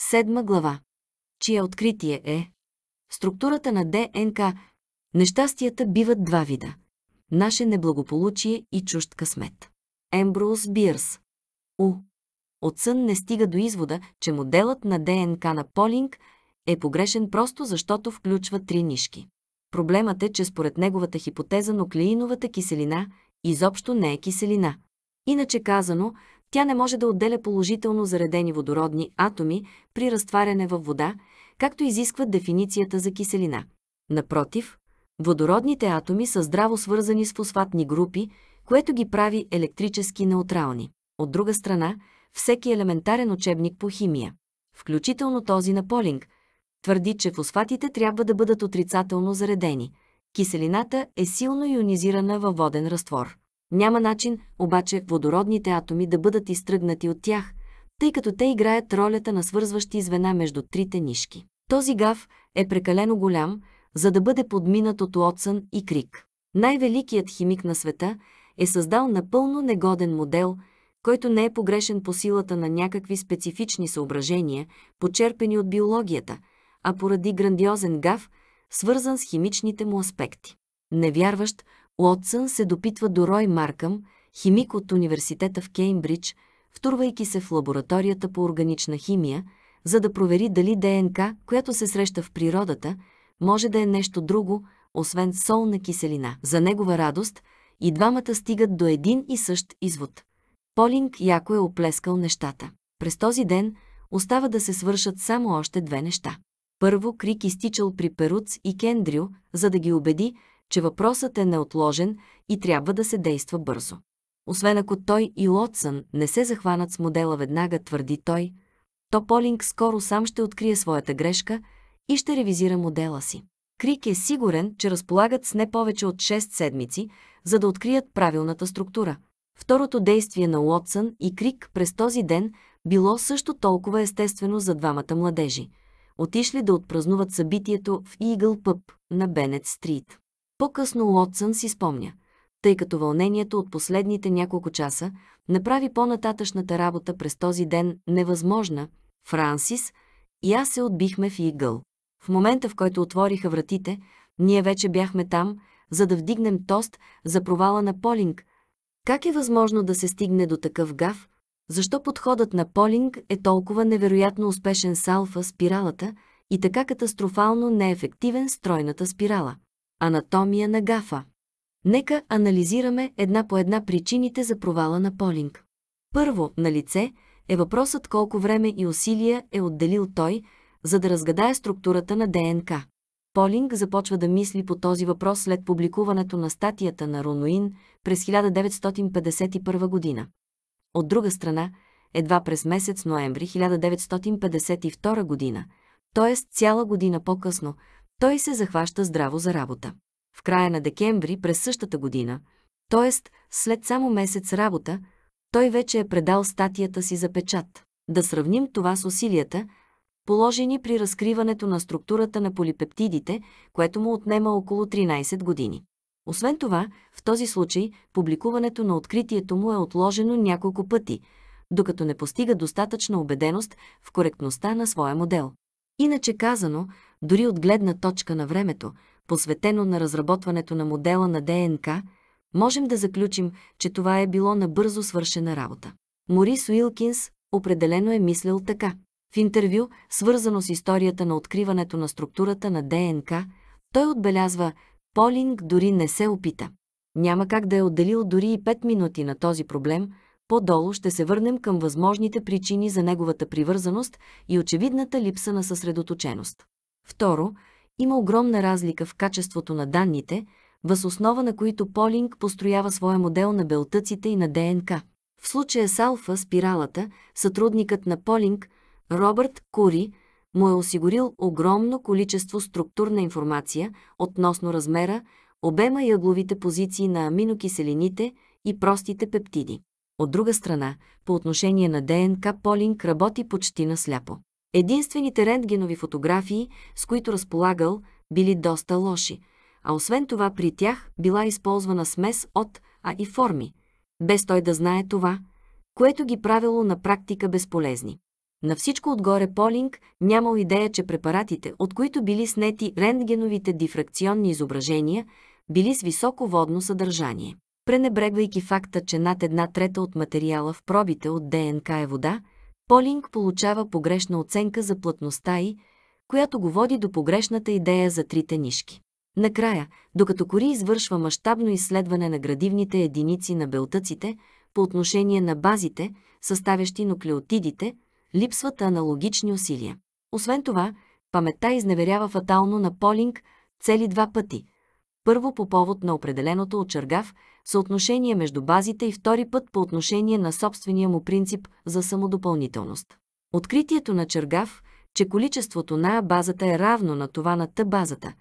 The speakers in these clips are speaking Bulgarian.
Седма глава. Чие откритие е? Структурата на ДНК. Нещастията биват два вида. Наше неблагополучие и чужд късмет. Ембрус Бирс. У. От сън не стига до извода, че моделът на ДНК на Полинг е погрешен просто защото включва три нишки. Проблемът е, че според неговата хипотеза нуклеиновата киселина изобщо не е киселина. Иначе казано, тя не може да отделя положително заредени водородни атоми при разтваряне във вода, както изисква дефиницията за киселина. Напротив, водородните атоми са здраво свързани с фосфатни групи, което ги прави електрически неутрални. От друга страна, всеки елементарен учебник по химия, включително този на Полинг, твърди, че фосфатите трябва да бъдат отрицателно заредени. Киселината е силно ионизирана във воден разтвор. Няма начин, обаче, водородните атоми да бъдат изтръгнати от тях, тъй като те играят ролята на свързващи звена между трите нишки. Този гав е прекалено голям, за да бъде подминат от Уотсън и Крик. Най-великият химик на света е създал напълно негоден модел, който не е погрешен по силата на някакви специфични съображения, почерпени от биологията, а поради грандиозен гав, свързан с химичните му аспекти. Невярващ, Уотсън се допитва до Рой Маркъм, химик от университета в Кеймбридж, втурвайки се в лабораторията по органична химия, за да провери дали ДНК, която се среща в природата, може да е нещо друго, освен солна киселина. За негова радост, и двамата стигат до един и същ извод. Полинг яко е оплескал нещата. През този ден остава да се свършат само още две неща. Първо Крик изтичал при Перуц и Кендрю, за да ги убеди, че въпросът е неотложен и трябва да се действа бързо. Освен ако той и Лотсън не се захванат с модела веднага, твърди той, то Полинг скоро сам ще открие своята грешка и ще ревизира модела си. Крик е сигурен, че разполагат с не повече от 6 седмици, за да открият правилната структура. Второто действие на Уотсън и Крик през този ден било също толкова естествено за двамата младежи. Отишли да отпразнуват събитието в Игъл Пъп на Бенет Стрит. По-късно Уотсън си спомня, тъй като вълнението от последните няколко часа направи по-нататъчната работа през този ден невъзможна, Франсис и аз се отбихме в игъл. В момента, в който отвориха вратите, ние вече бяхме там, за да вдигнем тост за провала на Полинг. Как е възможно да се стигне до такъв гав? Защо подходът на Полинг е толкова невероятно успешен с алфа спиралата и така катастрофално неефективен с тройната спирала? Анатомия на гафа. Нека анализираме една по една причините за провала на Полинг. Първо, на лице е въпросът колко време и усилия е отделил той, за да разгадае структурата на ДНК. Полинг започва да мисли по този въпрос след публикуването на статията на Ронуин през 1951 година. От друга страна, едва през месец ноември 1952 година, т.е. цяла година по-късно, той се захваща здраво за работа. В края на декември през същата година, т.е. след само месец работа, той вече е предал статията си за печат. Да сравним това с усилията, положени при разкриването на структурата на полипептидите, което му отнема около 13 години. Освен това, в този случай публикуването на откритието му е отложено няколко пъти, докато не постига достатъчна убеденост в коректността на своя модел. Иначе казано, дори от гледна точка на времето, посветено на разработването на модела на ДНК, можем да заключим, че това е било набързо свършена работа. Морис Уилкинс определено е мислил така. В интервю, свързано с историята на откриването на структурата на ДНК, той отбелязва, Полинг дори не се опита. Няма как да е отделил дори и 5 минути на този проблем, по-долу ще се върнем към възможните причини за неговата привързаност и очевидната липса на съсредоточеност. Второ, има огромна разлика в качеството на данните, въз основа на които Полинг построява своя модел на белтъците и на ДНК. В случая с алфа спиралата, сътрудникът на Полинг, Робърт Кури, му е осигурил огромно количество структурна информация относно размера, обема и ъгловите позиции на аминокиселините и простите пептиди. От друга страна, по отношение на ДНК Полинг работи почти насляпо. Единствените рентгенови фотографии, с които разполагал, били доста лоши, а освен това при тях била използвана смес от а и форми, без той да знае това, което ги правило на практика безполезни. На всичко отгоре Полинг нямал идея, че препаратите, от които били снети рентгеновите дифракционни изображения, били с високо водно съдържание. Пренебрегвайки факта, че над една трета от материала в пробите от ДНК е вода, Полинг получава погрешна оценка за плътността и, която го води до погрешната идея за трите нишки. Накрая, докато Кори извършва мащабно изследване на градивните единици на белтъците по отношение на базите, съставящи нуклеотидите, липсват аналогични усилия. Освен това, паметта изневерява фатално на Полинг цели два пъти. Първо по повод на определеното очергав, съотношение между базите и втори път по отношение на собствения му принцип за самодопълнителност. Откритието на Чергав, че количеството на А базата е равно на това на Т базата,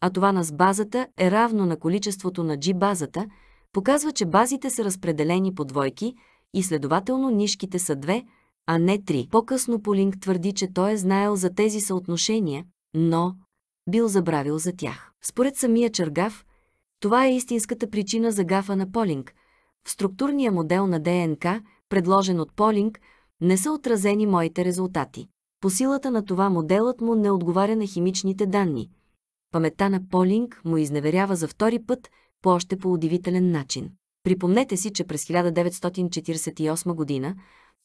а това на С базата е равно на количеството на G базата, показва, че базите са разпределени по двойки и следователно нишките са две, а не три. По-късно Полинг твърди, че той е знаел за тези съотношения, но бил забравил за тях. Според самия Чергав, това е истинската причина за гафа на Полинг. В структурния модел на ДНК, предложен от Полинг, не са отразени моите резултати. По силата на това моделът му не отговаря на химичните данни. Паметта на Полинг му изневерява за втори път по още по-удивителен начин. Припомнете си, че през 1948 година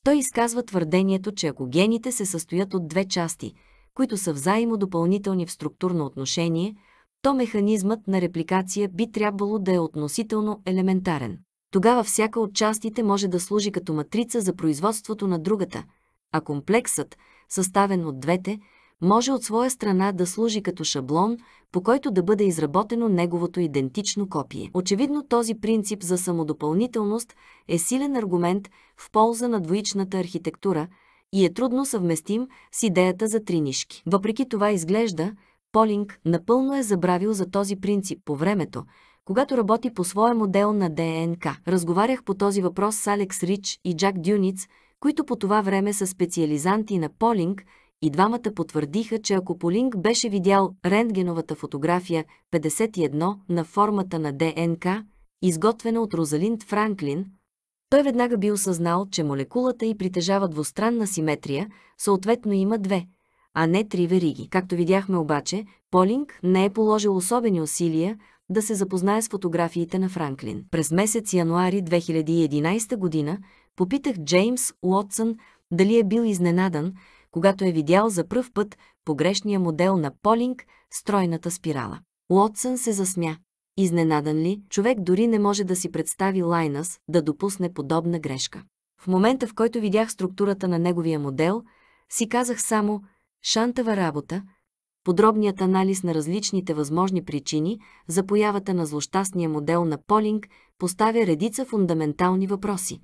той изказва твърдението, че ако гените се състоят от две части, които са взаимодопълнителни в структурно отношение – то механизмът на репликация би трябвало да е относително елементарен. Тогава всяка от частите може да служи като матрица за производството на другата, а комплексът, съставен от двете, може от своя страна да служи като шаблон, по който да бъде изработено неговото идентично копие. Очевидно този принцип за самодопълнителност е силен аргумент в полза на двоичната архитектура и е трудно съвместим с идеята за три нишки. Въпреки това изглежда, Полинг напълно е забравил за този принцип по времето, когато работи по своя модел на ДНК. Разговарях по този въпрос с Алекс Рич и Джак Дюниц, които по това време са специализанти на Полинг и двамата потвърдиха, че ако Полинг беше видял рентгеновата фотография 51 на формата на ДНК, изготвена от Розалинд Франклин, той веднага би осъзнал, че молекулата й притежава двустранна симетрия, съответно има две – а не три вериги. Както видяхме обаче, Полинг не е положил особени усилия да се запознае с фотографиите на Франклин. През месец януари 2011 година попитах Джеймс Уотсън дали е бил изненадан, когато е видял за пръв път погрешния модел на Полинг стройната спирала. Уотсън се засмя. Изненадан ли, човек дори не може да си представи Лайнас да допусне подобна грешка. В момента, в който видях структурата на неговия модел, си казах само – Шантава работа, подробният анализ на различните възможни причини за появата на злощастния модел на Полинг поставя редица фундаментални въпроси.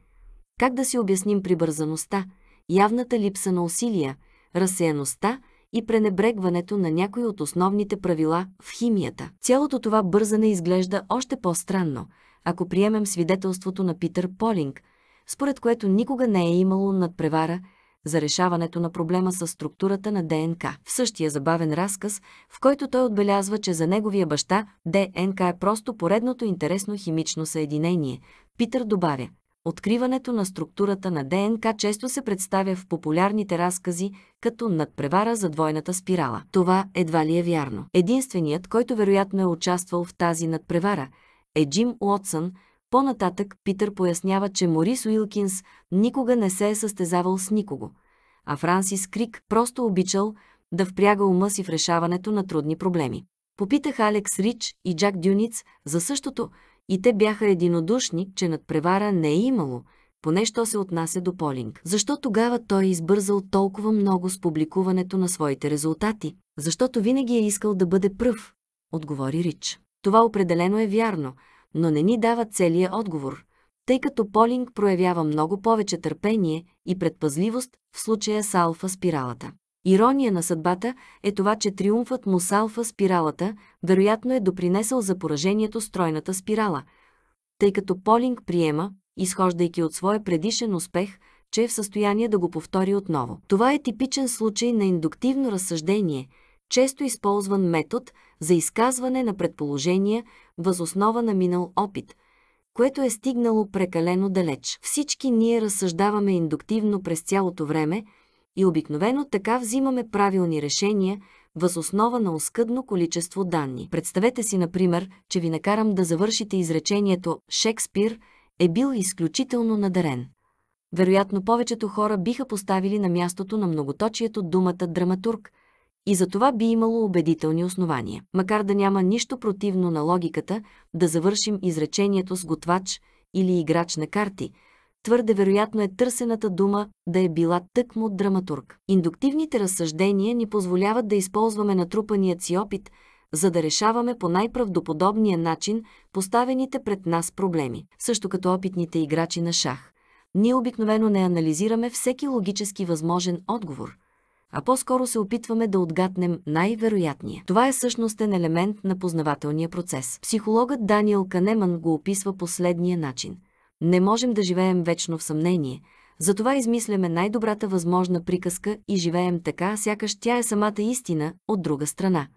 Как да си обясним прибързаността, явната липса на усилия, разсеяността и пренебрегването на някои от основните правила в химията. Цялото това бързане изглежда още по-странно, ако приемем свидетелството на Питър Полинг, според което никога не е имало надпревара – за решаването на проблема с структурата на ДНК. В същия забавен разказ, в който той отбелязва, че за неговия баща ДНК е просто поредното интересно химично съединение, Питър добавя – Откриването на структурата на ДНК често се представя в популярните разкази като надпревара за двойната спирала. Това едва ли е вярно. Единственият, който вероятно е участвал в тази надпревара, е Джим Уотсън, по-нататък Питър пояснява, че Морис Уилкинс никога не се е състезавал с никого, а Франсис Крик просто обичал да впряга ума си в решаването на трудни проблеми. Попитах Алекс Рич и Джак Дюниц за същото и те бяха единодушни, че надпревара не е имало, поне що се отнася до Полинг. Защо тогава той е избързал толкова много с публикуването на своите резултати? Защото винаги е искал да бъде пръв, отговори Рич. Това определено е вярно – но не ни дава целия отговор, тъй като Полинг проявява много повече търпение и предпазливост в случая с алфа спиралата. Ирония на съдбата е това, че триумфът му с алфа спиралата вероятно е допринесъл за поражението с тройната спирала, тъй като Полинг приема, изхождайки от своя предишен успех, че е в състояние да го повтори отново. Това е типичен случай на индуктивно разсъждение, често използван метод за изказване на предположения, възоснова на минал опит, което е стигнало прекалено далеч. Всички ние разсъждаваме индуктивно през цялото време и обикновено така взимаме правилни решения възоснова на оскъдно количество данни. Представете си, например, че ви накарам да завършите изречението «Шекспир е бил изключително надарен». Вероятно повечето хора биха поставили на мястото на многоточието думата драматург, и за това би имало убедителни основания. Макар да няма нищо противно на логиката да завършим изречението с готвач или играч на карти, твърде вероятно е търсената дума да е била тъкмо драматург. Индуктивните разсъждения ни позволяват да използваме натрупаният си опит, за да решаваме по най-правдоподобния начин поставените пред нас проблеми, също като опитните играчи на шах. Ние обикновено не анализираме всеки логически възможен отговор – а по-скоро се опитваме да отгатнем най-вероятния. Това е същностен елемент на познавателния процес. Психологът Даниел Канеман го описва последния начин. Не можем да живеем вечно в съмнение, затова измисляме най-добрата възможна приказка и живеем така, сякаш тя е самата истина от друга страна.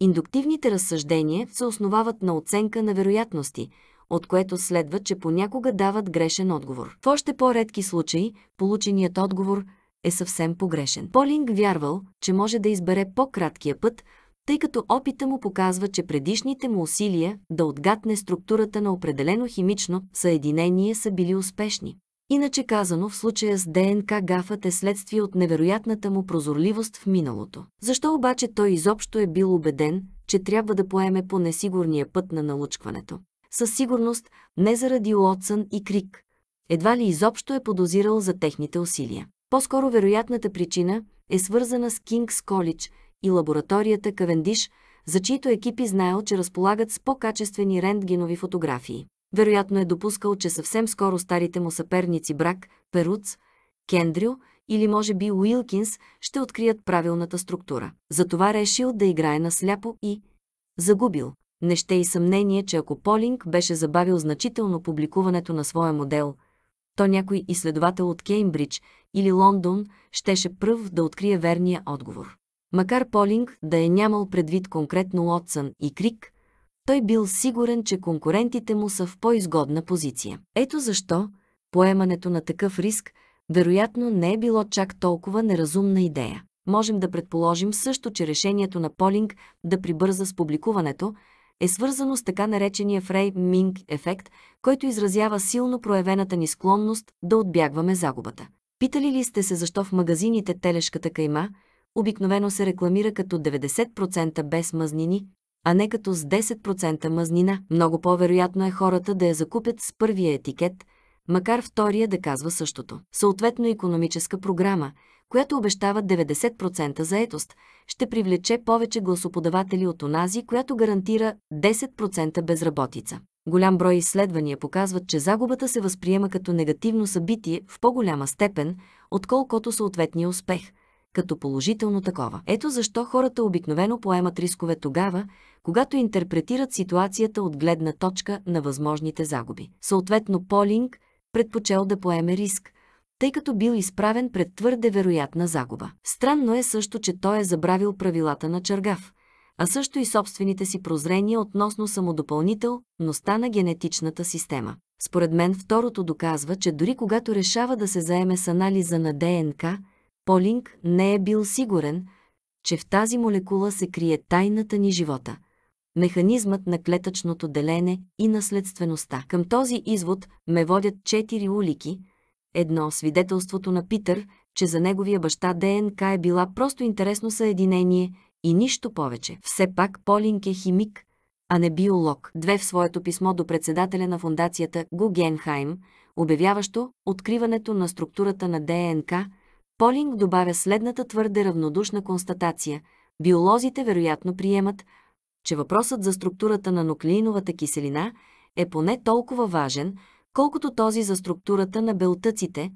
Индуктивните разсъждения се основават на оценка на вероятности, от което следва, че понякога дават грешен отговор. В още по-редки случаи, полученият отговор е съвсем погрешен. Полинг вярвал, че може да избере по-краткия път, тъй като опита му показва, че предишните му усилия да отгатне структурата на определено химично съединение са били успешни. Иначе казано, в случая с ДНК гафът е следствие от невероятната му прозорливост в миналото. Защо обаче той изобщо е бил убеден, че трябва да поеме по несигурния път на налучкването? Със сигурност не заради Уотсън и Крик. Едва ли изобщо е подозирал за техните усилия. По-скоро вероятната причина е свързана с Кингс Колидж и лабораторията Кавендиш, за чието екипи е знаел, че разполагат с по-качествени рентгенови фотографии. Вероятно е допускал, че съвсем скоро старите му съперници Брак, Перуц, Кендрил или може би Уилкинс ще открият правилната структура. Затова решил да играе на сляпо и загубил. Не ще и съмнение, че ако Полинг беше забавил значително публикуването на своя модел – то някой изследовател от Кеймбридж или Лондон щеше пръв да открие верния отговор. Макар Полинг да е нямал предвид конкретно Лотсън и Крик, той бил сигурен, че конкурентите му са в по-изгодна позиция. Ето защо поемането на такъв риск вероятно не е било чак толкова неразумна идея. Можем да предположим също, че решението на Полинг да прибърза с публикуването – е свързано с така наречения Фрей Минг ефект, който изразява силно проявената ни склонност да отбягваме загубата. Питали ли сте се защо в магазините телешката кайма обикновено се рекламира като 90% без мазнини, а не като с 10% мазнина? Много по-вероятно е хората да я закупят с първия етикет, макар втория да казва същото. Съответно економическа програма – която обещава 90% заетост, ще привлече повече гласоподаватели от онази, която гарантира 10% безработица. Голям брой изследвания показват, че загубата се възприема като негативно събитие в по-голяма степен, отколкото съответния успех, като положително такова. Ето защо хората обикновено поемат рискове тогава, когато интерпретират ситуацията от гледна точка на възможните загуби. Съответно, Полинг предпочел да поеме риск, тъй като бил изправен пред твърде вероятна загуба. Странно е също, че той е забравил правилата на чергав, а също и собствените си прозрения относно самодопълнителността на генетичната система. Според мен второто доказва, че дори когато решава да се заеме с анализа на ДНК, Полинг не е бил сигурен, че в тази молекула се крие тайната ни живота, механизмът на клетъчното делене и наследствеността. Към този извод ме водят четири улики – Едно свидетелството на Питър, че за неговия баща ДНК е била просто интересно съединение и нищо повече. Все пак Полинг е химик, а не биолог. Две в своето писмо до председателя на фундацията Гугенхайм, обявяващо откриването на структурата на ДНК, Полинг добавя следната твърде равнодушна констатация. Биолозите вероятно приемат, че въпросът за структурата на нуклеиновата киселина е поне толкова важен, колкото този за структурата на белтъците,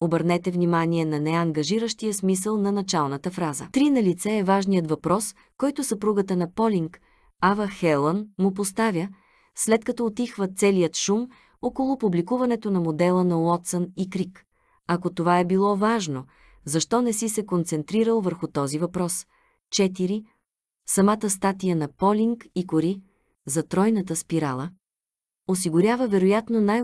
обърнете внимание на неангажиращия смисъл на началната фраза. Три на лице е важният въпрос, който съпругата на Полинг, Ава Хелън, му поставя, след като отихва целият шум около публикуването на модела на Уотсън и Крик. Ако това е било важно, защо не си се концентрирал върху този въпрос? 4. Самата статия на Полинг и Кори за тройната спирала – осигурява вероятно най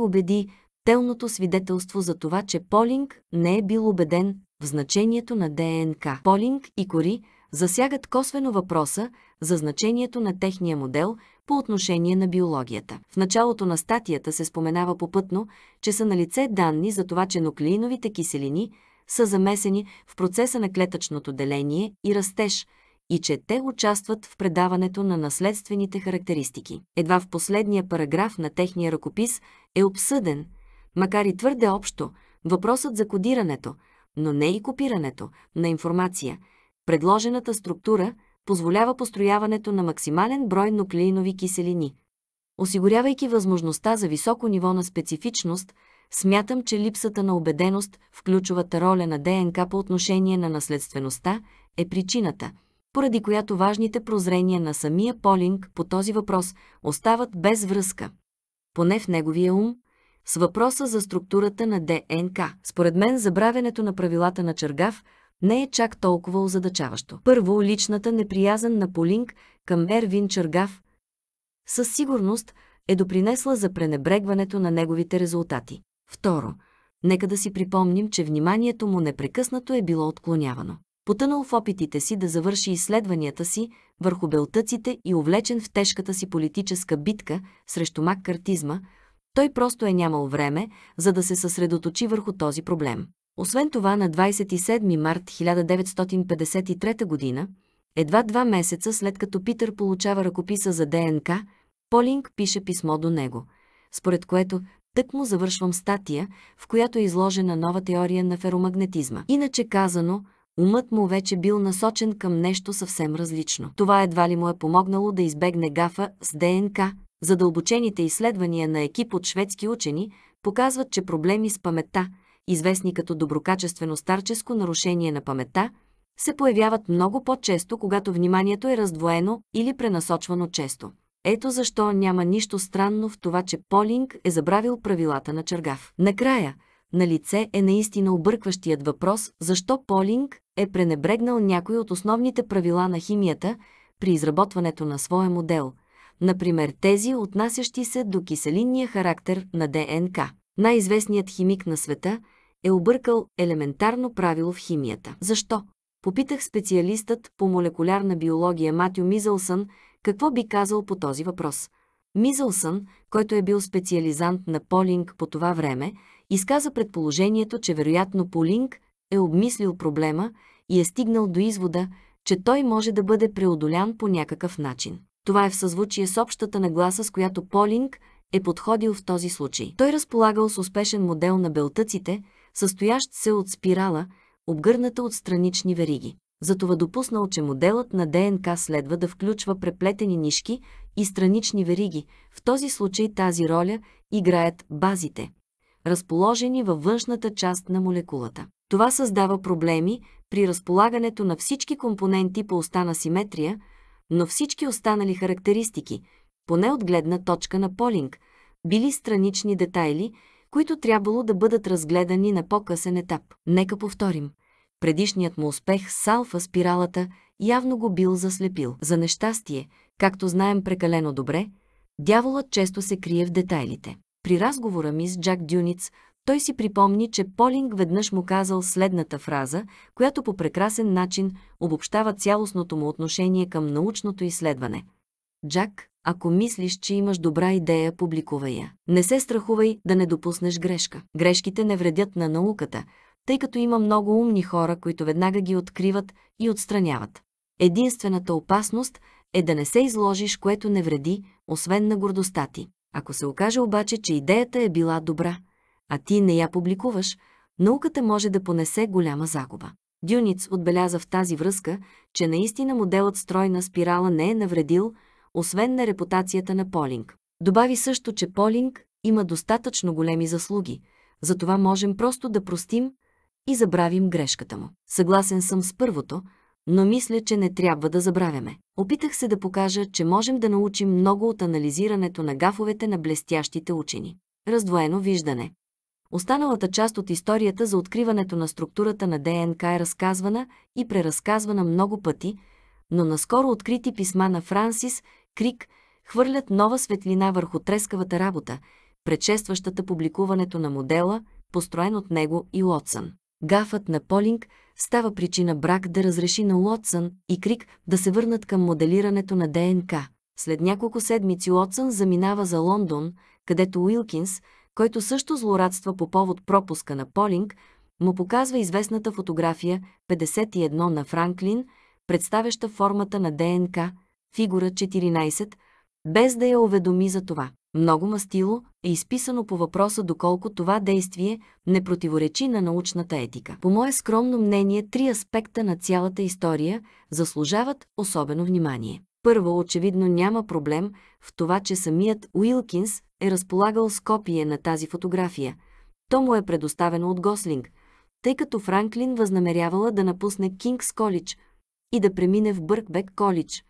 телното свидетелство за това, че Полинг не е бил убеден в значението на ДНК. Полинг и Кори засягат косвено въпроса за значението на техния модел по отношение на биологията. В началото на статията се споменава попътно, че са на лице данни за това, че нуклеиновите киселини са замесени в процеса на клетъчното деление и растеж – и че те участват в предаването на наследствените характеристики. Едва в последния параграф на техния ръкопис е обсъден, макар и твърде общо, въпросът за кодирането, но не и копирането на информация. Предложената структура позволява построяването на максимален брой нуклеинови киселини. Осигурявайки възможността за високо ниво на специфичност, смятам, че липсата на убеденост в ключовата роля на ДНК по отношение на наследствеността е причината – поради която важните прозрения на самия Полинг по този въпрос остават без връзка. Поне в неговия ум, с въпроса за структурата на ДНК. Според мен забравянето на правилата на Чергав не е чак толкова озадачаващо. Първо, личната неприязан на Полинг към Ервин Чергав със сигурност е допринесла за пренебрегването на неговите резултати. Второ, нека да си припомним, че вниманието му непрекъснато е било отклонявано потънал в опитите си да завърши изследванията си върху белтъците и увлечен в тежката си политическа битка срещу маккартизма, той просто е нямал време, за да се съсредоточи върху този проблем. Освен това, на 27 март 1953 г., едва два месеца след като Питър получава ръкописа за ДНК, Полинг пише писмо до него, според което тък му завършвам статия, в която е изложена нова теория на феромагнетизма. Иначе казано, умът му вече бил насочен към нещо съвсем различно. Това едва ли му е помогнало да избегне гафа с ДНК. Задълбочените изследвания на екип от шведски учени показват, че проблеми с паметта, известни като доброкачествено старческо нарушение на паметта, се появяват много по-често, когато вниманието е раздвоено или пренасочвано често. Ето защо няма нищо странно в това, че Полинг е забравил правилата на чергав. Накрая – на лице е наистина объркващият въпрос защо Полинг е пренебрегнал някои от основните правила на химията при изработването на своя модел, например тези отнасящи се до киселинния характер на ДНК. Най-известният химик на света е объркал елементарно правило в химията. Защо? Попитах специалистът по молекулярна биология Матю Мизълсън какво би казал по този въпрос. Мизълсън, който е бил специализант на Полинг по това време, изказа предположението, че вероятно Полинг е обмислил проблема и е стигнал до извода, че той може да бъде преодолян по някакъв начин. Това е в съзвучие с общата нагласа, с която Полинг е подходил в този случай. Той разполагал с успешен модел на белтъците, състоящ се от спирала, обгърната от странични вериги. Затова допуснал, че моделът на ДНК следва да включва преплетени нишки и странични вериги. В този случай тази роля играят базите разположени във външната част на молекулата. Това създава проблеми при разполагането на всички компоненти по остана симетрия, но всички останали характеристики, поне от гледна точка на полинг, били странични детайли, които трябвало да бъдат разгледани на по-късен етап. Нека повторим. Предишният му успех с алфа спиралата явно го бил заслепил. За нещастие, както знаем прекалено добре, дяволът често се крие в детайлите. При разговора ми с Джак Дюниц, той си припомни, че Полинг веднъж му казал следната фраза, която по прекрасен начин обобщава цялостното му отношение към научното изследване. Джак, ако мислиш, че имаш добра идея, публикувай я. Не се страхувай да не допуснеш грешка. Грешките не вредят на науката, тъй като има много умни хора, които веднага ги откриват и отстраняват. Единствената опасност е да не се изложиш, което не вреди, освен на гордостта ти. Ако се окаже обаче, че идеята е била добра, а ти не я публикуваш, науката може да понесе голяма загуба. Дюниц отбеляза в тази връзка, че наистина моделът стройна спирала не е навредил, освен на репутацията на Полинг. Добави също, че Полинг има достатъчно големи заслуги, затова можем просто да простим и забравим грешката му. Съгласен съм с първото – но мисля, че не трябва да забравяме. Опитах се да покажа, че можем да научим много от анализирането на гафовете на блестящите учени. Раздвоено виждане. Останалата част от историята за откриването на структурата на ДНК е разказвана и преразказвана много пъти, но наскоро открити писма на Франсис Крик хвърлят нова светлина върху трескавата работа, предшестващата публикуването на модела, построен от него и Лотсън. Гафът на Полинг – става причина брак да разреши на Уотсън и Крик да се върнат към моделирането на ДНК. След няколко седмици Уотсън заминава за Лондон, където Уилкинс, който също злорадства по повод пропуска на Полинг, му показва известната фотография 51 на Франклин, представяща формата на ДНК, фигура 14, без да я уведоми за това. Много мастило е изписано по въпроса доколко това действие не противоречи на научната етика. По мое скромно мнение, три аспекта на цялата история заслужават особено внимание. Първо, очевидно няма проблем в това, че самият Уилкинс е разполагал с копие на тази фотография. То му е предоставено от Гослинг, тъй като Франклин възнамерявала да напусне Кингс Колидж и да премине в Бъркбек Колидж.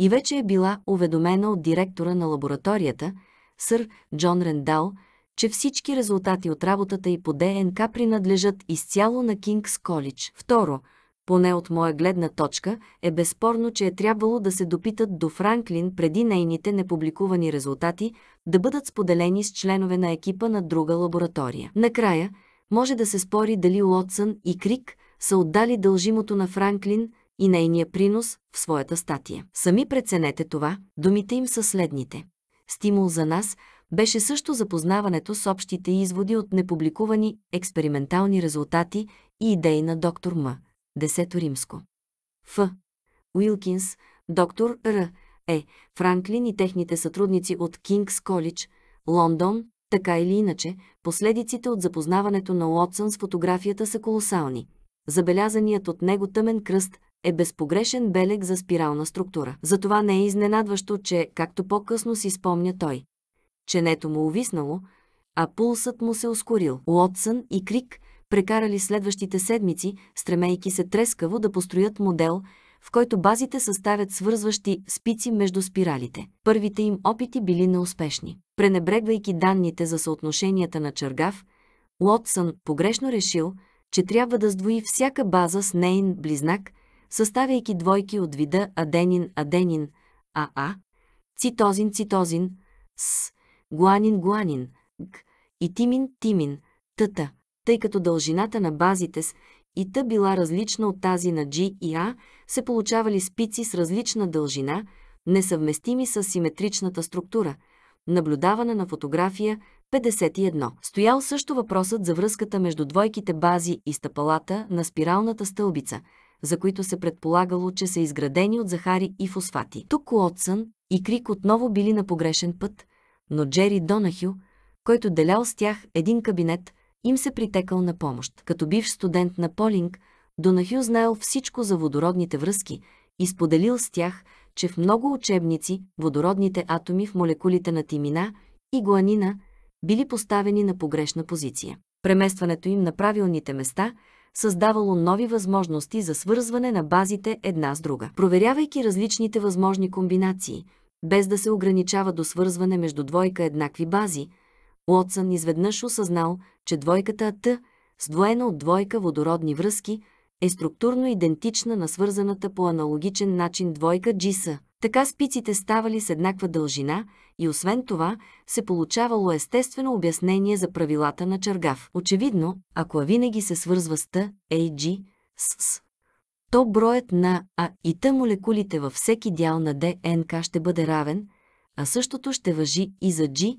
И вече е била уведомена от директора на лабораторията – сър Джон Рендал, че всички резултати от работата и по ДНК принадлежат изцяло на Кингс Колидж. Второ, поне от моя гледна точка, е безспорно, че е трябвало да се допитат до Франклин преди нейните непубликувани резултати да бъдат споделени с членове на екипа на друга лаборатория. Накрая, може да се спори дали Уотсън и Крик са отдали дължимото на Франклин и нейния принос в своята статия. Сами преценете това, думите им са следните. Стимул за нас беше също запознаването с общите изводи от непубликувани експериментални резултати и идеи на доктор М. Десето римско. Ф. Уилкинс, доктор Р. Е. Франклин и техните сътрудници от Кингс Колидж, Лондон, така или иначе, последиците от запознаването на Уотсън с фотографията са колосални. Забелязаният от него тъмен кръст е безпогрешен белег за спирална структура. Затова не е изненадващо, че, както по-късно си спомня той, ченето му увиснало, а пулсът му се ускорил. Уотсън и Крик прекарали следващите седмици, стремейки се трескаво да построят модел, в който базите съставят свързващи спици между спиралите. Първите им опити били неуспешни. Пренебрегвайки данните за съотношенията на чергав, Уотсън погрешно решил, че трябва да сдвои всяка база с нейн близнак – съставяйки двойки от вида аденин-аденин, АА, цитозин-цитозин, С, гуанин-гуанин, Г и тимин-тимин, ТТ, тъй като дължината на базите с и Т била различна от тази на G и А, се получавали спици с различна дължина, несъвместими с симетричната структура, наблюдавана на фотография 51. Стоял също въпросът за връзката между двойките бази и стъпалата на спиралната стълбица – за които се предполагало, че са изградени от захари и фосфати. Тук Уотсън и Крик отново били на погрешен път, но Джери Донахю, който делял с тях един кабинет, им се притекал на помощ. Като бивш студент на Полинг, Донахю знаел всичко за водородните връзки и споделил с тях, че в много учебници водородните атоми в молекулите на тимина и Гуанина били поставени на погрешна позиция. Преместването им на правилните места – създавало нови възможности за свързване на базите една с друга. Проверявайки различните възможни комбинации, без да се ограничава до свързване между двойка еднакви бази, Уотсън изведнъж осъзнал, че двойката АТ, сдвоена от двойка водородни връзки, е структурно идентична на свързаната по аналогичен начин двойка GS. Така спиците ставали с еднаква дължина и освен това се получавало естествено обяснение за правилата на чергав. Очевидно, ако е винаги се свързва с Т, AG, е с, то броят на А и Т молекулите във всеки дял на ДНК ще бъде равен, а същото ще въжи и за G,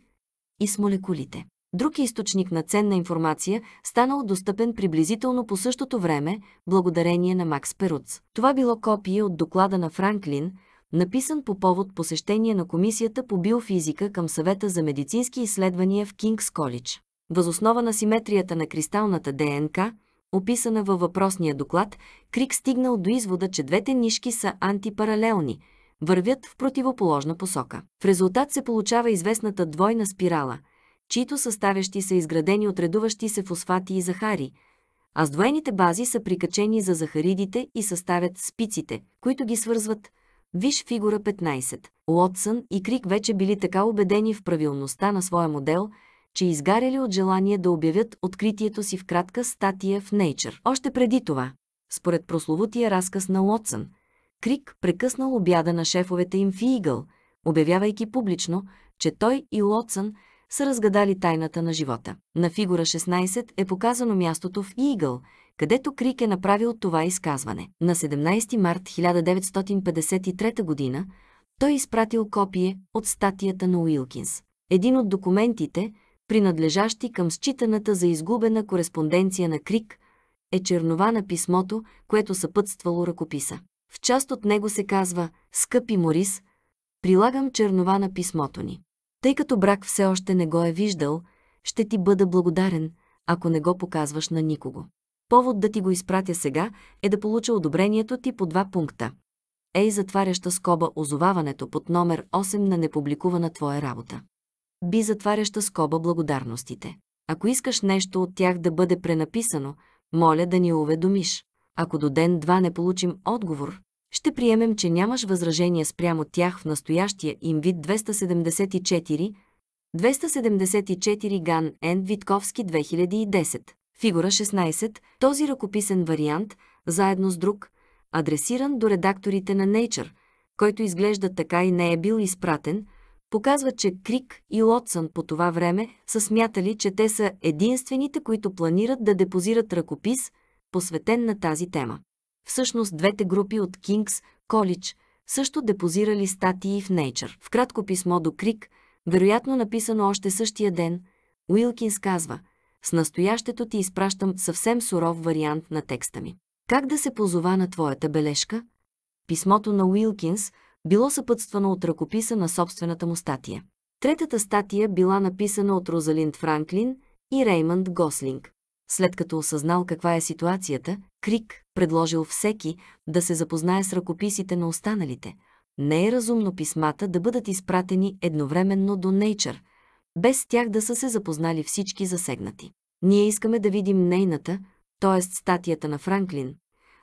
и с молекулите. Друг източник на ценна информация станал достъпен приблизително по същото време, благодарение на Макс Перуц. Това било копие от доклада на Франклин – написан по повод посещение на Комисията по биофизика към Съвета за медицински изследвания в Кингс Колидж. Възоснова на симетрията на кристалната ДНК, описана във въпросния доклад, Крик стигнал до извода, че двете нишки са антипаралелни, вървят в противоположна посока. В резултат се получава известната двойна спирала, чието съставящи са изградени от редуващи се фосфати и захари, а сдвоените бази са прикачени за захаридите и съставят спиците, които ги свързват, Виж фигура 15. Уотсън и Крик вече били така убедени в правилността на своя модел, че изгаряли от желание да обявят откритието си в кратка статия в Nature. Още преди това, според прословутия разказ на Уотсън, Крик прекъснал обяда на шефовете им в Игъл, обявявайки публично, че той и Уотсън са разгадали тайната на живота. На фигура 16 е показано мястото в Игъл където Крик е направил това изказване. На 17 март 1953 г. той изпратил копие от статията на Уилкинс. Един от документите, принадлежащи към считаната за изгубена кореспонденция на Крик, е чернова на писмото, което съпътствало ръкописа. В част от него се казва «Скъпи Морис, прилагам чернова на писмото ни. Тъй като брак все още не го е виждал, ще ти бъда благодарен, ако не го показваш на никого. Повод да ти го изпратя сега е да получа одобрението ти по два пункта. Ей, затваряща скоба, озоваването под номер 8 на непубликувана твоя работа. Би затваряща скоба благодарностите. Ако искаш нещо от тях да бъде пренаписано, моля да ни уведомиш. Ако до ден-два не получим отговор, ще приемем, че нямаш възражения спрямо тях в настоящия им вид 274, 274 Ган Н. Витковски 2010. Фигура 16, този ръкописен вариант, заедно с друг, адресиран до редакторите на Nature, който изглежда така и не е бил изпратен, показва, че Крик и Лотсън по това време са смятали, че те са единствените, които планират да депозират ръкопис, посветен на тази тема. Всъщност двете групи от Кингс College също депозирали статии в Nature. В кратко писмо до Крик, вероятно написано още същия ден, Уилкинс казва – с настоящето ти изпращам съвсем суров вариант на текста ми. Как да се позова на твоята бележка? Писмото на Уилкинс било съпътствано от ръкописа на собствената му статия. Третата статия била написана от Розалинд Франклин и Реймънд Гослинг. След като осъзнал каква е ситуацията, Крик предложил всеки да се запознае с ръкописите на останалите. Не е разумно писмата да бъдат изпратени едновременно до Nature – без тях да са се запознали всички засегнати. Ние искаме да видим нейната, т.е. статията на Франклин,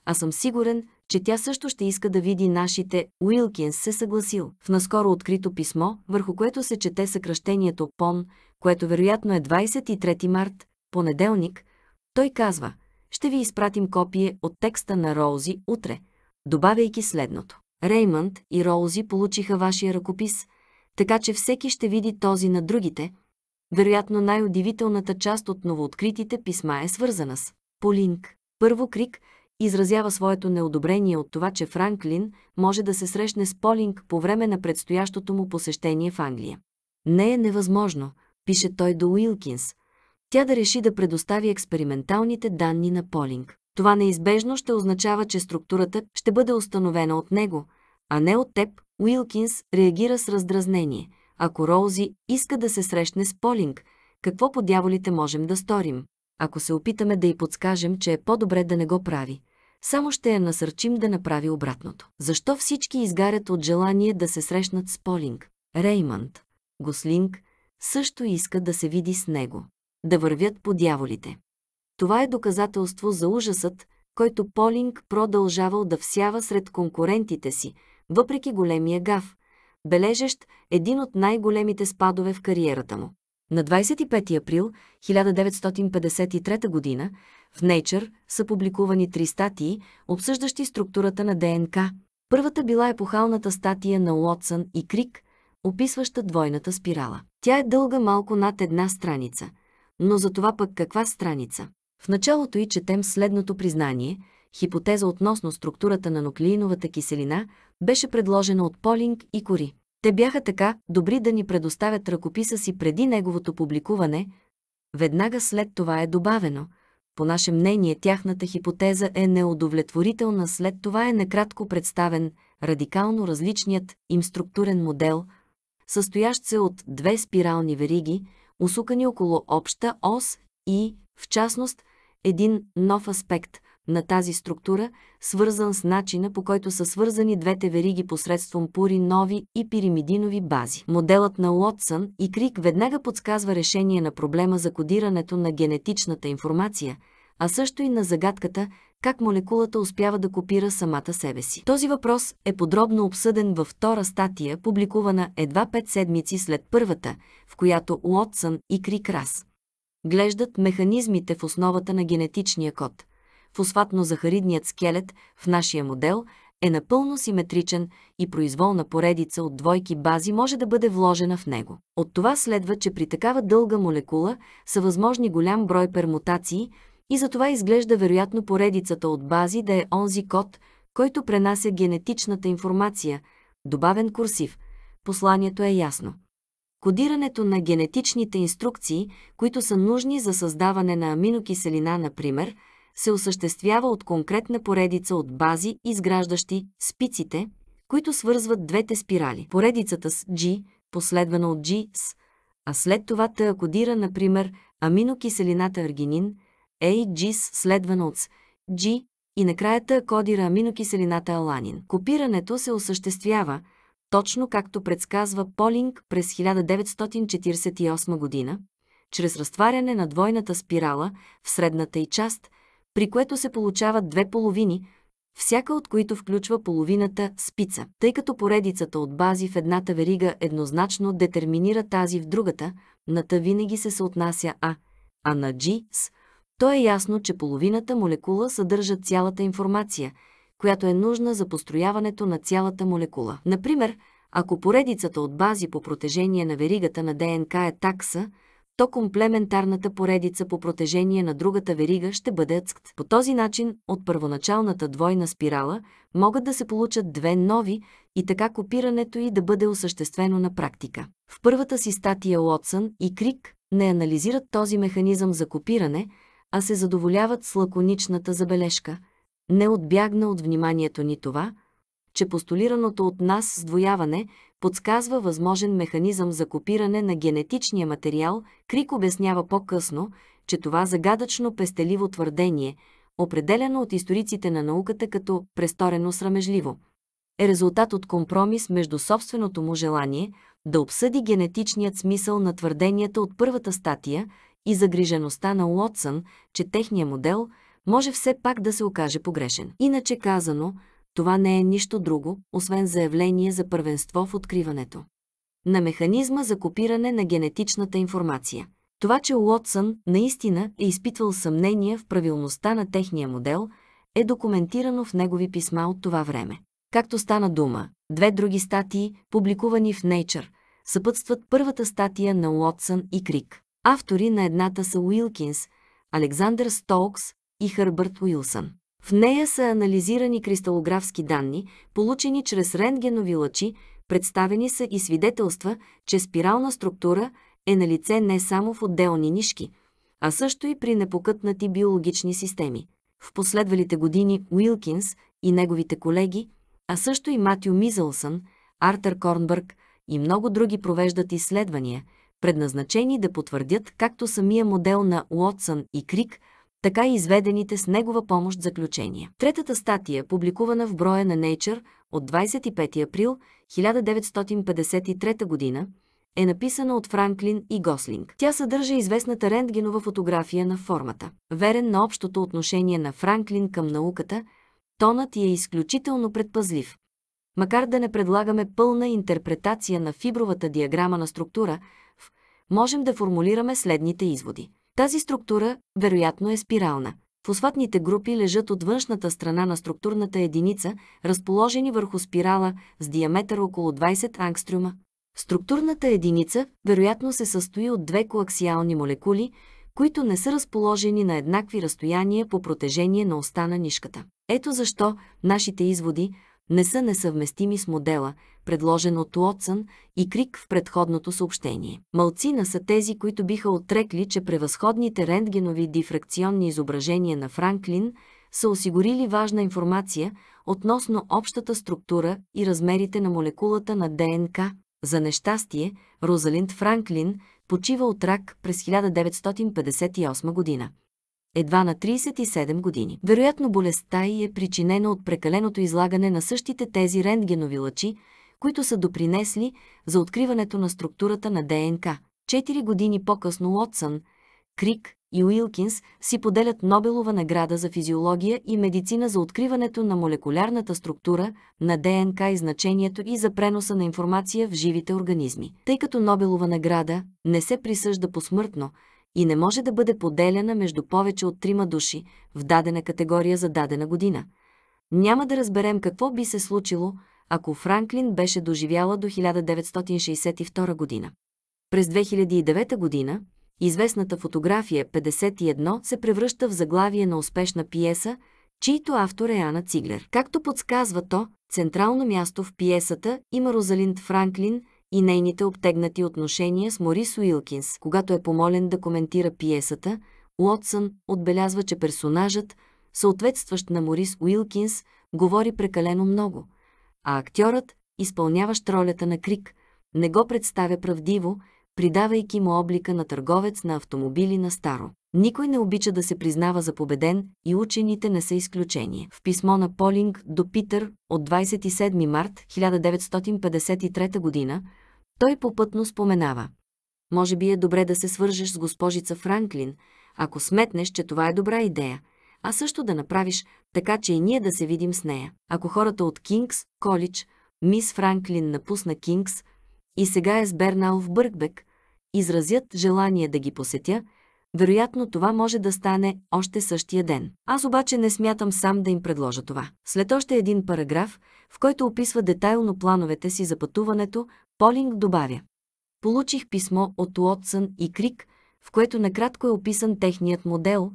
а съм сигурен, че тя също ще иска да види нашите. Уилкинс се съгласил. В наскоро открито писмо, върху което се чете съкръщението ПОН, което вероятно е 23 март, понеделник, той казва «Ще ви изпратим копие от текста на Роузи утре», добавяйки следното. Реймънд и Роузи получиха вашия ръкопис – така че всеки ще види този на другите. Вероятно най-удивителната част от новооткритите писма е свързана с Полинг. Първо Крик изразява своето неодобрение от това, че Франклин може да се срещне с Полинг по време на предстоящото му посещение в Англия. Не е невъзможно, пише той до Уилкинс, тя да реши да предостави експерименталните данни на Полинг. Това неизбежно ще означава, че структурата ще бъде установена от него – а не от теб, Уилкинс реагира с раздразнение. Ако Роузи иска да се срещне с Полинг, какво по дяволите можем да сторим? Ако се опитаме да й подскажем, че е по-добре да не го прави, само ще я насърчим да направи обратното. Защо всички изгарят от желание да се срещнат с Полинг? Реймонд, Гослинг, също иска да се види с него. Да вървят по дяволите. Това е доказателство за ужасът, който Полинг продължавал да всява сред конкурентите си – въпреки големия гав, бележещ един от най-големите спадове в кариерата му. На 25 април 1953 г. в Nature са публикувани три статии, обсъждащи структурата на ДНК. Първата била епохалната статия на Уотсън и Крик, описваща двойната спирала. Тя е дълга малко над една страница. Но за това пък каква страница? В началото и четем следното признание – хипотеза относно структурата на нуклеиновата киселина – беше предложена от Полинг и Кори. Те бяха така добри да ни предоставят ръкописа си преди неговото публикуване. Веднага след това е добавено. По наше мнение, тяхната хипотеза е неудовлетворителна. След това е накратко представен радикално различният им структурен модел, състоящ се от две спирални вериги, усукани около обща ос и, в частност, един нов аспект на тази структура, свързан с начина по който са свързани двете вериги посредством пури нови и пиримидинови бази. Моделът на Уотсън и Крик веднага подсказва решение на проблема за кодирането на генетичната информация, а също и на загадката как молекулата успява да копира самата себе си. Този въпрос е подробно обсъден във втора статия, публикувана едва 5 седмици след първата, в която Уотсън и Крик раз глеждат механизмите в основата на генетичния код – фосфатно-захаридният скелет в нашия модел е напълно симетричен и произволна поредица от двойки бази може да бъде вложена в него. От това следва, че при такава дълга молекула са възможни голям брой пермутации и затова изглежда вероятно поредицата от бази да е онзи код, който пренася генетичната информация, добавен курсив. Посланието е ясно. Кодирането на генетичните инструкции, които са нужни за създаване на аминокиселина, например – се осъществява от конкретна поредица от бази, изграждащи спиците, които свързват двете спирали. Поредицата с G, последвана от G с, а след това тъя кодира, например, аминокиселината аргинин, с, следвана от G, и накрая тъя кодира аминокиселината аланин. Копирането се осъществява, точно както предсказва Полинг през 1948 година, чрез разтваряне на двойната спирала в средната и част, при което се получават две половини, всяка от които включва половината спица. Тъй като поредицата от бази в едната верига еднозначно детерминира тази в другата, на Т винаги се съотнася А, а на G – С, то е ясно, че половината молекула съдържа цялата информация, която е нужна за построяването на цялата молекула. Например, ако поредицата от бази по протежение на веригата на ДНК е такса – то комплементарната поредица по протежение на другата верига ще бъде ацкт. По този начин, от първоначалната двойна спирала могат да се получат две нови и така копирането и да бъде осъществено на практика. В първата си статия Уотсън и Крик не анализират този механизъм за копиране, а се задоволяват с лаконичната забележка. Не отбягна от вниманието ни това, че постулираното от нас сдвояване подсказва възможен механизъм за копиране на генетичния материал, Крик обяснява по-късно, че това загадъчно пестеливо твърдение, определено от историците на науката като престорено срамежливо, е резултат от компромис между собственото му желание да обсъди генетичният смисъл на твърденията от първата статия и загрижеността на Уотсън, че техния модел може все пак да се окаже погрешен. Иначе казано, това не е нищо друго, освен заявление за първенство в откриването. На механизма за копиране на генетичната информация. Това, че Уотсън наистина е изпитвал съмнения в правилността на техния модел, е документирано в негови писма от това време. Както стана дума, две други статии, публикувани в Nature, съпътстват първата статия на Уотсън и Крик. Автори на едната са Уилкинс, Александър Столкс и Хърбърт Уилсън. В нея са анализирани кристалографски данни, получени чрез рентгенови лъчи, представени са и свидетелства, че спирална структура е на лице не само в отделни нишки, а също и при непокътнати биологични системи. В последвалите години Уилкинс и неговите колеги, а също и Матю Мизълсън, Артер Корнбърг и много други провеждат изследвания, предназначени да потвърдят както самия модел на Уотсън и Крик – така и изведените с негова помощ заключения. Третата статия, публикувана в броя на Nature от 25 април 1953 г., е написана от Франклин и Гослинг. Тя съдържа известната рентгенова фотография на формата. Верен на общото отношение на Франклин към науката, тонът й е изключително предпазлив. Макар да не предлагаме пълна интерпретация на фибровата диаграма на структура, можем да формулираме следните изводи. Тази структура, вероятно, е спирална. Фосфатните групи лежат от външната страна на структурната единица, разположени върху спирала с диаметър около 20 ангстрюма. Структурната единица, вероятно, се състои от две коаксиални молекули, които не са разположени на еднакви разстояния по протежение на оста на нишката. Ето защо нашите изводи, не са несъвместими с модела, предложен от Уотсън и Крик в предходното съобщение. Малцина са тези, които биха отрекли, че превъзходните рентгенови дифракционни изображения на Франклин са осигурили важна информация относно общата структура и размерите на молекулата на ДНК. За нещастие, Розалинд Франклин почива от рак през 1958 година едва на 37 години. Вероятно болестта й е причинена от прекаленото излагане на същите тези рентгенови лъчи, които са допринесли за откриването на структурата на ДНК. Четири години по-късно Уотсън, Крик и Уилкинс си поделят Нобелова награда за физиология и медицина за откриването на молекулярната структура на ДНК и значението и за преноса на информация в живите организми. Тъй като Нобелова награда не се присъжда посмъртно, и не може да бъде поделяна между повече от трима души в дадена категория за дадена година. Няма да разберем какво би се случило, ако Франклин беше доживяла до 1962 година. През 2009 година известната фотография 51 се превръща в заглавие на успешна пиеса, чийто автор е Ана Циглер. Както подсказва то, централно място в пиесата има Розалинд Франклин – и нейните обтегнати отношения с Морис Уилкинс. Когато е помолен да коментира пиесата, Уотсън отбелязва, че персонажът, съответстващ на Морис Уилкинс, говори прекалено много, а актьорът, изпълняващ ролята на Крик, не го представя правдиво, придавайки му облика на търговец на автомобили на старо. Никой не обича да се признава за победен и учените не са изключение. В писмо на Полинг до Питър от 27 март 1953 г. той попътно споменава «Може би е добре да се свържеш с госпожица Франклин, ако сметнеш, че това е добра идея, а също да направиш така, че и ние да се видим с нея. Ако хората от Кингс, Колич, мис Франклин напусна Кингс и сега е с Бернал в Бъркбек, изразят желание да ги посетя – вероятно това може да стане още същия ден. Аз обаче не смятам сам да им предложа това. След още един параграф, в който описва детайлно плановете си за пътуването, Полинг добавя. Получих писмо от Уотсън и Крик, в което накратко е описан техният модел.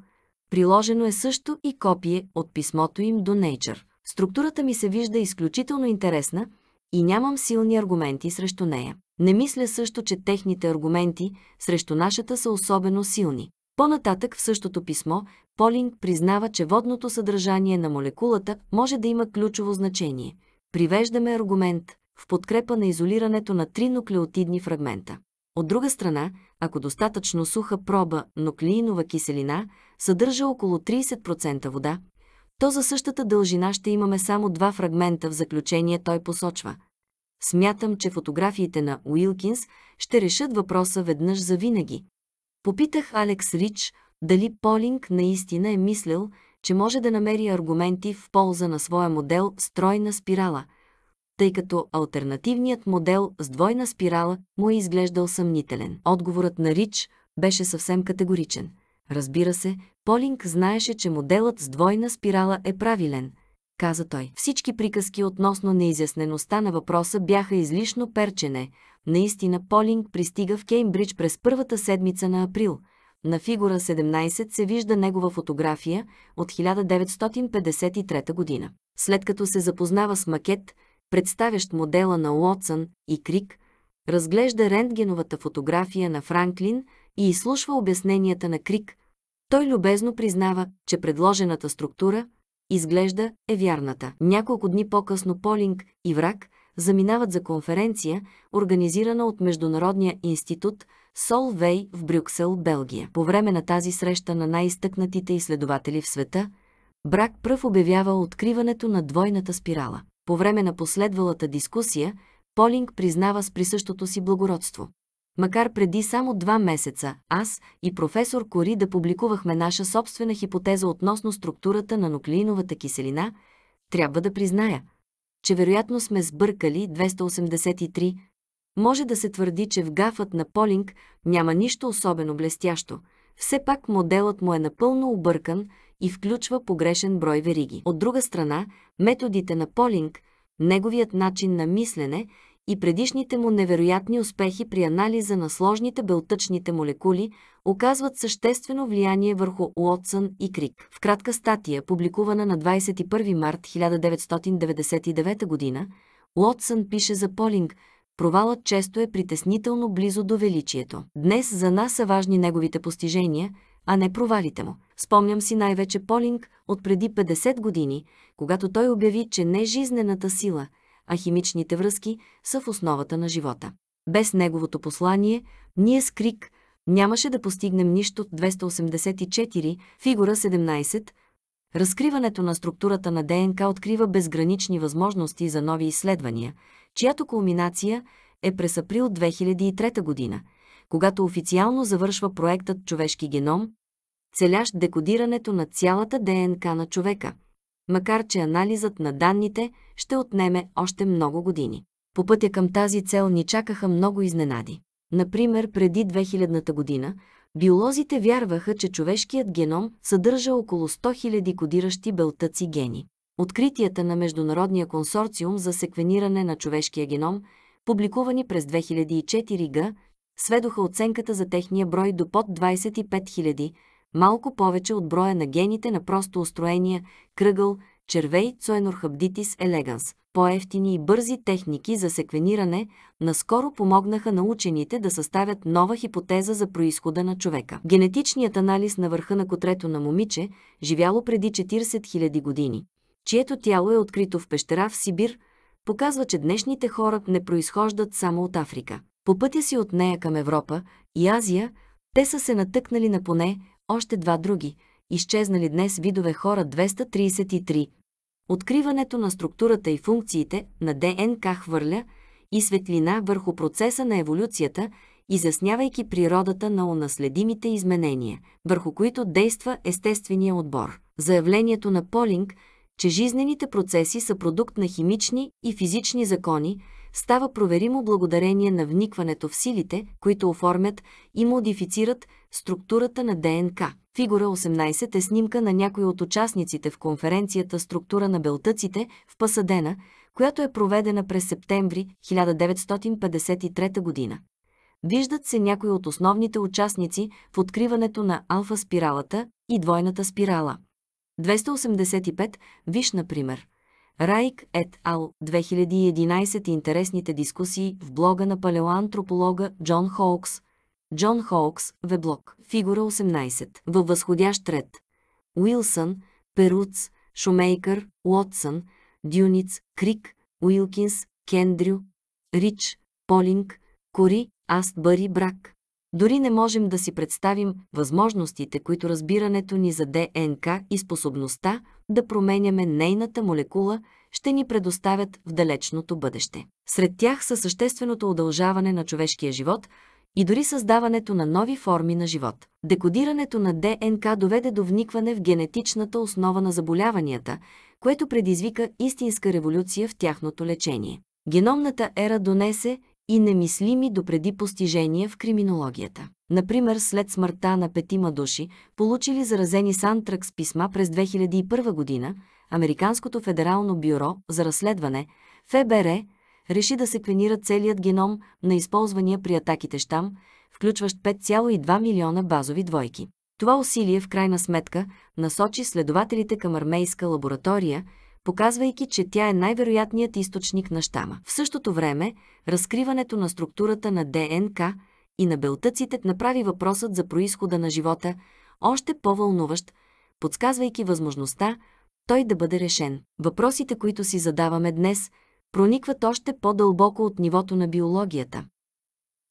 Приложено е също и копие от писмото им до Nature. Структурата ми се вижда изключително интересна и нямам силни аргументи срещу нея. Не мисля също, че техните аргументи срещу нашата са особено силни. По-нататък в същото писмо Полинг признава, че водното съдържание на молекулата може да има ключово значение. Привеждаме аргумент в подкрепа на изолирането на три нуклеотидни фрагмента. От друга страна, ако достатъчно суха проба нуклеинова киселина съдържа около 30% вода, то за същата дължина ще имаме само два фрагмента в заключение той посочва – Смятам, че фотографиите на Уилкинс ще решат въпроса веднъж за винаги. Попитах Алекс Рич дали Полинг наистина е мислил, че може да намери аргументи в полза на своя модел с тройна спирала, тъй като альтернативният модел с двойна спирала му е изглеждал съмнителен. Отговорът на Рич беше съвсем категоричен. Разбира се, Полинг знаеше, че моделът с двойна спирала е правилен, каза той. Всички приказки относно неизяснеността на въпроса бяха излишно перчене. Наистина Полинг пристига в Кеймбридж през първата седмица на април. На фигура 17 се вижда негова фотография от 1953 година. След като се запознава с макет, представящ модела на Уотсън и Крик, разглежда рентгеновата фотография на Франклин и изслушва обясненията на Крик. Той любезно признава, че предложената структура – изглежда, е вярната. Няколко дни по-късно Полинг и Враг заминават за конференция, организирана от Международния институт Солвей в Брюксел, Белгия. По време на тази среща на най-изтъкнатите изследователи в света, Брак пръв обявява откриването на двойната спирала. По време на последвалата дискусия, Полинг признава с присъщото си благородство. Макар преди само два месеца, аз и професор Кори да публикувахме наша собствена хипотеза относно структурата на нуклеиновата киселина, трябва да призная, че вероятно сме сбъркали 283. Може да се твърди, че в гафът на Полинг няма нищо особено блестящо. Все пак моделът му е напълно объркан и включва погрешен брой вериги. От друга страна, методите на Полинг, неговият начин на мислене и предишните му невероятни успехи при анализа на сложните белтъчните молекули оказват съществено влияние върху Уотсън и Крик. В кратка статия, публикувана на 21 март 1999 г., Уотсън пише за Полинг, провалът често е притеснително близо до величието. Днес за нас са важни неговите постижения, а не провалите му. Спомням си най-вече Полинг от преди 50 години, когато той обяви, че не е жизнената сила – а химичните връзки са в основата на живота. Без неговото послание, ние с крик нямаше да постигнем нищо 284, фигура 17. Разкриването на структурата на ДНК открива безгранични възможности за нови изследвания, чиято кулминация е през април 2003 година, когато официално завършва проектът «Човешки геном», целящ декодирането на цялата ДНК на човека – макар че анализът на данните ще отнеме още много години. По пътя към тази цел ни чакаха много изненади. Например, преди 2000-та година, биолозите вярваха, че човешкият геном съдържа около 100 000 кодиращи белтъци гени. Откритията на Международния консорциум за секвениране на човешкия геном, публикувани през 2004 г., сведоха оценката за техния брой до под 25 000, малко повече от броя на гените на просто устроения кръгъл червей Цоенорхабдитис елеганс. По-ефтини и бързи техники за секвениране наскоро помогнаха на учените да съставят нова хипотеза за происхода на човека. Генетичният анализ на върха на котрето на момиче, живяло преди 40 000 години, чието тяло е открито в пещера в Сибир, показва, че днешните хора не произхождат само от Африка. По пътя си от нея към Европа и Азия, те са се натъкнали на поне още два други, изчезнали днес видове хора 233. Откриването на структурата и функциите на ДНК хвърля и светлина върху процеса на еволюцията, изяснявайки природата на унаследимите изменения, върху които действа естествения отбор. Заявлението на Полинг, че жизнените процеси са продукт на химични и физични закони, става проверимо благодарение на вникването в силите, които оформят и модифицират Структурата на ДНК. Фигура 18 е снимка на някой от участниците в конференцията Структура на белтъците в Пасадена, която е проведена през септември 1953 година. Виждат се някои от основните участници в откриването на алфа-спиралата и двойната спирала. 285 виж, например. Райк ет ал 2011 интересните дискусии в блога на палеоантрополога Джон Хоукс – Джон Хоукс, Веблок, фигура 18, във възходящ ред. Уилсън, Перуц, Шумейкър, Уотсън, Дюниц, Крик, Уилкинс, Кендрю, Рич, Полинг, Кори, Астбъри, Брак. Дори не можем да си представим възможностите, които разбирането ни за ДНК и способността да променяме нейната молекула ще ни предоставят в далечното бъдеще. Сред тях са същественото удължаване на човешкия живот – и дори създаването на нови форми на живот. Декодирането на ДНК доведе до вникване в генетичната основа на заболяванията, което предизвика истинска революция в тяхното лечение. Геномната ера донесе и немислими допреди постижения в криминологията. Например, след смъртта на петима души, получили заразени с антракс писма през 2001 година, Американското федерално бюро за разследване, ФБР, реши да секвенира целият геном на използвания при атаките щам, включващ 5,2 милиона базови двойки. Това усилие в крайна сметка насочи следователите към армейска лаборатория, показвайки, че тя е най-вероятният източник на щама. В същото време, разкриването на структурата на ДНК и на белтъците направи въпросът за происхода на живота още по-вълнуващ, подсказвайки възможността той да бъде решен. Въпросите, които си задаваме днес, проникват още по-дълбоко от нивото на биологията.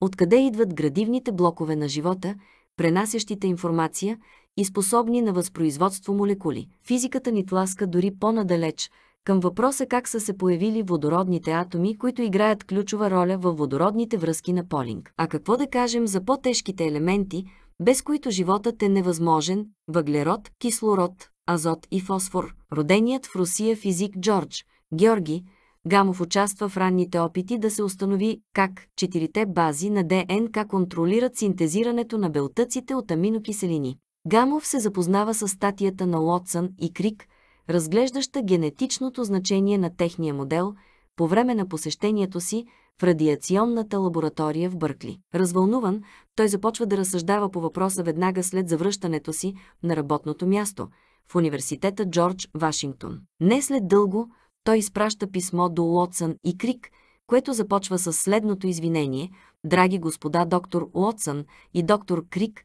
Откъде идват градивните блокове на живота, пренасящите информация и способни на възпроизводство молекули? Физиката ни тласка дори по-надалеч към въпроса как са се появили водородните атоми, които играят ключова роля във водородните връзки на Полинг. А какво да кажем за по-тежките елементи, без които животът е невъзможен – въглерод, кислород, азот и фосфор. Роденият в Русия физик Джордж, Георги – Гамов участва в ранните опити да се установи как четирите бази на ДНК контролират синтезирането на белтъците от аминокиселини. Гамов се запознава с статията на Лотсън и Крик, разглеждаща генетичното значение на техния модел по време на посещението си в радиационната лаборатория в Бъркли. Развълнуван, той започва да разсъждава по въпроса веднага след завръщането си на работното място в университета Джордж Вашингтон. Не след дълго, той изпраща писмо до Уотсън и Крик, което започва с следното извинение. Драги господа доктор Уотсън и доктор Крик,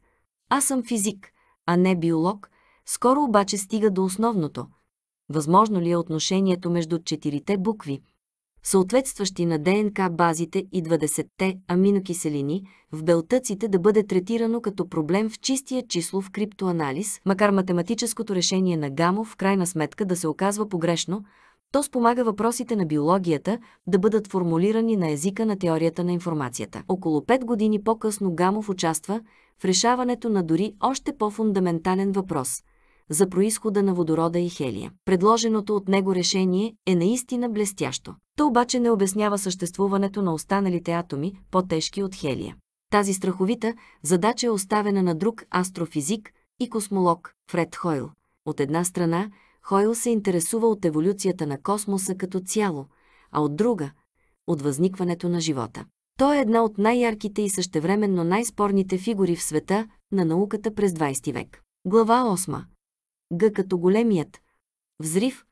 аз съм физик, а не биолог, скоро обаче стига до основното. Възможно ли е отношението между четирите букви, съответстващи на ДНК базите и 20-те аминокиселини в белтъците да бъде третирано като проблем в чистия числов криптоанализ, макар математическото решение на Гамо в крайна сметка да се оказва погрешно, то спомага въпросите на биологията да бъдат формулирани на езика на теорията на информацията. Около 5 години по-късно Гамов участва в решаването на дори още по-фундаментален въпрос за происхода на водорода и хелия. Предложеното от него решение е наистина блестящо. То обаче не обяснява съществуването на останалите атоми, по-тежки от хелия. Тази страховита задача е оставена на друг астрофизик и космолог Фред Хойл. От една страна – Хойл се интересува от еволюцията на космоса като цяло, а от друга – от възникването на живота. Той е една от най-ярките и същевременно най-спорните фигури в света на науката през 20 век. Глава 8. Г като големият. Взрив.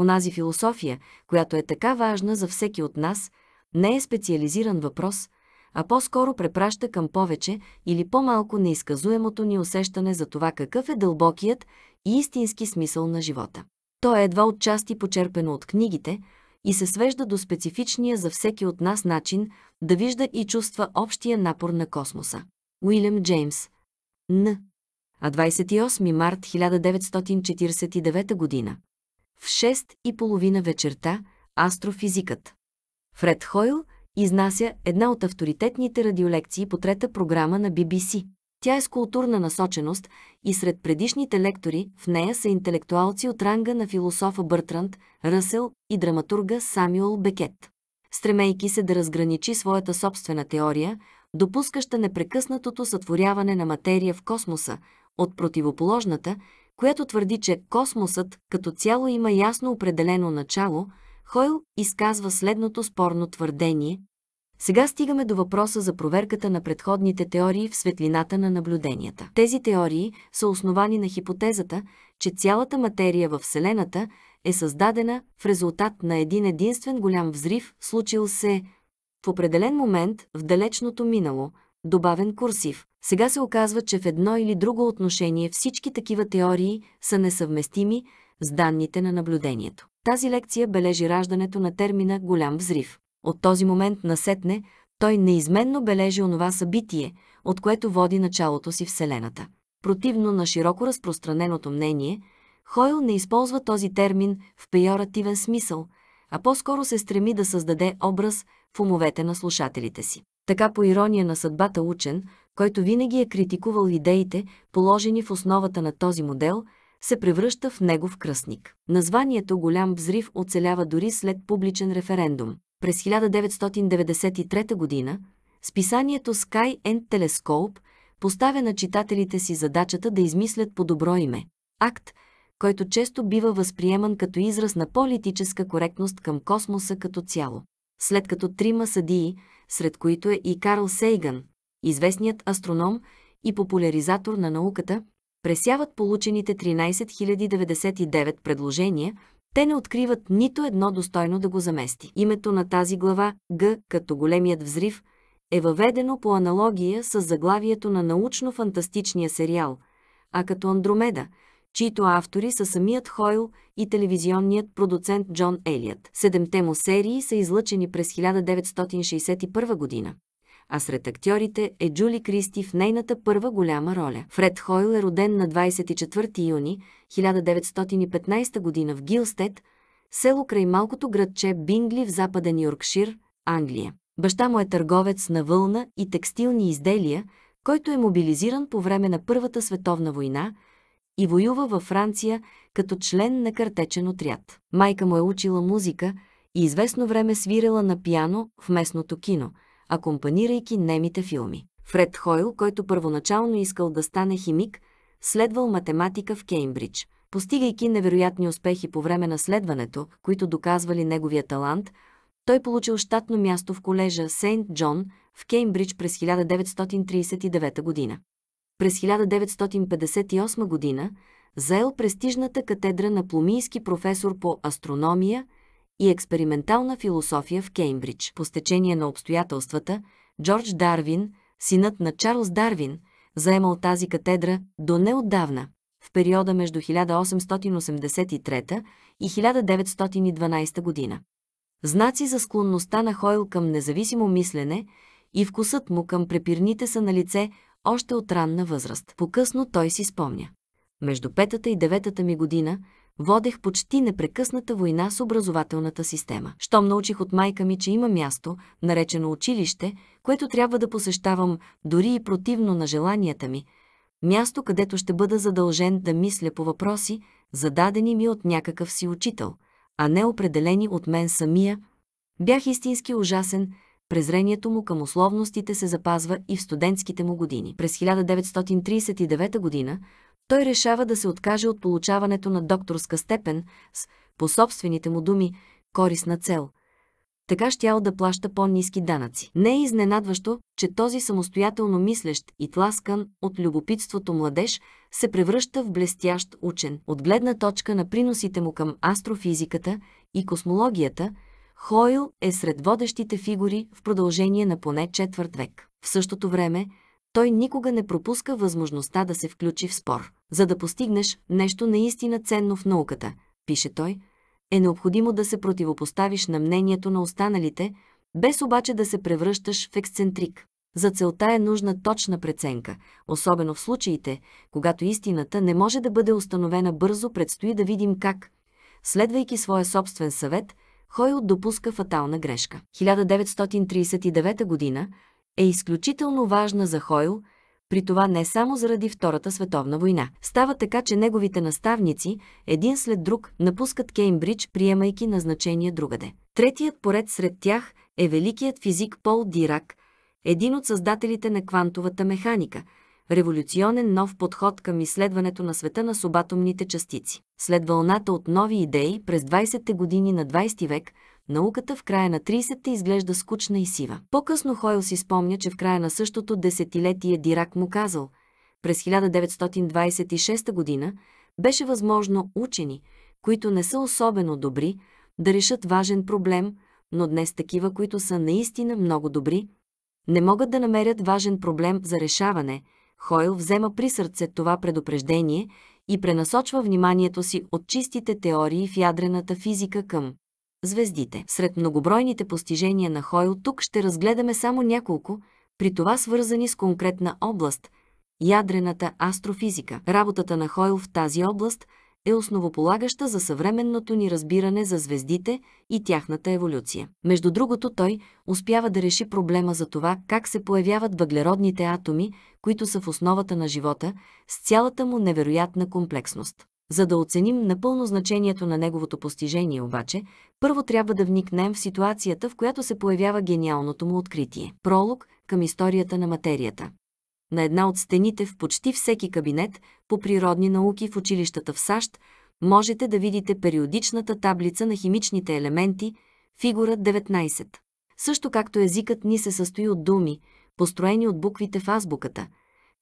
Онази философия, която е така важна за всеки от нас, не е специализиран въпрос, а по-скоро препраща към повече или по-малко неизказуемото ни усещане за това какъв е дълбокият и истински смисъл на живота. То е едва отчасти почерпено от книгите и се свежда до специфичния за всеки от нас начин да вижда и чувства общия напор на космоса. Уилям Джеймс Н. А 28 март 1949 година. В 6 и половина вечерта Астрофизикът. Фред Хойл изнася една от авторитетните радиолекции по трета програма на BBC. Тя е с културна насоченост и сред предишните лектори в нея са интелектуалци от ранга на философа Бъртранд, Ръсел и драматурга Самюел Бекет. Стремейки се да разграничи своята собствена теория, допускаща непрекъснатото сътворяване на материя в космоса от противоположната, която твърди, че космосът като цяло има ясно определено начало, Хойл изказва следното спорно твърдение, сега стигаме до въпроса за проверката на предходните теории в светлината на наблюденията. Тези теории са основани на хипотезата, че цялата материя във Вселената е създадена в резултат на един единствен голям взрив, случил се в определен момент в далечното минало, добавен курсив. Сега се оказва, че в едно или друго отношение всички такива теории са несъвместими с данните на наблюдението. Тази лекция бележи раждането на термина «голям взрив». От този момент насетне той неизменно бележи онова събитие, от което води началото си Вселената. Противно на широко разпространеното мнение, Хойл не използва този термин в пеоративен смисъл, а по-скоро се стреми да създаде образ в умовете на слушателите си. Така по ирония на съдбата учен, който винаги е критикувал идеите, положени в основата на този модел, се превръща в негов кръстник. Названието «Голям взрив» оцелява дори след публичен референдум през 1993 г. списанието Sky and Telescope поставя на читателите си задачата да измислят по добро име. Акт, който често бива възприеман като израз на политическа коректност към космоса като цяло. След като трима съдии, сред които е и Карл Сейган, известният астроном и популяризатор на науката, пресяват получените 13 099 предложения – те не откриват нито едно достойно да го замести. Името на тази глава, Г, като големият взрив, е въведено по аналогия с заглавието на научно-фантастичния сериал, а като Андромеда, чието автори са самият Хойл и телевизионният продуцент Джон Елият. Седемте му серии са излъчени през 1961 година а сред актьорите е Джули Кристи в нейната първа голяма роля. Фред Хойл е роден на 24 юни 1915 година в Гилстед, село край малкото градче Бингли в западен Йоркшир, Англия. Баща му е търговец на вълна и текстилни изделия, който е мобилизиран по време на Първата световна война и воюва във Франция като член на картечен отряд. Майка му е учила музика и известно време свирела на пиано в местното кино – акомпанирайки немите филми. Фред Хойл, който първоначално искал да стане химик, следвал математика в Кеймбридж. Постигайки невероятни успехи по време на следването, които доказвали неговия талант, той получил щатно място в колежа Сейнт Джон в Кеймбридж през 1939 година. През 1958 година заел престижната катедра на Пломийски професор по астрономия и експериментална философия в Кеймбридж. По стечение на обстоятелствата, Джордж Дарвин, синът на Чарлз Дарвин, заемал тази катедра до неотдавна, в периода между 1883 и 1912 година. Знаци за склонността на Хойл към независимо мислене и вкусът му към препирните са на лице още от ранна възраст. По-късно той си спомня. Между петата и деветата ми година – водех почти непрекъсната война с образователната система. Щом научих от майка ми, че има място, наречено училище, което трябва да посещавам дори и противно на желанията ми, място, където ще бъда задължен да мисля по въпроси, зададени ми от някакъв си учител, а не определени от мен самия, бях истински ужасен, презрението му към условностите се запазва и в студентските му години. През 1939 година той решава да се откаже от получаването на докторска степен с, по собствените му думи, корисна цел. Така щял да плаща по-низки данъци. Не е изненадващо, че този самостоятелно мислещ и тласкан от любопитството младеж се превръща в блестящ учен. От гледна точка на приносите му към астрофизиката и космологията, Хойл е сред водещите фигури в продължение на поне четвърт век. В същото време, той никога не пропуска възможността да се включи в спор. За да постигнеш нещо наистина ценно в науката, пише той, е необходимо да се противопоставиш на мнението на останалите, без обаче да се превръщаш в ексцентрик. За целта е нужна точна преценка, особено в случаите, когато истината не може да бъде установена бързо, предстои да видим как, следвайки своя собствен съвет, Хойл допуска фатална грешка. 1939 година е изключително важна за Хойл, при това не само заради Втората световна война. Става така, че неговите наставници, един след друг, напускат Кеймбридж, приемайки назначение другаде. Третият поред сред тях е великият физик Пол Дирак, един от създателите на квантовата механика, революционен нов подход към изследването на света на субатомните частици. След вълната от нови идеи през 20-те години на 20 век – науката в края на 30-те изглежда скучна и сива. По-късно Хойл си спомня, че в края на същото десетилетие Дирак му казал през 1926 година беше възможно учени, които не са особено добри, да решат важен проблем, но днес такива, които са наистина много добри, не могат да намерят важен проблем за решаване. Хойл взема при сърце това предупреждение и пренасочва вниманието си от чистите теории в ядрената физика към звездите. Сред многобройните постижения на Хойл тук ще разгледаме само няколко, при това свързани с конкретна област – ядрената астрофизика. Работата на Хойл в тази област е основополагаща за съвременното ни разбиране за звездите и тяхната еволюция. Между другото, той успява да реши проблема за това как се появяват въглеродните атоми, които са в основата на живота, с цялата му невероятна комплексност. За да оценим напълно значението на неговото постижение обаче, първо трябва да вникнем в ситуацията, в която се появява гениалното му откритие. Пролог към историята на материята. На една от стените в почти всеки кабинет по природни науки в училищата в САЩ можете да видите периодичната таблица на химичните елементи, фигура 19. Също както езикът ни се състои от думи, построени от буквите в азбуката,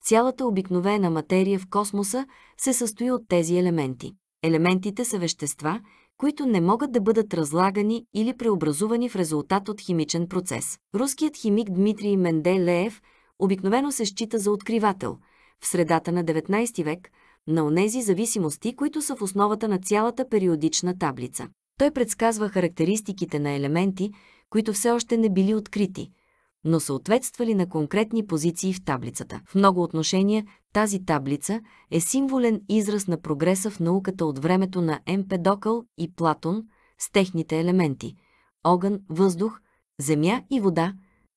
цялата обикновена материя в космоса се състои от тези елементи. Елементите са вещества, които не могат да бъдат разлагани или преобразувани в резултат от химичен процес. Руският химик Дмитрий Менделеев обикновено се счита за откривател в средата на 19 век на онези зависимости, които са в основата на цялата периодична таблица. Той предсказва характеристиките на елементи, които все още не били открити – но съответствали на конкретни позиции в таблицата. В много отношения тази таблица е символен израз на прогреса в науката от времето на Емпедокъл и Платон с техните елементи – огън, въздух, земя и вода,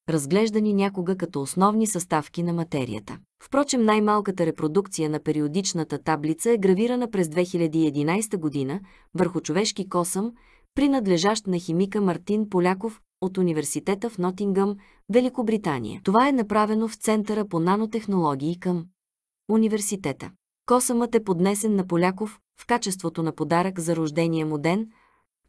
разглеждани някога като основни съставки на материята. Впрочем, най-малката репродукция на периодичната таблица е гравирана през 2011 година върху човешки косъм, принадлежащ на химика Мартин Поляков от университета в Нотингъм, Великобритания. Това е направено в Центъра по нанотехнологии към университета. Косъмът е поднесен на Поляков в качеството на подарък за рождения му ден.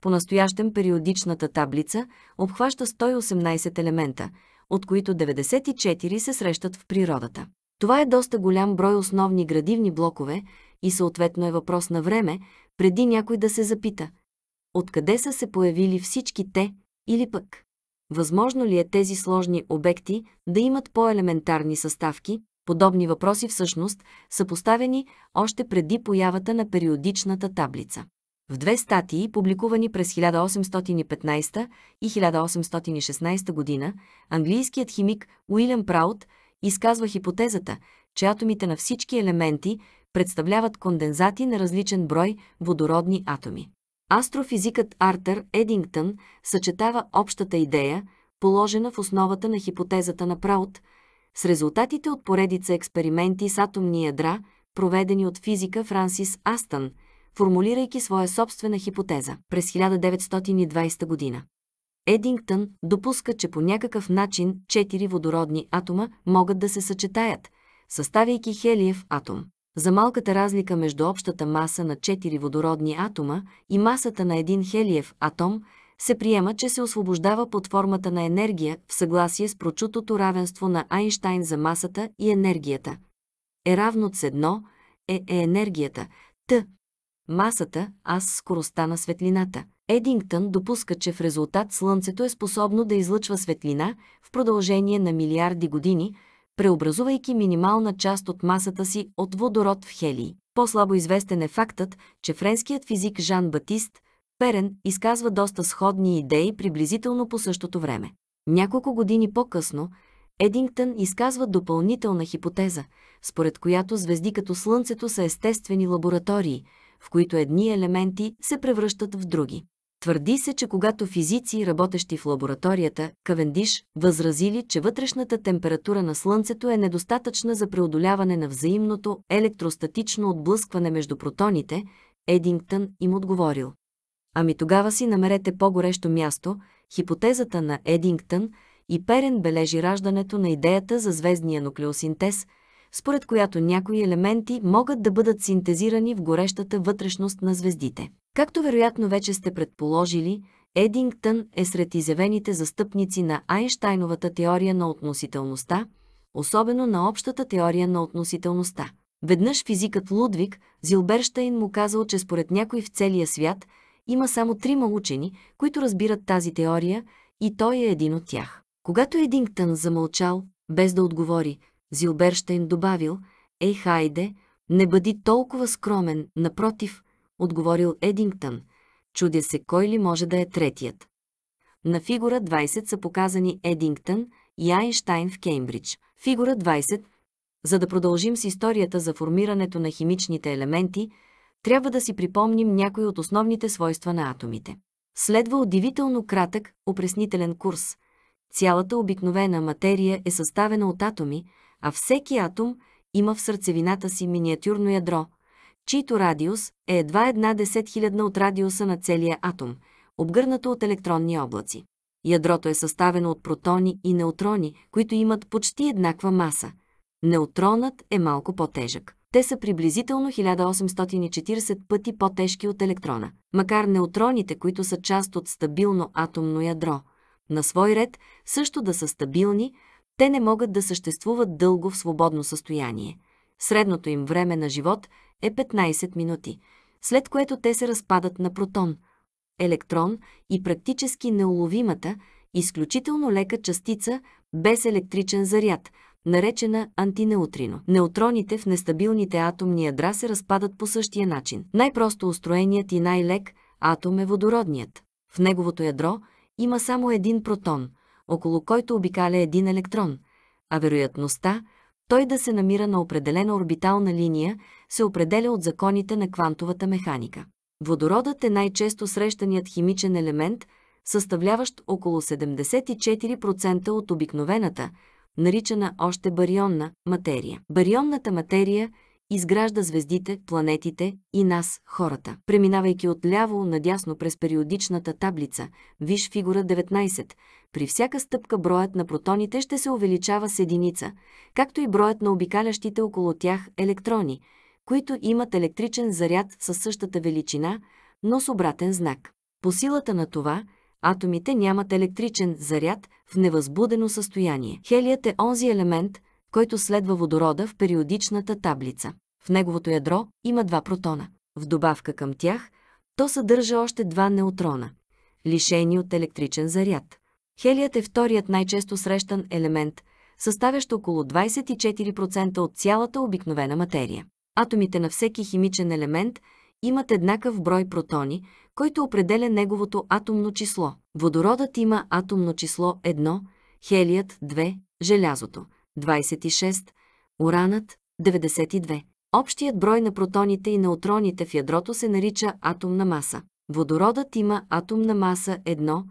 По-настоящем периодичната таблица обхваща 118 елемента, от които 94 се срещат в природата. Това е доста голям брой основни градивни блокове и съответно е въпрос на време, преди някой да се запита – откъде са се появили всички те или пък възможно ли е тези сложни обекти да имат по-елементарни съставки, подобни въпроси всъщност са поставени още преди появата на периодичната таблица. В две статии, публикувани през 1815 и 1816 година, английският химик Уилям Праут изказва хипотезата, че атомите на всички елементи представляват кондензати на различен брой водородни атоми. Астрофизикът Артър Едингтън съчетава общата идея, положена в основата на хипотезата на Праут, с резултатите от поредица експерименти с атомни ядра, проведени от физика Франсис Астън, формулирайки своя собствена хипотеза през 1920 година. Едингтън допуска, че по някакъв начин четири водородни атома могат да се съчетаят, съставяйки хелиев атом за малката разлика между общата маса на 4 водородни атома и масата на един хелиев атом, се приема, че се освобождава под формата на енергия в съгласие с прочутото равенство на Айнштайн за масата и енергията. Е равно с едно е, е енергията, т. Масата, аз скоростта на светлината. Едингтън допуска, че в резултат Слънцето е способно да излъчва светлина в продължение на милиарди години – преобразувайки минимална част от масата си от водород в хелий. По-слабо известен е фактът, че френският физик Жан Батист Перен изказва доста сходни идеи приблизително по същото време. Няколко години по-късно Едингтън изказва допълнителна хипотеза, според която звезди като Слънцето са естествени лаборатории, в които едни елементи се превръщат в други. Твърди се, че когато физици, работещи в лабораторията, Кавендиш, възразили, че вътрешната температура на Слънцето е недостатъчна за преодоляване на взаимното електростатично отблъскване между протоните, Едингтън им отговорил. Ами тогава си намерете по-горещо място, хипотезата на Едингтън и Перен бележи раждането на идеята за звездния нуклеосинтез, според която някои елементи могат да бъдат синтезирани в горещата вътрешност на звездите. Както вероятно вече сте предположили, Едингтън е сред изявените застъпници на Айнштайновата теория на относителността, особено на общата теория на относителността. Веднъж физикът Лудвиг Зилберштейн му казал, че според някой в целия свят има само трима учени, които разбират тази теория и той е един от тях. Когато Едингтън замълчал, без да отговори, Зилберштейн добавил, «Ей, хайде, не бъди толкова скромен, напротив, отговорил Едингтън. Чудя се кой ли може да е третият. На фигура 20 са показани Едингтън и Айнштайн в Кеймбридж. Фигура 20. За да продължим с историята за формирането на химичните елементи, трябва да си припомним някои от основните свойства на атомите. Следва удивително кратък, опреснителен курс. Цялата обикновена материя е съставена от атоми, а всеки атом има в сърцевината си миниатюрно ядро – чийто радиус е едва една десетхилядна от радиуса на целия атом, обгърнато от електронни облаци. Ядрото е съставено от протони и неутрони, които имат почти еднаква маса. Неутронът е малко по-тежък. Те са приблизително 1840 пъти по-тежки от електрона. Макар неутроните, които са част от стабилно атомно ядро, на свой ред също да са стабилни, те не могат да съществуват дълго в свободно състояние – Средното им време на живот е 15 минути, след което те се разпадат на протон, електрон и практически неуловимата, изключително лека частица без електричен заряд, наречена антинеутрино. Неутроните в нестабилните атомни ядра се разпадат по същия начин. Най-просто устроеният и най-лек атом е водородният. В неговото ядро има само един протон, около който обикаля един електрон, а вероятността – той да се намира на определена орбитална линия, се определя от законите на квантовата механика. Водородът е най-често срещаният химичен елемент, съставляващ около 74% от обикновената, наричана още барионна материя. Барионната материя изгражда звездите, планетите и нас, хората. Преминавайки от ляво надясно през периодичната таблица, виж фигура 19, при всяка стъпка броят на протоните ще се увеличава с единица, както и броят на обикалящите около тях електрони, които имат електричен заряд със същата величина, но с обратен знак. По силата на това, атомите нямат електричен заряд в невъзбудено състояние. Хелият е онзи елемент, който следва водорода в периодичната таблица. В неговото ядро има два протона. В добавка към тях, то съдържа още два неутрона, лишени от електричен заряд. Хелият е вторият най-често срещан елемент, съставящ около 24% от цялата обикновена материя. Атомите на всеки химичен елемент имат еднакъв брой протони, който определя неговото атомно число. Водородът има атомно число 1, хелият 2, желязото 26, уранът 92. Общият брой на протоните и неутроните в ядрото се нарича атомна маса. Водородът има атомна маса 1,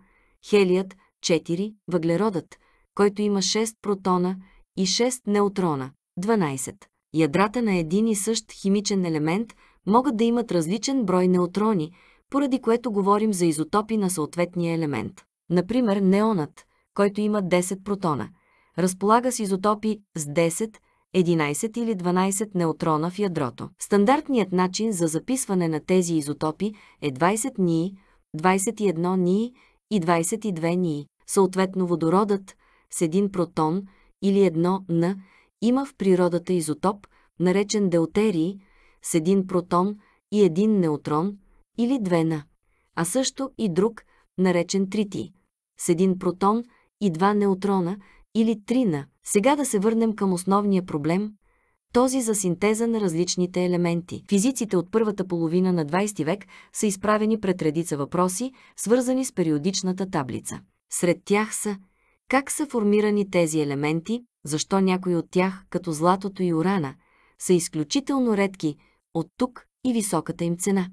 хелият 4. Въглеродът, който има 6 протона и 6 неутрона. 12. Ядрата на един и същ химичен елемент могат да имат различен брой неутрони, поради което говорим за изотопи на съответния елемент. Например, неонът, който има 10 протона, разполага с изотопи с 10, 11 или 12 неутрона в ядрото. Стандартният начин за записване на тези изотопи е 20 нии, 21 нии и 22 ни, съответно водородът с един протон или едно Н, има в природата изотоп, наречен деутерий, с един протон и един неутрон или две Н, а също и друг, наречен трити, с един протон и два неутрона или три Н. Сега да се върнем към основния проблем – този за синтеза на различните елементи. Физиците от първата половина на 20 век са изправени пред редица въпроси, свързани с периодичната таблица. Сред тях са как са формирани тези елементи, защо някои от тях, като златото и урана, са изключително редки, от тук и високата им цена,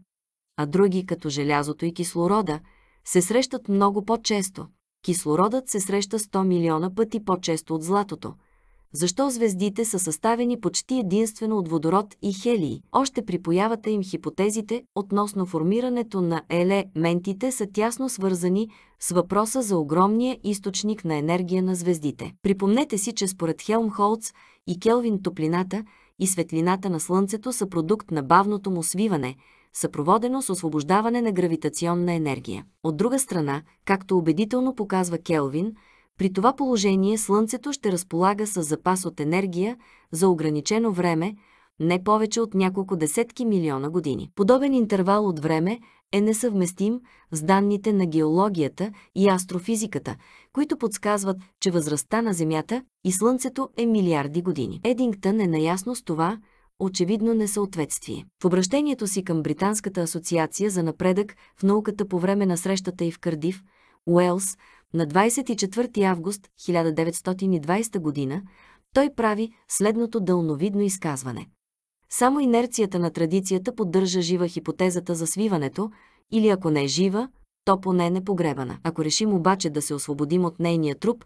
а други, като желязото и кислорода, се срещат много по-често. Кислородът се среща 100 милиона пъти по-често от златото, защо звездите са съставени почти единствено от водород и хелий. Още при появата им хипотезите относно формирането на елементите са тясно свързани с въпроса за огромния източник на енергия на звездите. Припомнете си, че според Хелм Холц и Келвин топлината и светлината на Слънцето са продукт на бавното му свиване – съпроводено с освобождаване на гравитационна енергия. От друга страна, както убедително показва Келвин, при това положение Слънцето ще разполага с запас от енергия за ограничено време, не повече от няколко десетки милиона години. Подобен интервал от време е несъвместим с данните на геологията и астрофизиката, които подсказват, че възрастта на Земята и Слънцето е милиарди години. Едингтън е наясно с това, очевидно несъответствие. В обращението си към Британската асоциация за напредък в науката по време на срещата и в Кардив, Уелс на 24 август 1920 г. той прави следното дълновидно изказване. Само инерцията на традицията поддържа жива хипотезата за свиването, или ако не е жива, то поне непогребана. Ако решим обаче да се освободим от нейния труп,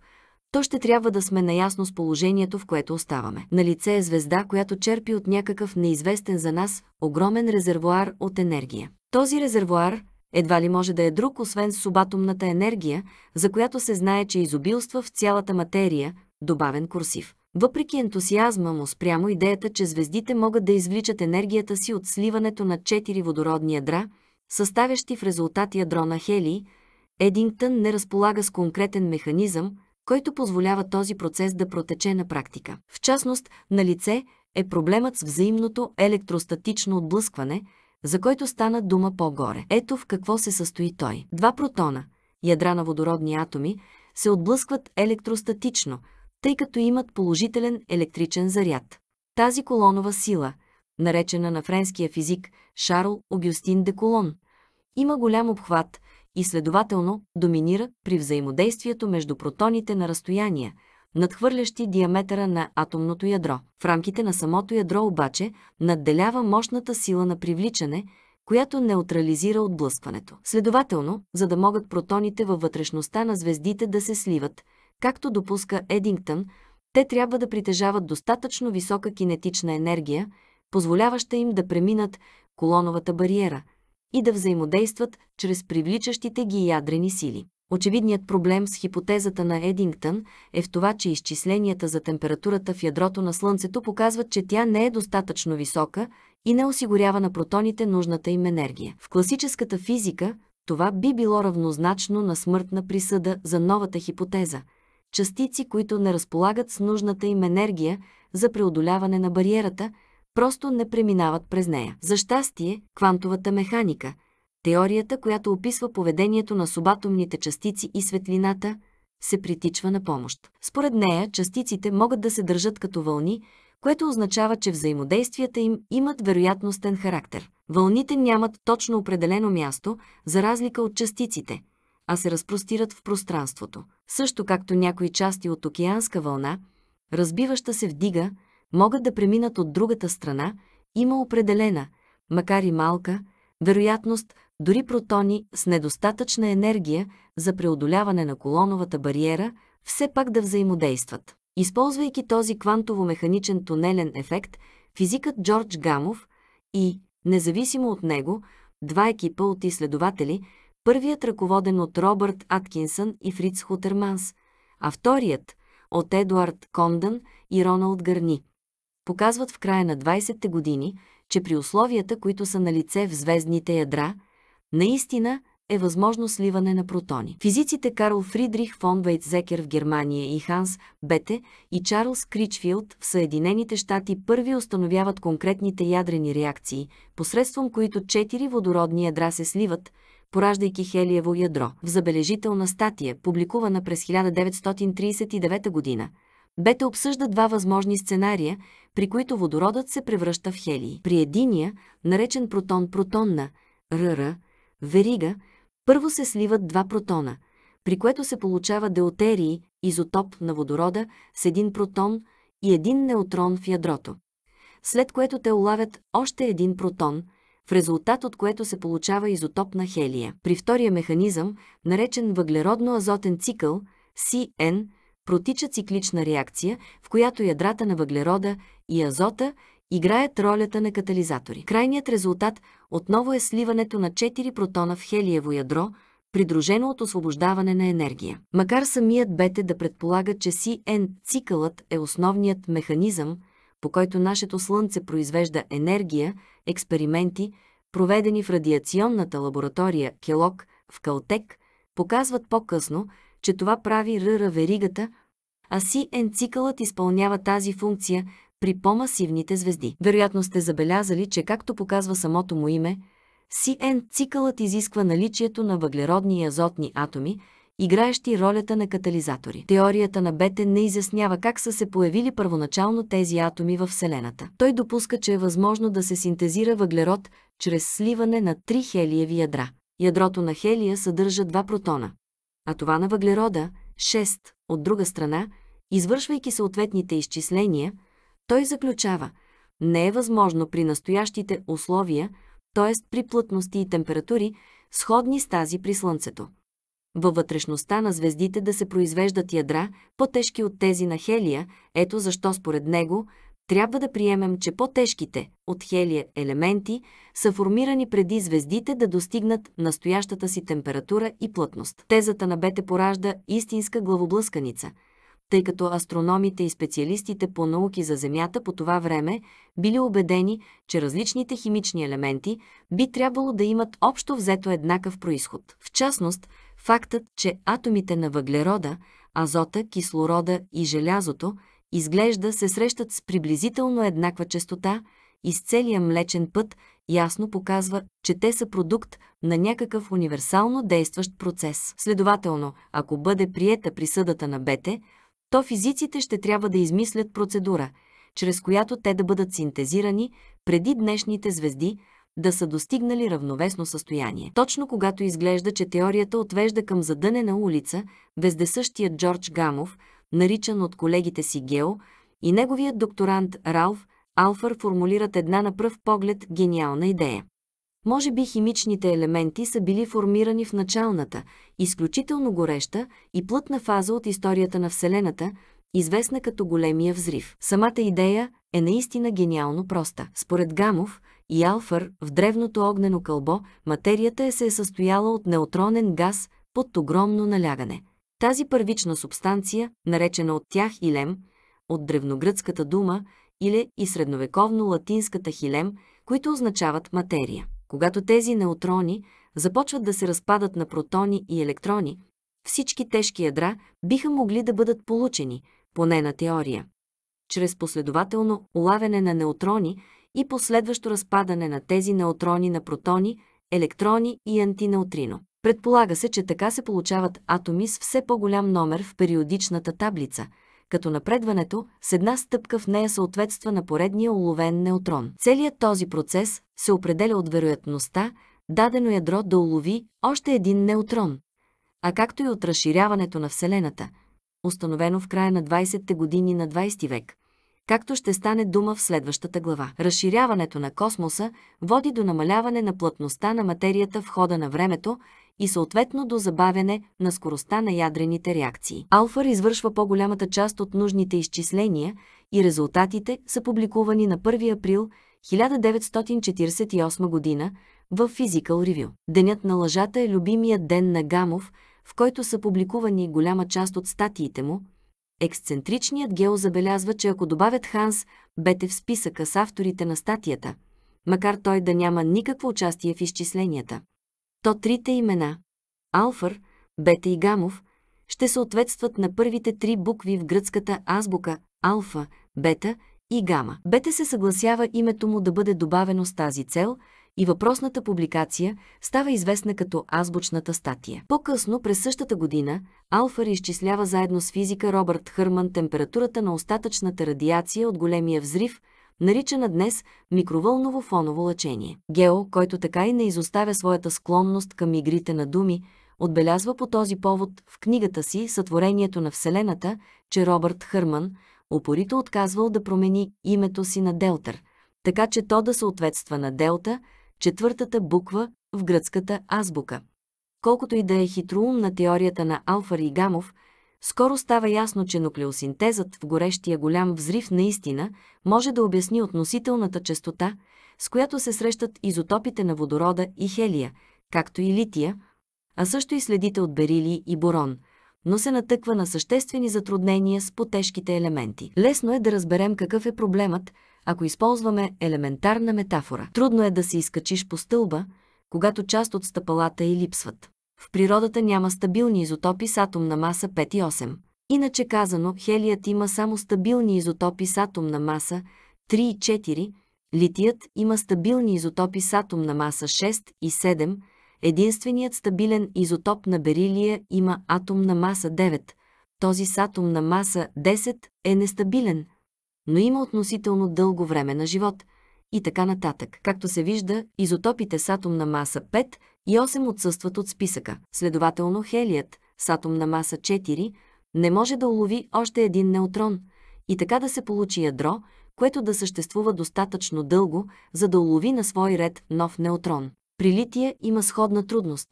то ще трябва да сме наясно с положението, в което оставаме. На лице е звезда, която черпи от някакъв неизвестен за нас огромен резервуар от енергия. Този резервуар едва ли може да е друг, освен субатомната енергия, за която се знае, че изобилства в цялата материя, добавен курсив. Въпреки ентусиазма му спрямо идеята, че звездите могат да извличат енергията си от сливането на четири водородни ядра, съставящи в резултат ядро на Хели, Едингтън не разполага с конкретен механизъм, който позволява този процес да протече на практика. В частност, на лице е проблемът с взаимното електростатично отблъскване – за който стана дума по-горе. Ето в какво се състои той. Два протона, ядра на водородни атоми, се отблъскват електростатично, тъй като имат положителен електричен заряд. Тази колонова сила, наречена на френския физик Шарл Огюстин де Колон, има голям обхват и следователно доминира при взаимодействието между протоните на разстояния – надхвърлящи диаметъра на атомното ядро. В рамките на самото ядро обаче надделява мощната сила на привличане, която неутрализира отблъскването. Следователно, за да могат протоните във вътрешността на звездите да се сливат, както допуска Едингтън, те трябва да притежават достатъчно висока кинетична енергия, позволяваща им да преминат колоновата бариера и да взаимодействат чрез привличащите ги ядрени сили. Очевидният проблем с хипотезата на Едингтън е в това, че изчисленията за температурата в ядрото на Слънцето показват, че тя не е достатъчно висока и не осигурява на протоните нужната им енергия. В класическата физика това би било равнозначно на смъртна присъда за новата хипотеза – частици, които не разполагат с нужната им енергия за преодоляване на бариерата, просто не преминават през нея. За щастие, квантовата механика – Теорията, която описва поведението на субатомните частици и светлината, се притичва на помощ. Според нея, частиците могат да се държат като вълни, което означава, че взаимодействията им имат вероятностен характер. Вълните нямат точно определено място, за разлика от частиците, а се разпростират в пространството. Също както някои части от океанска вълна, разбиваща се вдига, могат да преминат от другата страна, има определена, макар и малка, вероятност дори протони с недостатъчна енергия за преодоляване на колоновата бариера, все пак да взаимодействат. Използвайки този квантово-механичен тунелен ефект, физикът Джордж Гамов и, независимо от него, два екипа от изследователи, първият ръководен от Робърт Аткинсън и Фриц Хутерманс, а вторият от Едуард Кондън и Роналд Гърни, показват в края на 20-те години, че при условията, които са на лице в звездните ядра – Наистина е възможно сливане на протони. Физиците Карл Фридрих фон Вейтзекер в Германия и Ханс Бете и Чарлз Кричфилд в Съединените щати първи установяват конкретните ядрени реакции, посредством които четири водородни ядра се сливат, пораждайки хелиево ядро. В забележителна статия, публикувана през 1939 година, Бете обсъжда два възможни сценария, при които водородът се превръща в хелий. При единия, наречен протон-протонна, РР, верига, първо се сливат два протона, при което се получава деотерии изотоп на водорода с един протон и един неутрон в ядрото. След което те улавят още един протон, в резултат от което се получава изотоп на хелия. При втория механизъм, наречен въглеродно-азотен цикъл, CN, протича циклична реакция, в която ядрата на въглерода и азота играят ролята на катализатори. Крайният резултат отново е сливането на 4 протона в хелиево ядро, придружено от освобождаване на енергия. Макар самият Бете да предполага, че CN цикълът е основният механизъм, по който нашето Слънце произвежда енергия, експерименти, проведени в радиационната лаборатория Келок в Калтек, показват по-късно, че това прави РР веригата, а CN цикълът изпълнява тази функция при по-масивните звезди. Вероятно сте забелязали, че както показва самото му име, CN цикълът изисква наличието на въглеродни и азотни атоми, играещи ролята на катализатори. Теорията на Бете не изяснява как са се появили първоначално тези атоми в Вселената. Той допуска, че е възможно да се синтезира въглерод чрез сливане на три хелиеви ядра. Ядрото на хелия съдържа два протона, а това на въглерода – 6. От друга страна, извършвайки съответните изчисления – той заключава, не е възможно при настоящите условия, т.е. при плътности и температури, сходни с тази при Слънцето. Във вътрешността на звездите да се произвеждат ядра, по-тежки от тези на Хелия, ето защо според него трябва да приемем, че по-тежките от Хелия елементи са формирани преди звездите да достигнат настоящата си температура и плътност. Тезата на Бете поражда истинска главоблъсканица – тъй като астрономите и специалистите по науки за Земята по това време били убедени, че различните химични елементи би трябвало да имат общо взето еднакъв происход. В частност, фактът, че атомите на въглерода, азота, кислорода и желязото изглежда се срещат с приблизително еднаква частота и с целия млечен път ясно показва, че те са продукт на някакъв универсално действащ процес. Следователно, ако бъде приета присъдата на Бете, то физиците ще трябва да измислят процедура, чрез която те да бъдат синтезирани преди днешните звезди да са достигнали равновесно състояние. Точно когато изглежда, че теорията отвежда към задънена улица, вездесъщият Джордж Гамов, наричан от колегите си Гео, и неговият докторант Ралф Алфър формулират една на пръв поглед гениална идея. Може би химичните елементи са били формирани в началната, изключително гореща и плътна фаза от историята на Вселената, известна като големия взрив. Самата идея е наистина гениално проста. Според Гамов и Алфър, в древното огнено кълбо, материята е се е състояла от неутронен газ под огромно налягане. Тази първична субстанция, наречена от тях илем, от древногръцката дума или и средновековно латинската хилем, които означават материя. Когато тези неутрони започват да се разпадат на протони и електрони, всички тежки ядра биха могли да бъдат получени, поне на теория. Чрез последователно улавяне на неутрони и последващо разпадане на тези неутрони на протони, електрони и антинеутрино. Предполага се, че така се получават атоми с все по-голям номер в периодичната таблица – като напредването с една стъпка в нея съответства на поредния уловен неутрон. Целият този процес се определя от вероятността дадено ядро да улови още един неутрон, а както и от разширяването на Вселената, установено в края на 20-те години на 20 век – както ще стане дума в следващата глава. Разширяването на космоса води до намаляване на плътността на материята в хода на времето и съответно до забавяне на скоростта на ядрените реакции. Алфър извършва по-голямата част от нужните изчисления и резултатите са публикувани на 1 април 1948 година в Physical Review. Денят на лъжата е любимият ден на Гамов, в който са публикувани голяма част от статиите му, Ексцентричният гео забелязва, че ако добавят Ханс Бете в списъка с авторите на статията, макар той да няма никакво участие в изчисленията, то трите имена – Алфър, Бете и Гамов – ще съответстват на първите три букви в гръцката азбука – алфа, бета и гама. Бете се съгласява името му да бъде добавено с тази цел – и въпросната публикация става известна като азбучната статия. По-късно, през същата година, Алфър изчислява заедно с физика Робърт Хърман температурата на остатъчната радиация от големия взрив, наричана днес микровълново фоново лъчение. Гео, който така и не изоставя своята склонност към игрите на думи, отбелязва по този повод в книгата си Сътворението на Вселената, че Робърт Хърман упорито отказвал да промени името си на Делтър, така че то да съответства на Делта – четвъртата буква в гръцката азбука. Колкото и да е хитроум на теорията на Алфар и Гамов, скоро става ясно, че нуклеосинтезът в горещия голям взрив наистина може да обясни относителната частота, с която се срещат изотопите на водорода и хелия, както и лития, а също и следите от берили и борон, но се натъква на съществени затруднения с потежките елементи. Лесно е да разберем какъв е проблемът, ако използваме елементарна метафора. Трудно е да се изкачиш по стълба, когато част от стъпалата и липсват. В природата няма стабилни изотопи с атомна маса 5 и 8. Иначе казано, хелият има само стабилни изотопи с атомна маса 3 и 4, литият има стабилни изотопи с атомна маса 6 и 7, единственият стабилен изотоп на берилия има атомна маса 9, този с атомна маса 10 е нестабилен – но има относително дълго време на живот и така нататък. Както се вижда, изотопите с атомна маса 5 и 8 отсъстват от списъка. Следователно хелият с атомна маса 4 не може да улови още един неутрон и така да се получи ядро, което да съществува достатъчно дълго, за да улови на свой ред нов неутрон. При лития има сходна трудност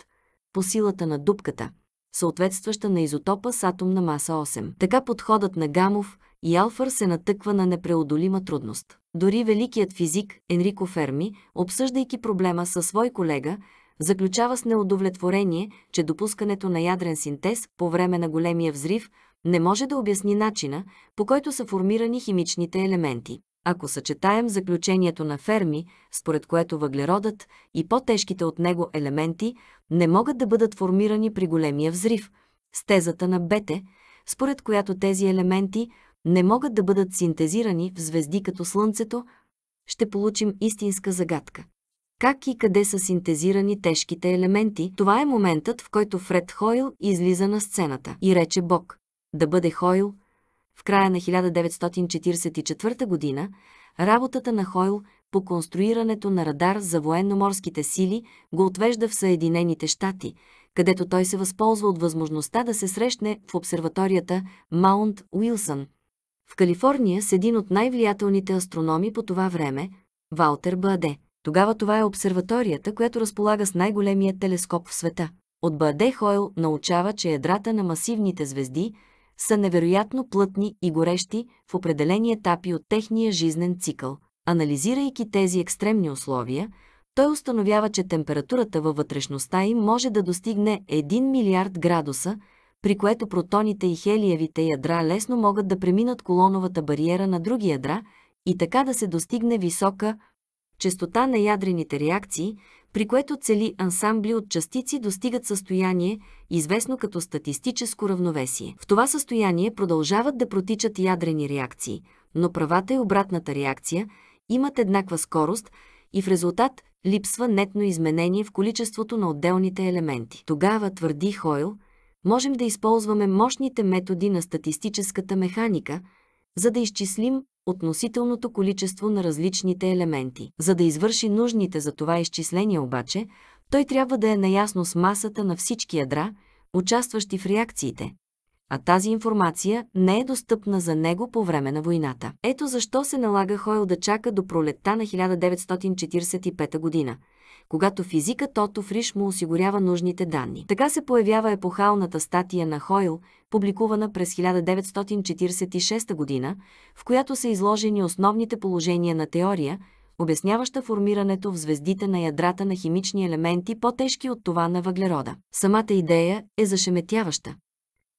по силата на дупката, съответстваща на изотопа с атомна маса 8. Така подходът на Гамов и Алфър се натъква на непреодолима трудност. Дори великият физик Енрико Ферми, обсъждайки проблема със свой колега, заключава с неудовлетворение, че допускането на ядрен синтез по време на големия взрив не може да обясни начина, по който са формирани химичните елементи. Ако съчетаем заключението на Ферми, според което въглеродът и по-тежките от него елементи не могат да бъдат формирани при големия взрив, с тезата на Бете, според която тези елементи не могат да бъдат синтезирани в звезди като Слънцето, ще получим истинска загадка. Как и къде са синтезирани тежките елементи, това е моментът, в който Фред Хойл излиза на сцената и рече Бог да бъде Хойл. В края на 1944 година работата на Хойл по конструирането на радар за военноморските сили го отвежда в Съединените щати, където той се възползва от възможността да се срещне в обсерваторията Маунт Уилсън в Калифорния с един от най-влиятелните астрономи по това време, Валтер Баде. Тогава това е обсерваторията, която разполага с най-големия телескоп в света. От Баде Хойл научава, че ядрата на масивните звезди са невероятно плътни и горещи в определени етапи от техния жизнен цикъл. Анализирайки тези екстремни условия, той установява, че температурата във вътрешността им може да достигне 1 милиард градуса – при което протоните и хелиевите ядра лесно могат да преминат колоновата бариера на други ядра и така да се достигне висока частота на ядрените реакции, при което цели ансамбли от частици достигат състояние, известно като статистическо равновесие. В това състояние продължават да протичат ядрени реакции, но правата и обратната реакция имат еднаква скорост и в резултат липсва нетно изменение в количеството на отделните елементи. Тогава, твърди Хойл, можем да използваме мощните методи на статистическата механика, за да изчислим относителното количество на различните елементи. За да извърши нужните за това изчисления обаче, той трябва да е наясно с масата на всички ядра, участващи в реакциите, а тази информация не е достъпна за него по време на войната. Ето защо се налага Хойл да чака до пролетта на 1945 година – когато физика Тото Фриш му осигурява нужните данни. Така се появява епохалната статия на Хойл, публикувана през 1946 година, в която са изложени основните положения на теория, обясняваща формирането в звездите на ядрата на химични елементи по-тежки от това на въглерода. Самата идея е зашеметяваща.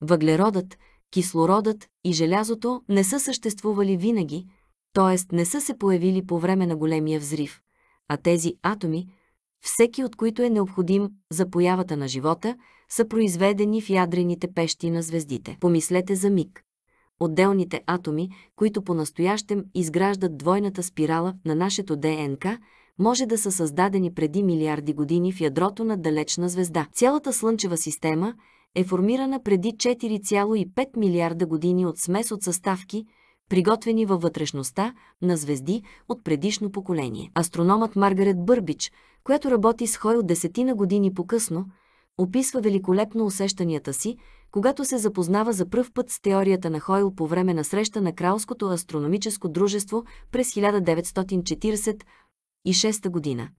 Въглеродът, кислородът и желязото не са съществували винаги, т.е. не са се появили по време на големия взрив, а тези атоми, всеки от които е необходим за появата на живота, са произведени в ядрените пещи на звездите. Помислете за миг. Отделните атоми, които по-настоящем изграждат двойната спирала на нашето ДНК, може да са създадени преди милиарди години в ядрото на далечна звезда. Цялата Слънчева система е формирана преди 4,5 милиарда години от смес от съставки – приготвени във вътрешността на звезди от предишно поколение. Астрономът Маргарет Бърбич, която работи с Хой от десетина години по-късно, описва великолепно усещанията си, когато се запознава за пръв път с теорията на Хойл по време на среща на Кралското астрономическо дружество през 1946 година.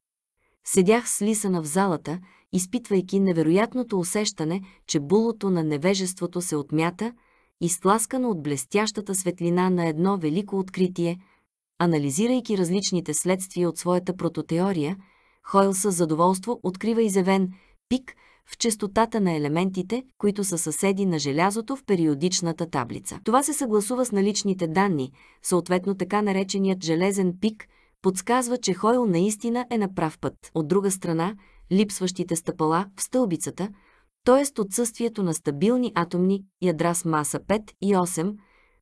Седях с лисана в залата, изпитвайки невероятното усещане, че булото на невежеството се отмята – изтласкано от блестящата светлина на едно велико откритие, анализирайки различните следствия от своята прототеория, Хойл със задоволство открива изявен пик в частотата на елементите, които са съседи на желязото в периодичната таблица. Това се съгласува с наличните данни, съответно така нареченият железен пик подсказва, че Хойл наистина е на прав път. От друга страна, липсващите стъпала в стълбицата – т.е. отсъствието на стабилни атомни ядра с маса 5 и 8,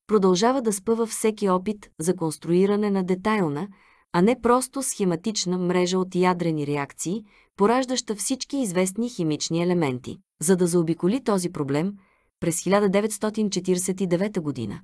продължава да спъва всеки опит за конструиране на детайлна, а не просто схематична мрежа от ядрени реакции, пораждаща всички известни химични елементи. За да заобиколи този проблем, през 1949 г.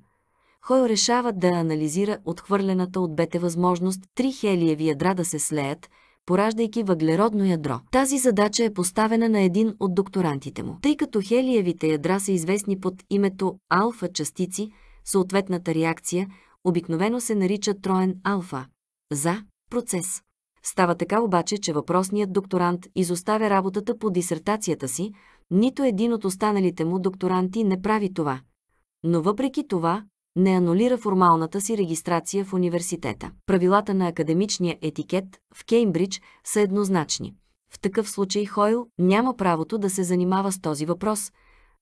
Хой решава да анализира отхвърлената от Бете възможност три хелиеви ядра да се слеят – пораждайки въглеродно ядро. Тази задача е поставена на един от докторантите му. Тъй като хелиевите ядра са известни под името алфа частици, съответната реакция обикновено се нарича троен алфа за процес. Става така обаче, че въпросният докторант изоставя работата по дисертацията си, нито един от останалите му докторанти не прави това. Но въпреки това, не анулира формалната си регистрация в университета. Правилата на академичния етикет в Кеймбридж са еднозначни. В такъв случай Хойл няма правото да се занимава с този въпрос,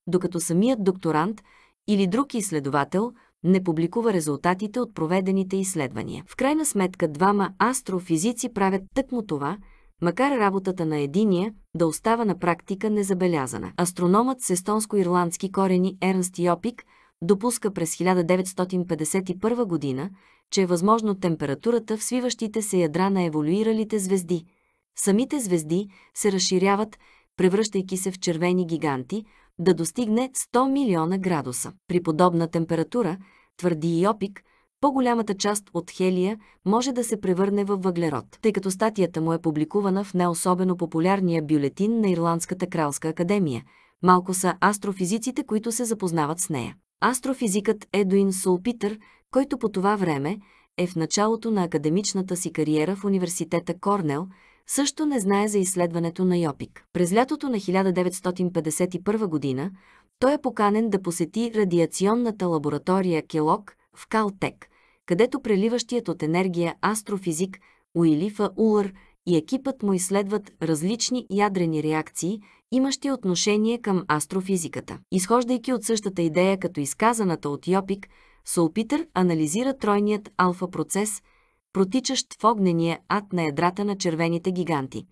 докато самият докторант или друг изследовател не публикува резултатите от проведените изследвания. В крайна сметка двама астрофизици правят тъкмо това, макар работата на единия да остава на практика незабелязана. Астрономът с естонско-ирландски корени Ернст Йопик – допуска през 1951 година, че е възможно температурата в свиващите се ядра на еволюиралите звезди. Самите звезди се разширяват, превръщайки се в червени гиганти, да достигне 100 милиона градуса. При подобна температура, твърди и опик, по-голямата част от хелия може да се превърне в въглерод, тъй като статията му е публикувана в неособено популярния бюлетин на Ирландската кралска академия. Малко са астрофизиците, които се запознават с нея. Астрофизикът Едуин Солпитър, който по това време е в началото на академичната си кариера в университета Корнел, също не знае за изследването на Йопик. През лятото на 1951 година той е поканен да посети радиационната лаборатория Келок в Калтек, където преливащият от енергия астрофизик Уилифа Улър и екипът му изследват различни ядрени реакции имащи отношение към астрофизиката. Изхождайки от същата идея като изказаната от Йопик, Солпитър анализира тройният алфа-процес, протичащ в огнения ад на ядрата на червените гиганти.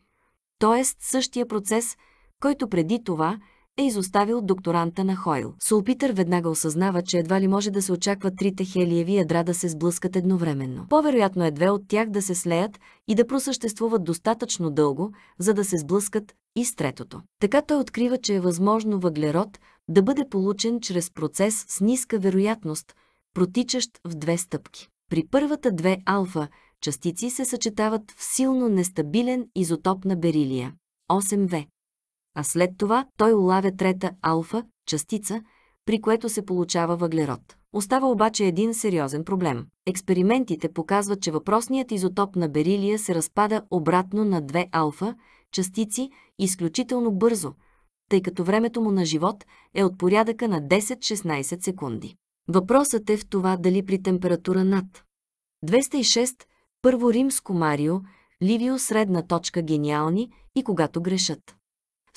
Тоест същия процес, който преди това е изоставил докторанта на Хойл. Солпитър веднага осъзнава, че едва ли може да се очаква трите хелиеви ядра да се сблъскат едновременно. По-вероятно е две от тях да се слеят и да просъществуват достатъчно дълго, за да се сблъскат, и с третото. Така той открива, че е възможно въглерод да бъде получен чрез процес с ниска вероятност, протичащ в две стъпки. При първата две алфа частици се съчетават в силно нестабилен изотоп на берилия 8В. А след това той улавя трета алфа частица, при което се получава въглерод. Остава обаче един сериозен проблем. Експериментите показват, че въпросният изотоп на берилия се разпада обратно на 2 алфа, частици изключително бързо, тъй като времето му на живот е от порядъка на 10-16 секунди. Въпросът е в това дали при температура над 206, първо римско Марио, Ливио средна точка гениални и когато грешат.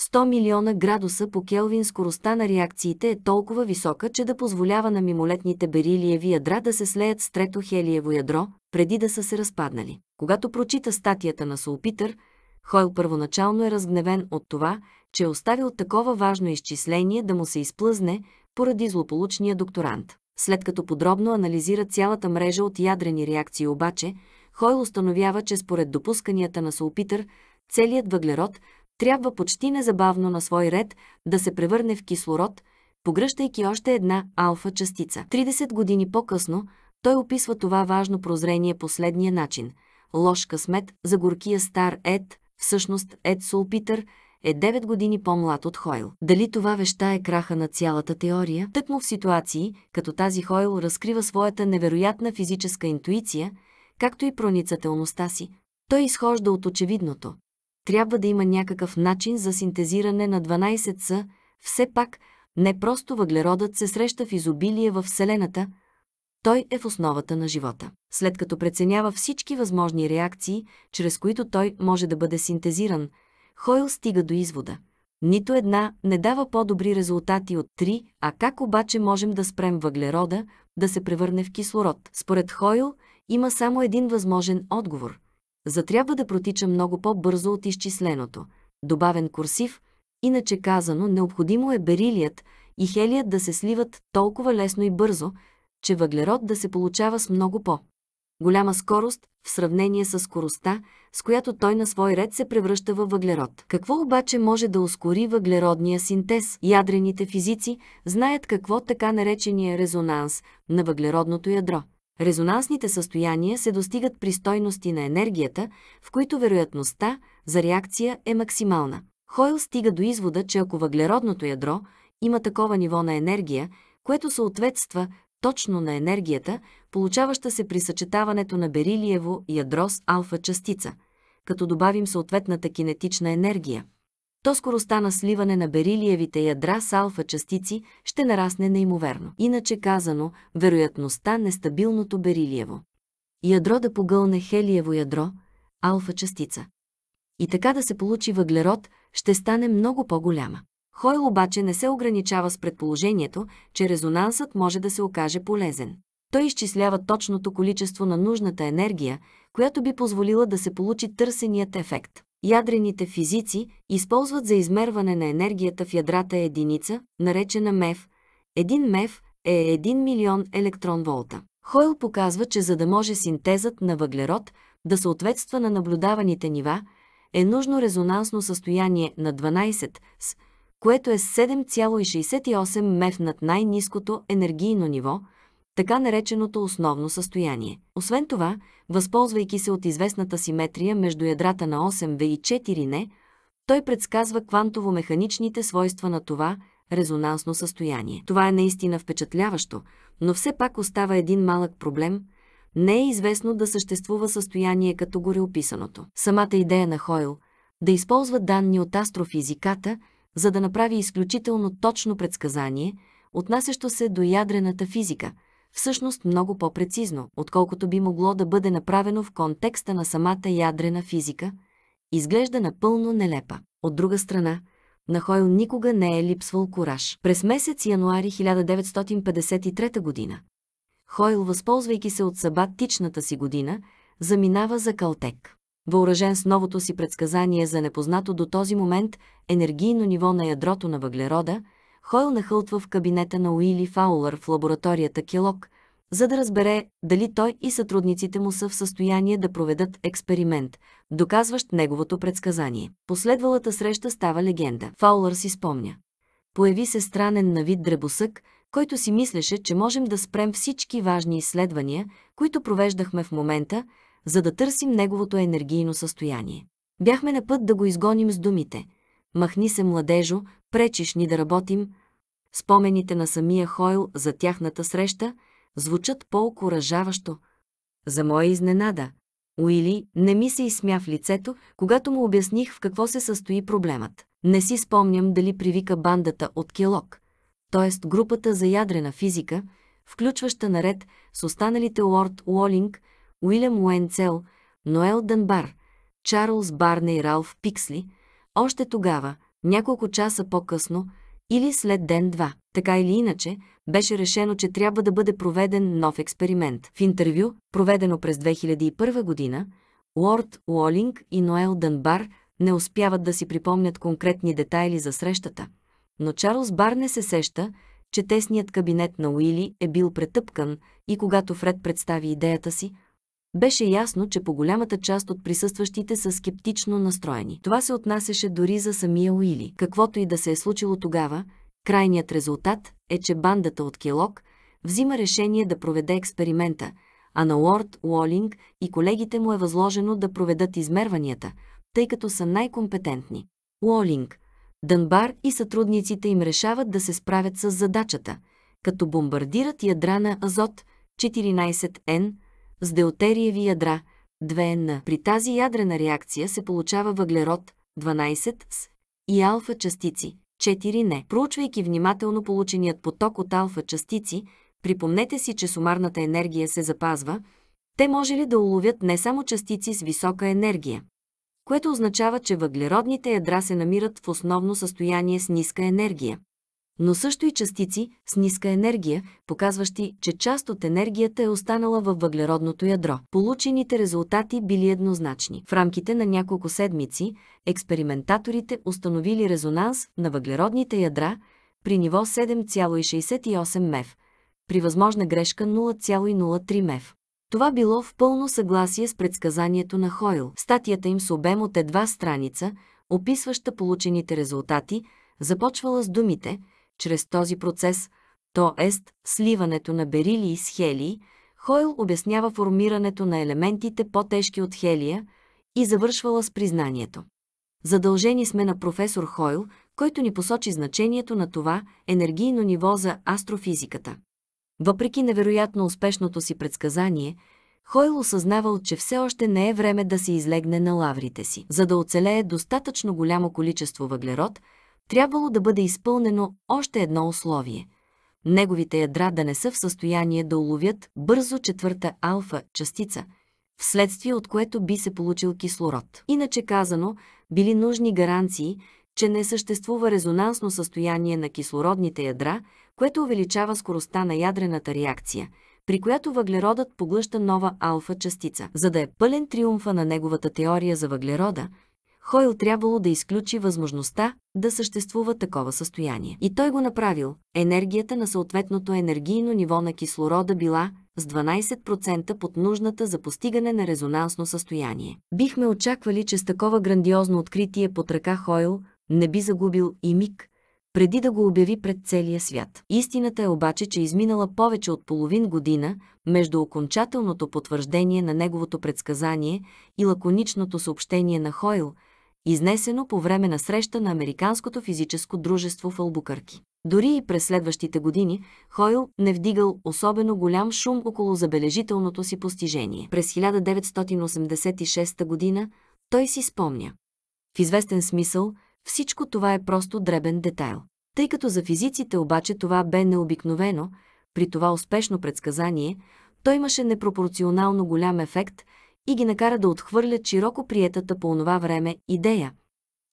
100 милиона градуса по Келвин скоростта на реакциите е толкова висока, че да позволява на мимолетните берилиеви ядра да се слеят с трето хелиево ядро, преди да са се разпаднали. Когато прочита статията на Солпитър, Хойл първоначално е разгневен от това, че е оставил такова важно изчисление да му се изплъзне поради злополучния докторант. След като подробно анализира цялата мрежа от ядрени реакции обаче, Хойл установява, че според допусканията на Солпитър, целият въглерод трябва почти незабавно на свой ред да се превърне в кислород, погръщайки още една алфа частица. 30 години по-късно той описва това важно прозрение последния начин. Лош късмет за горкия стар Ед, Всъщност Ед Солпитър е 9 години по-млад от Хойл. Дали това веща е краха на цялата теория? Тъкмо в ситуации, като тази Хойл разкрива своята невероятна физическа интуиция, както и проницателността си. Той изхожда от очевидното. Трябва да има някакъв начин за синтезиране на 12 са, все пак не просто въглеродът се среща в изобилие във Вселената – той е в основата на живота. След като преценява всички възможни реакции, чрез които той може да бъде синтезиран, Хойл стига до извода. Нито една не дава по-добри резултати от три, а как обаче можем да спрем въглерода да се превърне в кислород? Според Хойл има само един възможен отговор. Затрябва да протича много по-бързо от изчисленото. Добавен курсив, иначе казано, необходимо е берилият и хелият да се сливат толкова лесно и бързо, че въглерод да се получава с много по- голяма скорост в сравнение с скоростта, с която той на свой ред се превръща във въглерод. Какво обаче може да ускори въглеродния синтез? Ядрените физици знаят какво така наречения резонанс на въглеродното ядро. Резонансните състояния се достигат при стойности на енергията, в които вероятността за реакция е максимална. Хойл стига до извода, че ако въглеродното ядро има такова ниво на енергия, което съответства точно на енергията, получаваща се при съчетаването на берилиево ядро с алфа-частица, като добавим съответната кинетична енергия. То скоростта на сливане на берилиевите ядра с алфа-частици ще нарасне неимоверно. Иначе казано, вероятността нестабилното берилиево. Ядро да погълне хелиево ядро, алфа-частица. И така да се получи въглерод, ще стане много по-голяма. Хойл обаче не се ограничава с предположението, че резонансът може да се окаже полезен. Той изчислява точното количество на нужната енергия, която би позволила да се получи търсеният ефект. Ядрените физици използват за измерване на енергията в ядрата единица, наречена МЕВ. Един МЕВ е 1 милион електрон волта. Хойл показва, че за да може синтезът на въглерод да съответства на наблюдаваните нива, е нужно резонансно състояние на 12 с което е 7,68 меф над най-низкото енергийно ниво, така нареченото основно състояние. Освен това, възползвайки се от известната симетрия между ядрата на 8В и 4 н той предсказва квантово-механичните свойства на това резонансно състояние. Това е наистина впечатляващо, но все пак остава един малък проблем – не е известно да съществува състояние като гореописаното. Самата идея на Хойл – да използва данни от астрофизиката – за да направи изключително точно предсказание, отнасящо се до ядрената физика, всъщност много по-прецизно, отколкото би могло да бъде направено в контекста на самата ядрена физика, изглежда напълно нелепа. От друга страна, на Хойл никога не е липсвал кураж. През месец януари 1953 година Хойл, възползвайки се от сабатичната си година, заминава за Калтек. Въоръжен с новото си предсказание за непознато до този момент енергийно ниво на ядрото на въглерода, Хойл нахълтва в кабинета на Уили Фаулър в лабораторията Келок, за да разбере дали той и сътрудниците му са в състояние да проведат експеримент, доказващ неговото предсказание. Последвалата среща става легенда. Фаулър си спомня. Появи се странен на вид дребосък, който си мислеше, че можем да спрем всички важни изследвания, които провеждахме в момента, за да търсим неговото енергийно състояние. Бяхме на път да го изгоним с думите «Махни се, младежо, пречиш ни да работим», спомените на самия Хойл за тяхната среща звучат по-окоръжаващо. За моя изненада, Уили не ми се изсмя в лицето, когато му обясних в какво се състои проблемът. Не си спомням дали привика бандата от Келок, т.е. групата за ядрена физика, включваща наред с останалите Уорд Уолинг – Уилям Уенцел, Ноел Дънбар, Чарлз Барне и Ралф Пиксли, още тогава, няколко часа по-късно, или след ден-два. Така или иначе, беше решено, че трябва да бъде проведен нов експеримент. В интервю, проведено през 2001 година, Уорд Уолинг и Ноел Дънбар не успяват да си припомнят конкретни детайли за срещата. Но Чарлз Барне се сеща, че тесният кабинет на Уили е бил претъпкан и когато Фред представи идеята си, беше ясно, че по голямата част от присъстващите са скептично настроени. Това се отнасяше дори за самия Уили. Каквото и да се е случило тогава, крайният резултат е, че бандата от Келок взима решение да проведе експеримента, а на Уорд, Уолинг и колегите му е възложено да проведат измерванията, тъй като са най-компетентни. Уолинг, Дънбар и сътрудниците им решават да се справят с задачата, като бомбардират ядра на Азот 14Н, с деотериеви ядра 2 н При тази ядрена реакция се получава въглерод 12 с и алфа частици 4 н Проучвайки внимателно полученият поток от алфа частици, припомнете си, че сумарната енергия се запазва, те може ли да уловят не само частици с висока енергия, което означава, че въглеродните ядра се намират в основно състояние с ниска енергия но също и частици с ниска енергия, показващи, че част от енергията е останала във въглеродното ядро. Получените резултати били еднозначни. В рамките на няколко седмици експериментаторите установили резонанс на въглеродните ядра при ниво 7,68 мев, при възможна грешка 0,03 мев. Това било в пълно съгласие с предсказанието на Хойл. Статията им с обем от едва страница, описваща получените резултати, започвала с думите – чрез този процес, т.е. сливането на берили и с хелий, Хойл обяснява формирането на елементите по-тежки от хелия и завършвала с признанието. Задължени сме на професор Хойл, който ни посочи значението на това енергийно ниво за астрофизиката. Въпреки невероятно успешното си предсказание, Хойл осъзнавал, че все още не е време да се излегне на лаврите си, за да оцелее достатъчно голямо количество въглерод – трябвало да бъде изпълнено още едно условие – неговите ядра да не са в състояние да уловят бързо четвърта алфа частица, вследствие от което би се получил кислород. Иначе казано, били нужни гаранции, че не съществува резонансно състояние на кислородните ядра, което увеличава скоростта на ядрената реакция, при която въглеродът поглъща нова алфа частица. За да е пълен триумфа на неговата теория за въглерода – Хойл трябвало да изключи възможността да съществува такова състояние. И той го направил. Енергията на съответното енергийно ниво на кислорода била с 12% под нужната за постигане на резонансно състояние. Бихме очаквали, че с такова грандиозно откритие под ръка Хойл не би загубил и миг, преди да го обяви пред целия свят. Истината е обаче, че изминала повече от половин година между окончателното потвърждение на неговото предсказание и лаконичното съобщение на Хойл – изнесено по време на среща на Американското физическо дружество в Албукърки. Дори и през следващите години Хойл не вдигал особено голям шум около забележителното си постижение. През 1986 година той си спомня. В известен смисъл всичко това е просто дребен детайл. Тъй като за физиците обаче това бе необикновено, при това успешно предсказание, той имаше непропорционално голям ефект – и ги накара да отхвърлят широко приетата по онова време идея,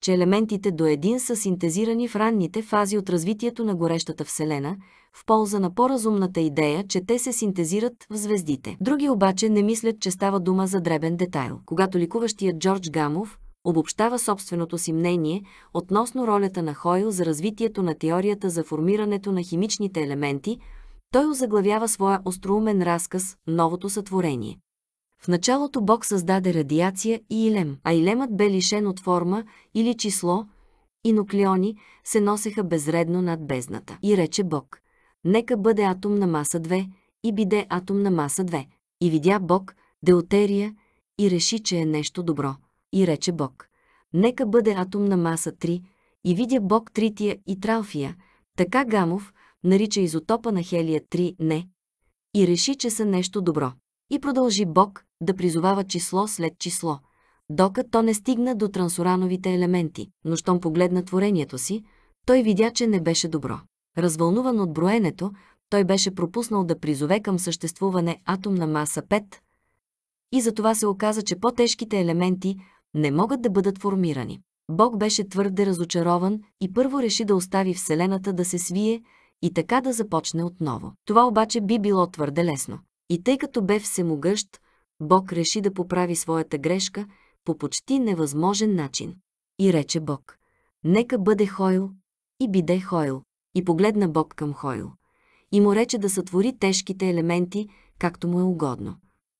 че елементите до един са синтезирани в ранните фази от развитието на горещата Вселена, в полза на по-разумната идея, че те се синтезират в звездите. Други обаче не мислят, че става дума за дребен детайл. Когато ликуващият Джордж Гамов обобщава собственото си мнение относно ролята на Хойл за развитието на теорията за формирането на химичните елементи, той озаглавява своя остроумен разказ «Новото сътворение». В началото Бог създаде радиация и илем, а илемът бе лишен от форма или число, и нуклеони се носеха безредно над бездната. И рече Бог, нека бъде атом на маса 2 и биде атом на маса 2. И видя Бог деотерия и реши, че е нещо добро. И рече Бог, нека бъде атом на маса 3 и видя Бог трития и тралфия, така Гамов нарича изотопа на хелия 3 не, и реши, че са нещо добро и продължи Бог да призовава число след число, докато то не стигна до трансурановите елементи, но щом погледна творението си, той видя, че не беше добро. Развълнуван от броенето, той беше пропуснал да призове към съществуване атомна маса 5 и затова се оказа, че по-тежките елементи не могат да бъдат формирани. Бог беше твърде разочарован и първо реши да остави Вселената да се свие и така да започне отново. Това обаче би било твърде лесно. И тъй като бе всемогъщ, Бог реши да поправи своята грешка по почти невъзможен начин. И рече Бог, нека бъде Хойл, и биде Хойл, и погледна Бог към Хойл. И му рече да сътвори тежките елементи, както му е угодно.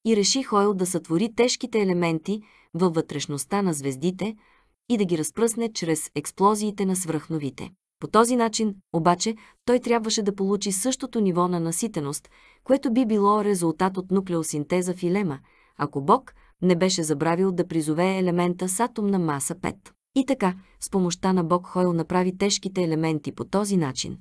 И реши Хойл да сътвори тежките елементи във вътрешността на звездите и да ги разпръсне чрез експлозиите на свръхновите. По този начин, обаче, той трябваше да получи същото ниво на наситеност, което би било резултат от нуклеосинтеза в илема, ако Бог не беше забравил да призове елемента с атомна маса 5. И така, с помощта на Бог Хойл направи тежките елементи по този начин,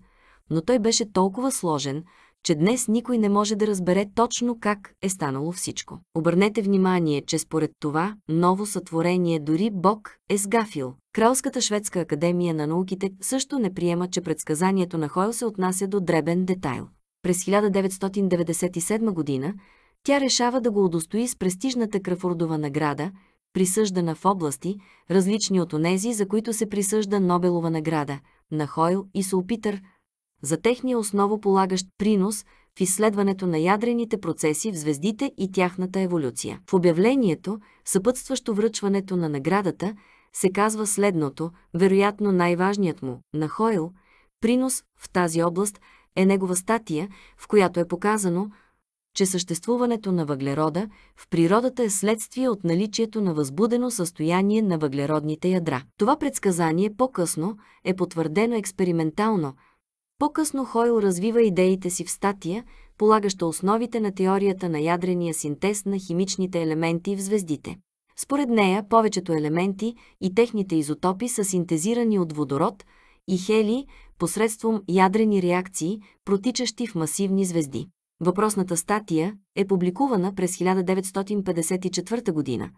но той беше толкова сложен, че днес никой не може да разбере точно как е станало всичко. Обърнете внимание, че според това ново сътворение дори Бог е сгафил. Кралската шведска академия на науките също не приема, че предсказанието на Хойл се отнася до дребен детайл. През 1997 година тя решава да го удостои с престижната кръфордова награда, присъждана в области, различни от онези, за които се присъжда Нобелова награда, на Хойл и Солпитър – за техния основополагащ принос в изследването на ядрените процеси в звездите и тяхната еволюция. В обявлението, съпътстващо връчването на наградата, се казва следното, вероятно най-важният му, на Хойл, принос в тази област е негова статия, в която е показано, че съществуването на въглерода в природата е следствие от наличието на възбудено състояние на въглеродните ядра. Това предсказание по-късно е потвърдено експериментално – по-късно Хойл развива идеите си в статия, полагаща основите на теорията на ядрения синтез на химичните елементи в звездите. Според нея, повечето елементи и техните изотопи са синтезирани от водород и хели посредством ядрени реакции, протичащи в масивни звезди. Въпросната статия е публикувана през 1954 година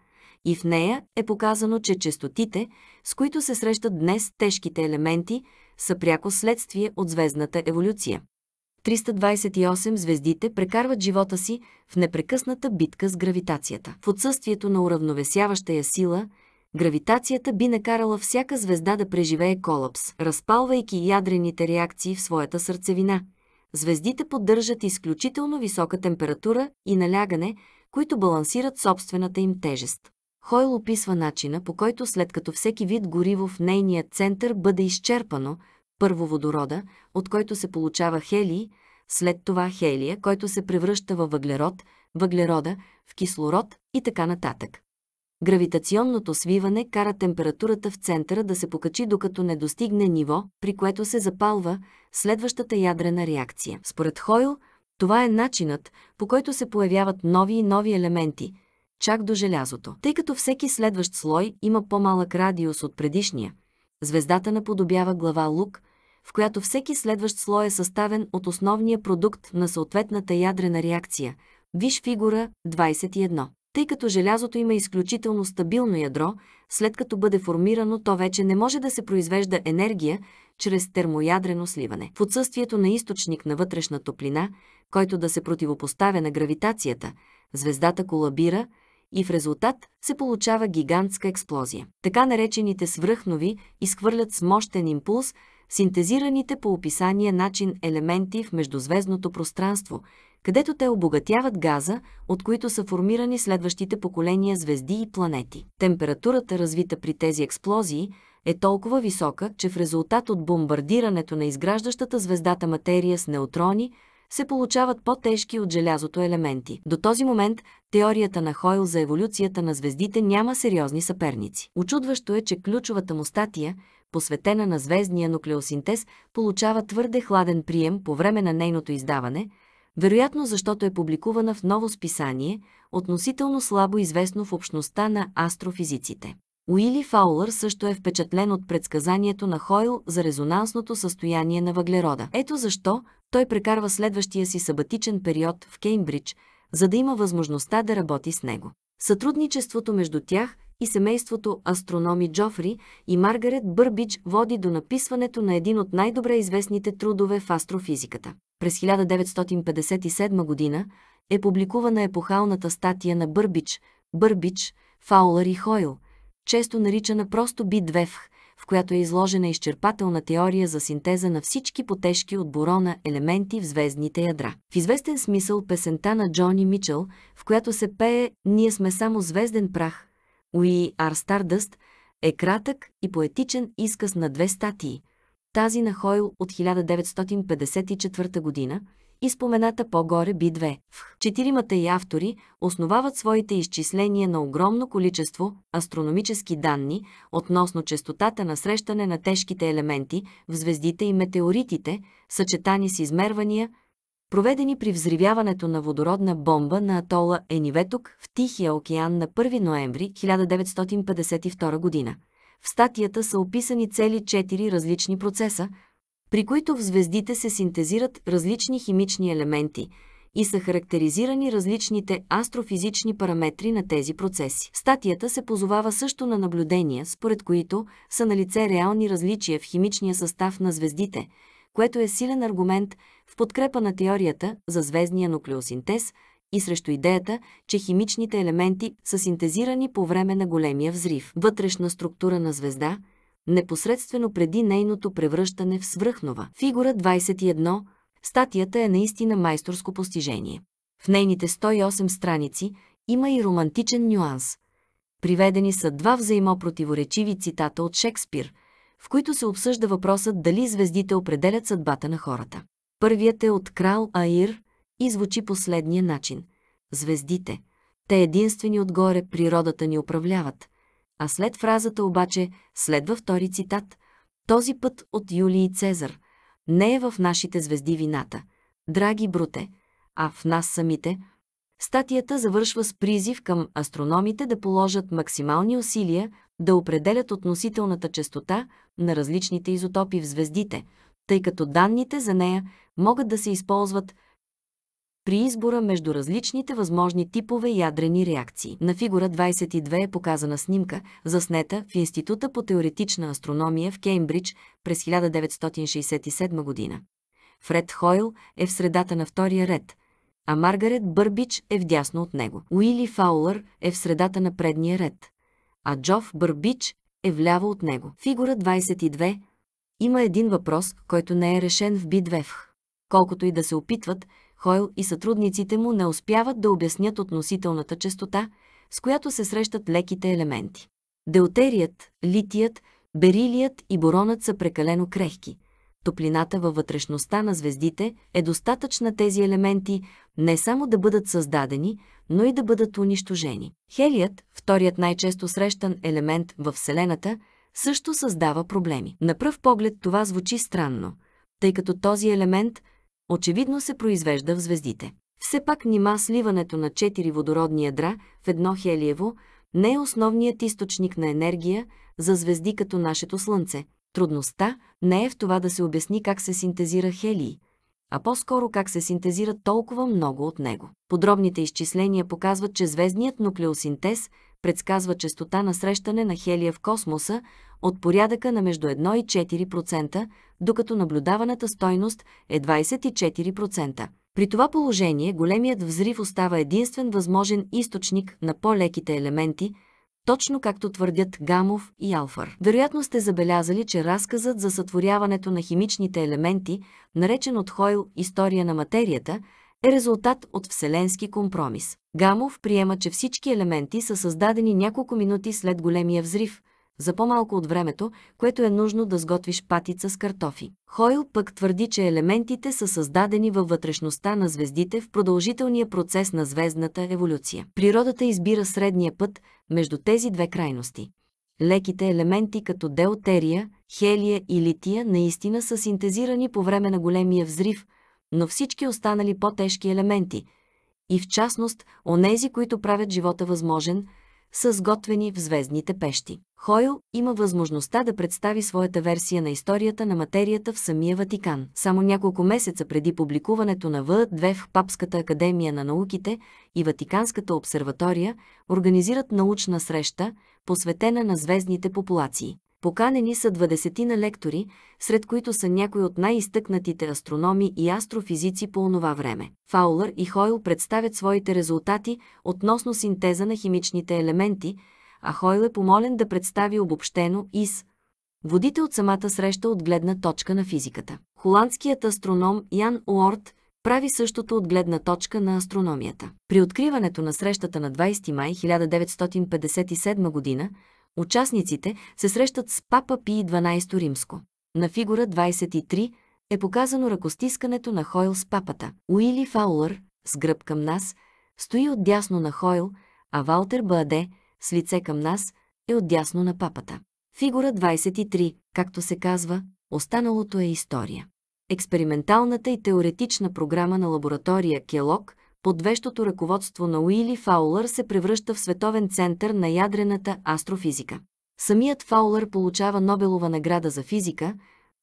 и в нея е показано, че частотите, с които се срещат днес тежките елементи, са пряко следствие от звездната еволюция. 328 звездите прекарват живота си в непрекъсната битка с гравитацията. В отсъствието на уравновесяваща я сила, гравитацията би накарала всяка звезда да преживее колапс, разпалвайки ядрените реакции в своята сърцевина. Звездите поддържат изключително висока температура и налягане, които балансират собствената им тежест. Хойл описва начина, по който след като всеки вид гориво в нейния център бъде изчерпано, първо водорода, от който се получава хелий, след това хелия, който се превръща във въглерод, въглерода, в кислород и така нататък. Гравитационното свиване кара температурата в центъра да се покачи докато не достигне ниво, при което се запалва следващата ядрена реакция. Според Хойл, това е начинът, по който се появяват нови и нови елементи – чак до желязото. Тъй като всеки следващ слой има по-малък радиус от предишния, звездата наподобява глава лук, в която всеки следващ слой е съставен от основния продукт на съответната ядрена реакция. Виж фигура 21. Тъй като желязото има изключително стабилно ядро, след като бъде формирано, то вече не може да се произвежда енергия чрез термоядрено сливане. В отсъствието на източник на вътрешна топлина, който да се противопоставя на гравитацията, звездата колабира, и в резултат се получава гигантска експлозия. Така наречените свръхнови изхвърлят с мощен импулс синтезираните по описания начин елементи в междузвездното пространство, където те обогатяват газа, от които са формирани следващите поколения звезди и планети. Температурата, развита при тези експлозии, е толкова висока, че в резултат от бомбардирането на изграждащата звездата материя с неутрони – се получават по-тежки от желязото елементи. До този момент теорията на Хойл за еволюцията на звездите няма сериозни съперници. Очудващо е, че ключовата му статия, посветена на звездния нуклеосинтез, получава твърде хладен прием по време на нейното издаване, вероятно защото е публикувана в ново списание, относително слабо известно в общността на астрофизиците. Уили Фаулър също е впечатлен от предсказанието на Хойл за резонансното състояние на въглерода. Ето защо той прекарва следващия си събатичен период в Кеймбридж, за да има възможността да работи с него. Сътрудничеството между тях и семейството астрономи Джофри и Маргарет Бърбич води до написването на един от най-добре известните трудове в астрофизиката. През 1957 година е публикувана епохалната статия на Бърбич, Бърбич, Фаулър и Хойл – често наричана просто Бидвефх, в която е изложена изчерпателна теория за синтеза на всички потежки от борона елементи в звездните ядра. В известен смисъл песента на Джони Мичел, в която се пее «Ние сме само звезден прах», «We are Stardust», е кратък и поетичен изказ на две статии – тази на Хойл от 1954 година – и спомената по-горе би 2 В четиримата и автори основават своите изчисления на огромно количество астрономически данни относно частотата на срещане на тежките елементи в звездите и метеоритите, съчетани с измервания, проведени при взривяването на водородна бомба на атола Ениветок в Тихия океан на 1 ноември 1952 година. В статията са описани цели четири различни процеса, при които в звездите се синтезират различни химични елементи и са характеризирани различните астрофизични параметри на тези процеси. Статията се позовава също на наблюдения, според които са налице реални различия в химичния състав на звездите, което е силен аргумент в подкрепа на теорията за звездния нуклеосинтез и срещу идеята, че химичните елементи са синтезирани по време на големия взрив. Вътрешна структура на звезда – непосредствено преди нейното превръщане в свръхнова. Фигура 21. Статията е наистина майсторско постижение. В нейните 108 страници има и романтичен нюанс. Приведени са два взаимопротиворечиви цитата от Шекспир, в които се обсъжда въпросът дали звездите определят съдбата на хората. Първият е от крал Аир и звучи последния начин. Звездите. Те единствени отгоре природата ни управляват а след фразата обаче следва втори цитат, този път от Юлий Цезар. Не е в нашите звезди вината, драги бруте, а в нас самите. Статията завършва с призив към астрономите да положат максимални усилия да определят относителната частота на различните изотопи в звездите, тъй като данните за нея могат да се използват при избора между различните възможни типове ядрени реакции. На фигура 22 е показана снимка, заснета в Института по теоретична астрономия в Кеймбридж през 1967 година. Фред Хойл е в средата на втория ред, а Маргарет Бърбич е вдясно от него. Уили Фаулър е в средата на предния ред, а Джоф Бърбич е вляво от него. Фигура 22 има един въпрос, който не е решен в Бидвефх. Колкото и да се опитват, Хойл и сътрудниците му не успяват да обяснят относителната частота, с която се срещат леките елементи. Деотерият, литият, берилият и боронът са прекалено крехки. Топлината във вътрешността на звездите е достатъчна тези елементи не само да бъдат създадени, но и да бъдат унищожени. Хелият, вторият най-често срещан елемент в Вселената, също създава проблеми. На пръв поглед това звучи странно, тъй като този елемент очевидно се произвежда в звездите. Все пак нима сливането на четири водородни ядра в едно хелиево не е основният източник на енергия за звезди като нашето Слънце. Трудността не е в това да се обясни как се синтезира хелий, а по-скоро как се синтезира толкова много от него. Подробните изчисления показват, че звездният нуклеосинтез предсказва частота на срещане на хелия в космоса от порядъка на между 1 и 4%, докато наблюдаваната стойност е 24%. При това положение големият взрив остава единствен възможен източник на по-леките елементи, точно както твърдят Гамов и Алфър. Вероятно сте забелязали, че разказът за сътворяването на химичните елементи, наречен от Хойл «История на материята», е резултат от вселенски компромис. Гамов приема, че всички елементи са създадени няколко минути след големия взрив – за по-малко от времето, което е нужно да сготвиш патица с картофи. Хойл пък твърди, че елементите са създадени във вътрешността на звездите в продължителния процес на звездната еволюция. Природата избира средния път между тези две крайности. Леките елементи като деотерия, хелия и лития наистина са синтезирани по време на големия взрив, но всички останали по-тежки елементи, и в частност онези, които правят живота възможен – са сготвени в звездните пещи. Хойл има възможността да представи своята версия на историята на материята в самия Ватикан. Само няколко месеца преди публикуването на В2 в Папската академия на науките и Ватиканската обсерватория организират научна среща, посветена на звездните популации. Поканени са 20 на лектори, сред които са някои от най-изтъкнатите астрономи и астрофизици по онова време. Фаулър и Хойл представят своите резултати относно синтеза на химичните елементи, а Хойл е помолен да представи обобщено ИС. водите от самата среща от гледна точка на физиката. Холандският астроном Ян Уорд прави същото от гледна точка на астрономията. При откриването на срещата на 20 май 1957 година, Участниците се срещат с Папа Пи 12 Римско. На фигура 23 е показано ръкостискането на Хойл с папата. Уили Фаулър, с гръб към нас, стои отдясно на Хойл, а Валтер Бъде, с лице към нас, е отдясно на папата. Фигура 23, както се казва, останалото е история. Експерименталната и теоретична програма на лаборатория Келок под вещото ръководство на Уили Фаулър се превръща в световен център на ядрената астрофизика. Самият Фаулър получава Нобелова награда за физика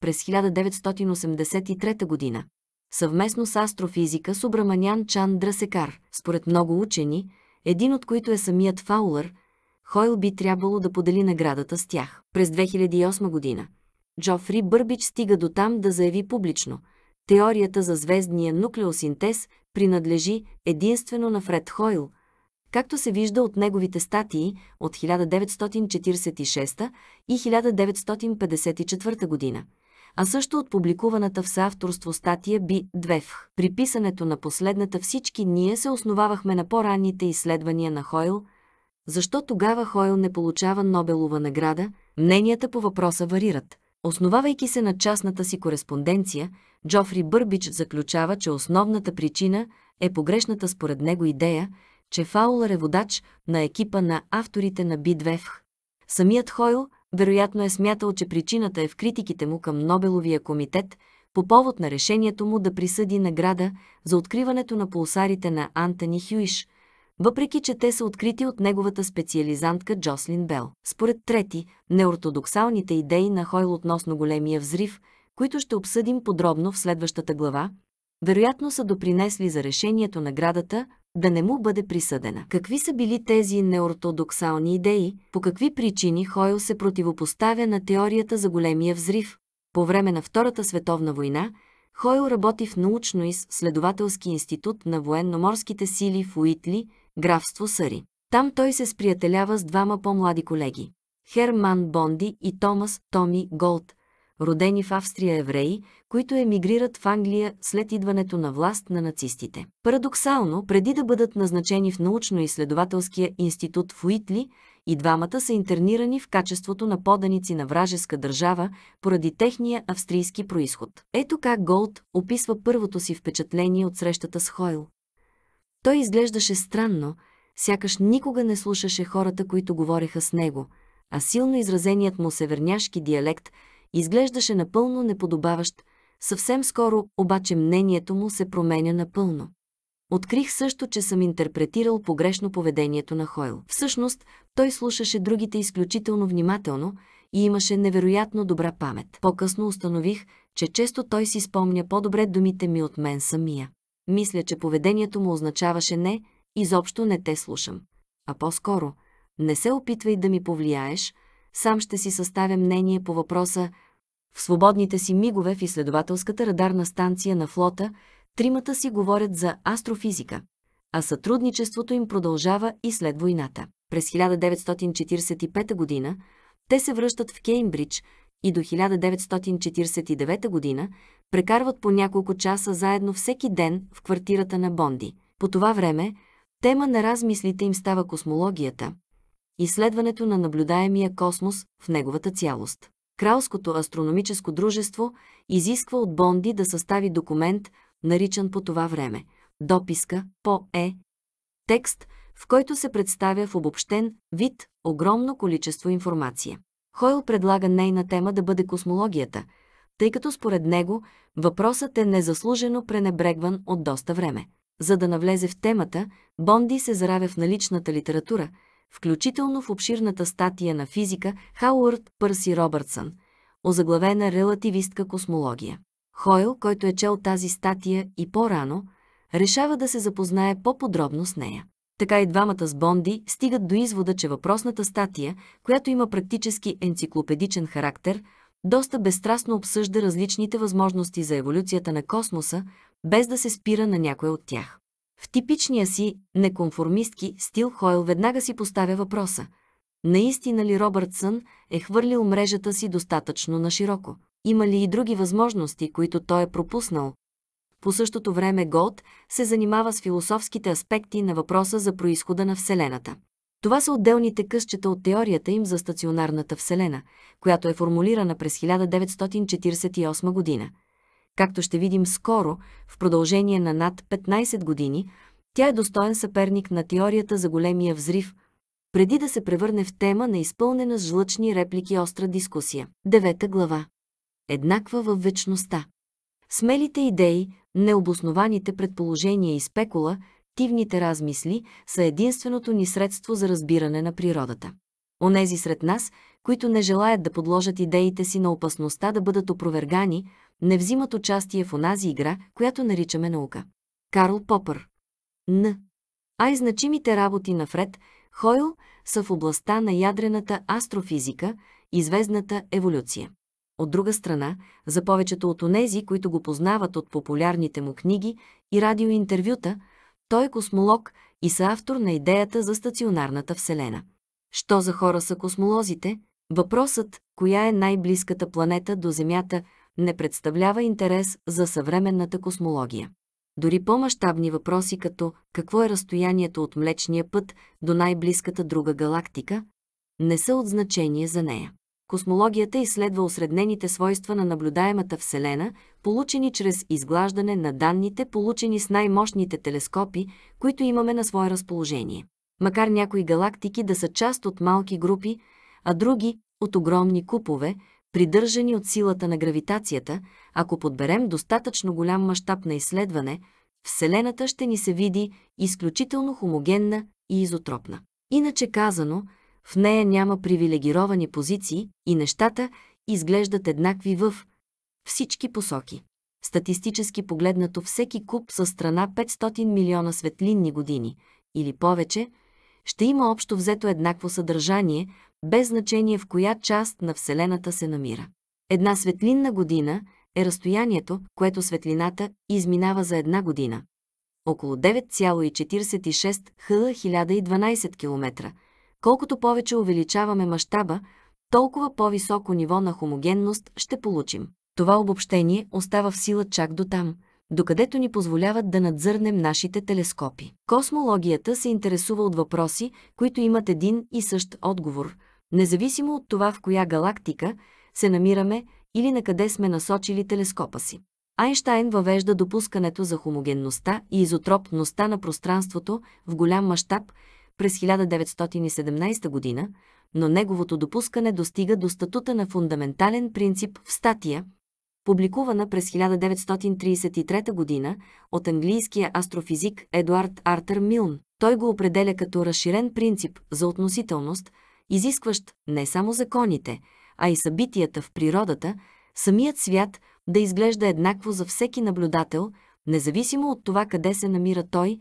през 1983 година. Съвместно с астрофизика Субраманян Чан Драсекар, според много учени, един от които е самият Фаулър, Хойл би трябвало да подели наградата с тях. През 2008 година Джофри Бърбич стига до там да заяви публично – Теорията за звездния нуклеосинтез принадлежи единствено на Фред Хойл, както се вижда от неговите статии от 1946 и 1954 година, а също от публикуваната в съавторство статия Би двев При писането на последната всички ние се основавахме на по-ранните изследвания на Хойл, защо тогава Хойл не получава Нобелова награда, мненията по въпроса варират. Основавайки се на частната си кореспонденция, Джофри Бърбич заключава, че основната причина е погрешната според него идея, че Фаулър е водач на екипа на авторите на Бидвех. Самият Хойл вероятно е смятал, че причината е в критиките му към Нобеловия комитет по повод на решението му да присъди награда за откриването на пулсарите на Антони Хюиш, въпреки че те са открити от неговата специализантка Джослин Бел. Според трети, неортодоксалните идеи на Хойл относно големия взрив – които ще обсъдим подробно в следващата глава, вероятно са допринесли за решението на градата да не му бъде присъдена. Какви са били тези неортодоксални идеи? По какви причини Хойл се противопоставя на теорията за големия взрив? По време на Втората световна война Хойл работи в научно-изследователски институт на военноморските сили в Уитли, графство Съри. Там той се сприятелява с двама по-млади колеги – Херман Бонди и Томас Томи Голд, родени в Австрия евреи, които емигрират в Англия след идването на власт на нацистите. Парадоксално, преди да бъдат назначени в научно-изследователския институт в Уитли, и двамата са интернирани в качеството на поданици на вражеска държава поради техния австрийски происход. Ето как Голд описва първото си впечатление от срещата с Хойл. Той изглеждаше странно, сякаш никога не слушаше хората, които говореха с него, а силно изразеният му северняшки диалект изглеждаше напълно неподобаващ, съвсем скоро обаче мнението му се променя напълно. Открих също, че съм интерпретирал погрешно поведението на Хойл. Всъщност, той слушаше другите изключително внимателно и имаше невероятно добра памет. По-късно установих, че често той си спомня по-добре думите ми от мен самия. Мисля, че поведението му означаваше не, изобщо не те слушам. А по-скоро, не се опитвай да ми повлияеш, сам ще си съставя мнение по въпроса. В свободните си мигове в изследователската радарна станция на флота, тримата си говорят за астрофизика, а сътрудничеството им продължава и след войната. През 1945 година те се връщат в Кеймбридж и до 1949 година прекарват по няколко часа заедно всеки ден в квартирата на Бонди. По това време тема на размислите им става космологията, изследването на наблюдаемия космос в неговата цялост. Кралското астрономическо дружество изисква от Бонди да състави документ, наричан по това време – дописка по Е, текст, в който се представя в обобщен вид огромно количество информация. Хойл предлага нейна тема да бъде космологията, тъй като според него въпросът е незаслужено пренебрегван от доста време. За да навлезе в темата, Бонди се заравя в наличната литература – включително в обширната статия на физика Хауърд Пърси Робъртсън, озаглавена релативистка космология. Хойл, който е чел тази статия и по-рано, решава да се запознае по-подробно с нея. Така и двамата с Бонди стигат до извода, че въпросната статия, която има практически енциклопедичен характер, доста безстрастно обсъжда различните възможности за еволюцията на космоса, без да се спира на някоя от тях. В типичния си неконформистки стил Хойл веднага си поставя въпроса. Наистина ли Робъртсън е хвърлил мрежата си достатъчно на широко? Има ли и други възможности, които той е пропуснал? По същото време Голд се занимава с философските аспекти на въпроса за происхода на Вселената. Това са отделните късчета от теорията им за стационарната Вселена, която е формулирана през 1948 година. Както ще видим скоро, в продължение на над 15 години, тя е достоен съперник на теорията за големия взрив, преди да се превърне в тема на изпълнена с жлъчни реплики остра дискусия. Девета глава. Еднаква във вечността. Смелите идеи, необоснованите предположения и спекула, тивните размисли са единственото ни средство за разбиране на природата. Онези сред нас, които не желаят да подложат идеите си на опасността да бъдат опровергани, не взимат участие в онази игра, която наричаме наука. Карл Попър Н. А и значимите работи на Фред Хойл са в областта на ядрената астрофизика и звездната еволюция. От друга страна, за повечето от онези, които го познават от популярните му книги и радиоинтервюта, той е космолог и съавтор на идеята за стационарната Вселена. Що за хора са космолозите? Въпросът, коя е най-близката планета до Земята – не представлява интерес за съвременната космология. Дори по-мащабни въпроси като какво е разстоянието от Млечния път до най-близката друга галактика, не са от значение за нея. Космологията изследва осреднените свойства на наблюдаемата Вселена, получени чрез изглаждане на данните, получени с най-мощните телескопи, които имаме на свое разположение. Макар някои галактики да са част от малки групи, а други – от огромни купове, придържани от силата на гравитацията, ако подберем достатъчно голям мащаб на изследване, Вселената ще ни се види изключително хомогенна и изотропна. Иначе казано, в нея няма привилегировани позиции и нещата изглеждат еднакви в всички посоки. Статистически погледнато всеки куб със страна 500 милиона светлинни години или повече, ще има общо взето еднакво съдържание, без значение в коя част на Вселената се намира. Една светлинна година е разстоянието, което светлината изминава за една година. Около 9,46 хъл 1012 км. Колкото повече увеличаваме мащаба, толкова по-високо ниво на хомогенност ще получим. Това обобщение остава в сила чак до там, докъдето ни позволяват да надзърнем нашите телескопи. Космологията се интересува от въпроси, които имат един и същ отговор – независимо от това в коя галактика се намираме или на къде сме насочили телескопа си. Айнштайн въвежда допускането за хомогенността и изотропността на пространството в голям мащаб през 1917 година, но неговото допускане достига до статута на фундаментален принцип в статия, публикувана през 1933 година от английския астрофизик Едуард Артер Милн. Той го определя като разширен принцип за относителност – изискващ не само законите, а и събитията в природата, самият свят да изглежда еднакво за всеки наблюдател, независимо от това къде се намира той.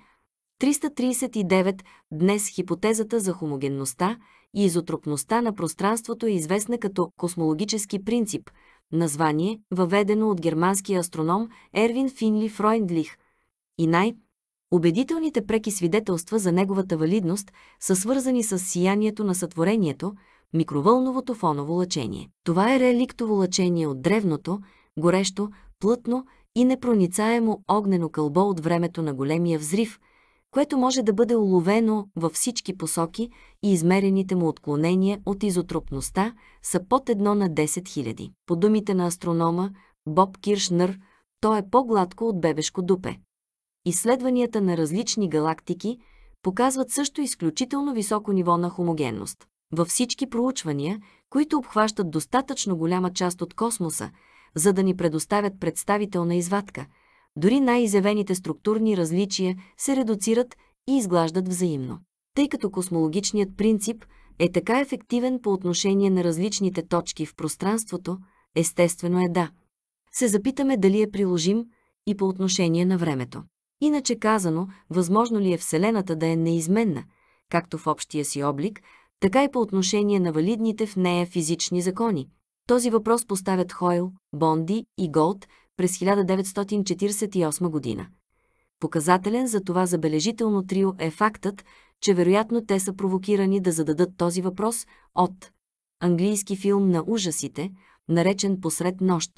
339 днес хипотезата за хомогенността и изотропността на пространството е известна като космологически принцип, название, въведено от германския астроном Ервин Финли Фройндлих и най- Убедителните преки свидетелства за неговата валидност са свързани с сиянието на сътворението, микровълновото фоново лъчение. Това е реликтово лъчение от древното, горещо, плътно и непроницаемо огнено кълбо от времето на големия взрив, което може да бъде уловено във всички посоки и измерените му отклонения от изотропността са под едно на 10 000. По думите на астронома Боб Киршнър, то е по-гладко от бебешко дупе. Изследванията на различни галактики показват също изключително високо ниво на хомогенност. Във всички проучвания, които обхващат достатъчно голяма част от космоса, за да ни предоставят представителна извадка, дори най-изявените структурни различия се редуцират и изглаждат взаимно. Тъй като космологичният принцип е така ефективен по отношение на различните точки в пространството, естествено е да. Се запитаме дали е приложим и по отношение на времето. Иначе казано, възможно ли е Вселената да е неизменна, както в общия си облик, така и по отношение на валидните в нея физични закони. Този въпрос поставят Хойл, Бонди и Голд през 1948 година. Показателен за това забележително трио е фактът, че вероятно те са провокирани да зададат този въпрос от английски филм на ужасите, наречен Посред нощ.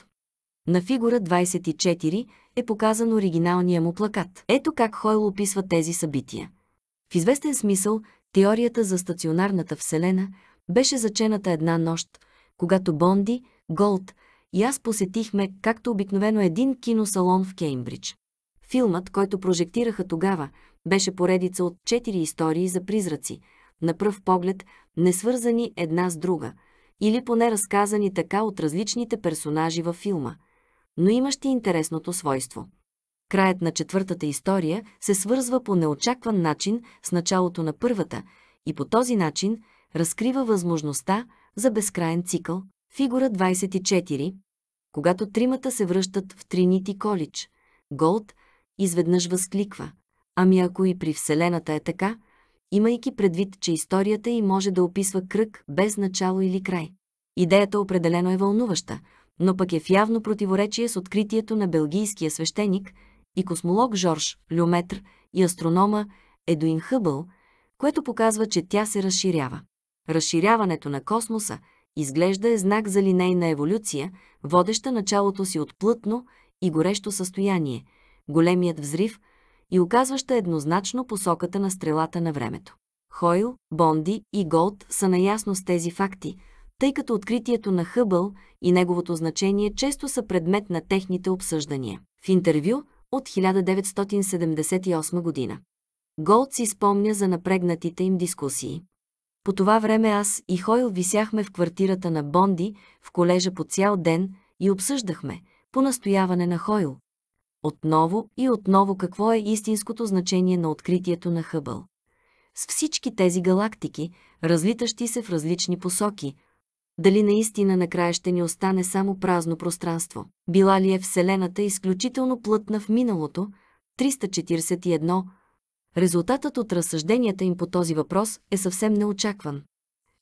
На фигура 24 е показан оригиналния му плакат. Ето как Хойл описва тези събития. В известен смисъл, теорията за стационарната вселена беше зачената една нощ, когато Бонди, Голд и аз посетихме, както обикновено, един киносалон в Кеймбридж. Филмът, който прожектираха тогава, беше поредица от четири истории за призраци, на пръв поглед не свързани една с друга, или поне разказани така от различните персонажи във филма – но имащи интересното свойство. Краят на четвъртата история се свързва по неочакван начин с началото на първата и по този начин разкрива възможността за безкраен цикъл. Фигура 24. Когато тримата се връщат в Тринити Колич. Голд изведнъж възкликва. Ами ако и при Вселената е така, имайки предвид, че историята й може да описва кръг без начало или край. Идеята определено е вълнуваща, но пък е в явно противоречие с откритието на белгийския свещеник и космолог Жорж Люметр и астронома Едуин Хъбъл, което показва, че тя се разширява. Разширяването на космоса изглежда е знак за линейна еволюция, водеща началото си от плътно и горещо състояние, големият взрив и оказваща еднозначно посоката на стрелата на времето. Хойл, Бонди и Голд са наясно с тези факти – тъй като откритието на Хъбъл и неговото значение често са предмет на техните обсъждания. В интервю от 1978 година. Голд си спомня за напрегнатите им дискусии. По това време аз и Хойл висяхме в квартирата на Бонди, в колежа по цял ден и обсъждахме, по настояване на Хойл. Отново и отново какво е истинското значение на откритието на Хъбъл. С всички тези галактики, разлитащи се в различни посоки, дали наистина накрая ще ни остане само празно пространство. Била ли е Вселената изключително плътна в миналото? 341. Резултатът от разсъжденията им по този въпрос е съвсем неочакван.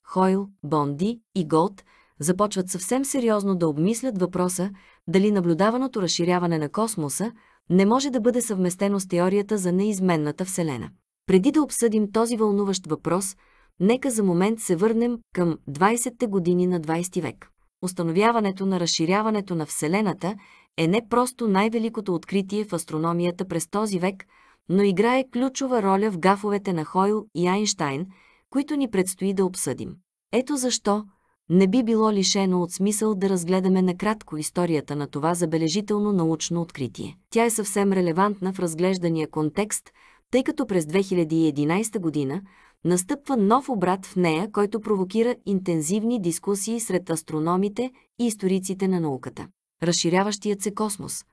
Хойл, Бонди и Голд започват съвсем сериозно да обмислят въпроса дали наблюдаваното разширяване на космоса не може да бъде съвместено с теорията за неизменната Вселена. Преди да обсъдим този вълнуващ въпрос – Нека за момент се върнем към 20-те години на 20 век. Установяването на разширяването на Вселената е не просто най-великото откритие в астрономията през този век, но играе ключова роля в гафовете на Хойл и Айнштайн, които ни предстои да обсъдим. Ето защо не би било лишено от смисъл да разгледаме накратко историята на това забележително научно откритие. Тя е съвсем релевантна в разглеждания контекст, тъй като през 2011 година настъпва нов обрат в нея, който провокира интензивни дискусии сред астрономите и историците на науката. Разширяващият се космос.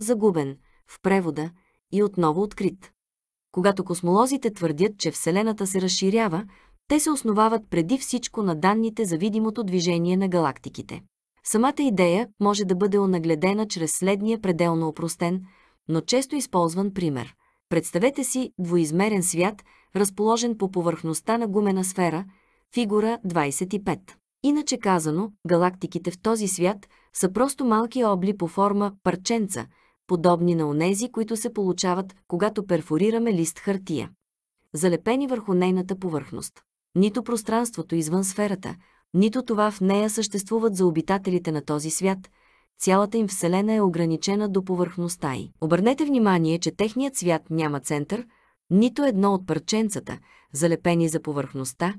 Загубен, в превода и отново открит. Когато космолозите твърдят, че Вселената се разширява, те се основават преди всичко на данните за видимото движение на галактиките. Самата идея може да бъде онагледена чрез следния пределно опростен, но често използван пример. Представете си двоизмерен свят – разположен по повърхността на гумена сфера, фигура 25. Иначе казано, галактиките в този свят са просто малки обли по форма парченца, подобни на онези, които се получават, когато перфорираме лист хартия, залепени върху нейната повърхност. Нито пространството извън сферата, нито това в нея съществуват за обитателите на този свят – цялата им Вселена е ограничена до повърхността й. Обърнете внимание, че техният свят няма център, нито едно от парченцата, залепени за повърхността,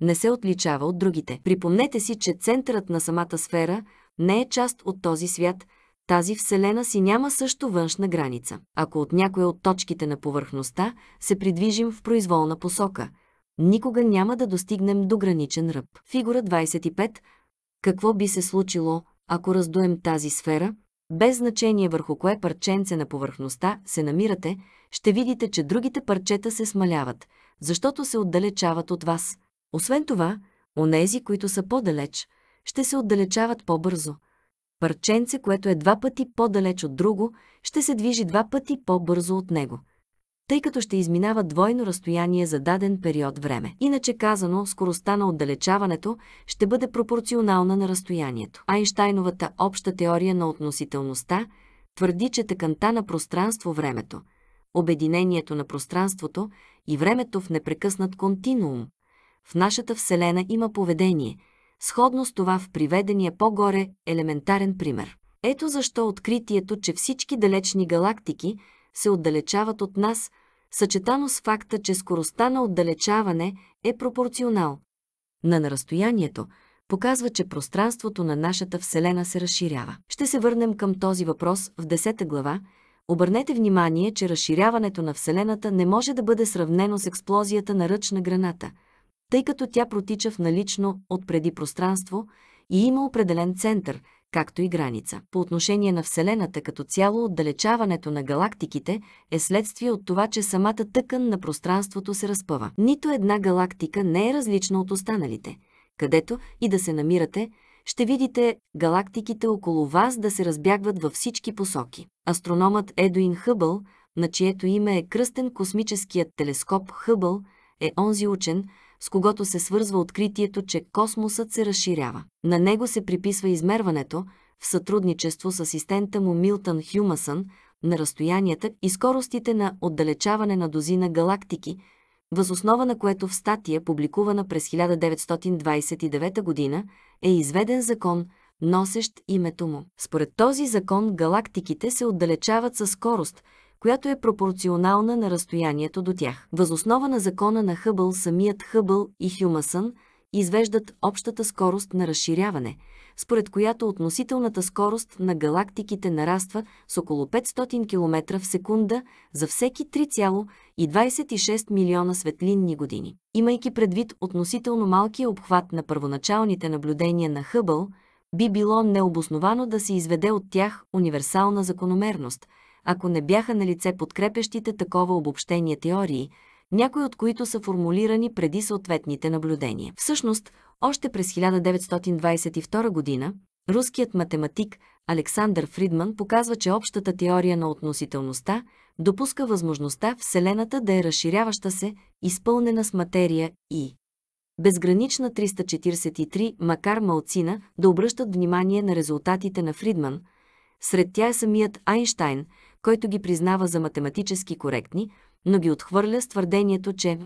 не се отличава от другите. Припомнете си, че центърът на самата сфера не е част от този свят, тази Вселена си няма също външна граница. Ако от някоя от точките на повърхността се придвижим в произволна посока, никога няма да достигнем до граничен ръб. Фигура 25. Какво би се случило, ако раздуем тази сфера, без значение върху кое парченце на повърхността се намирате, ще видите, че другите парчета се смаляват, защото се отдалечават от вас. Освен това, онези, които са по-далеч, ще се отдалечават по-бързо. Парченце, което е два пъти по-далеч от друго, ще се движи два пъти по-бързо от него – тъй като ще изминава двойно разстояние за даден период време. Иначе казано, скоростта на отдалечаването ще бъде пропорционална на разстоянието. Айнштайновата обща теория на относителността твърди, че тъканта на пространство-времето, обединението на пространството и времето в непрекъснат континуум, в нашата Вселена има поведение, сходно с това в приведения по-горе елементарен пример. Ето защо откритието, че всички далечни галактики се отдалечават от нас – съчетано с факта, че скоростта на отдалечаване е пропорционал. На разстоянието показва, че пространството на нашата Вселена се разширява. Ще се върнем към този въпрос в 10 глава. Обърнете внимание, че разширяването на Вселената не може да бъде сравнено с експлозията на ръчна граната, тъй като тя протича в налично от преди пространство и има определен център – както и граница. По отношение на Вселената като цяло, отдалечаването на галактиките е следствие от това, че самата тъкан на пространството се разпъва. Нито една галактика не е различна от останалите. Където и да се намирате, ще видите галактиките около вас да се разбягват във всички посоки. Астрономът Едуин Хъбъл, на чието име е кръстен космическият телескоп Хъбъл, е онзи учен, с когото се свързва откритието, че космосът се разширява. На него се приписва измерването, в сътрудничество с асистента му Милтън Хюмасън, на разстоянията и скоростите на отдалечаване на дозина галактики, възоснова на което в статия, публикувана през 1929 г., е изведен закон, носещ името му. Според този закон галактиките се отдалечават със скорост – която е пропорционална на разстоянието до тях. Възоснова на закона на Хъбъл самият Хъбъл и Хюмасън извеждат общата скорост на разширяване, според която относителната скорост на галактиките нараства с около 500 км в секунда за всеки 3,26 милиона светлинни години. Имайки предвид относително малкия обхват на първоначалните наблюдения на Хъбъл, би било необосновано да се изведе от тях универсална закономерност – ако не бяха на лице подкрепящите такова обобщение теории, някои от които са формулирани преди съответните наблюдения. Всъщност, още през 1922 година, руският математик Александър Фридман показва, че общата теория на относителността допуска възможността Вселената да е разширяваща се, изпълнена с материя и безгранична 343, макар малцина, да обръщат внимание на резултатите на Фридман. Сред тя е самият Айнштайн – който ги признава за математически коректни, но ги отхвърля с твърдението, че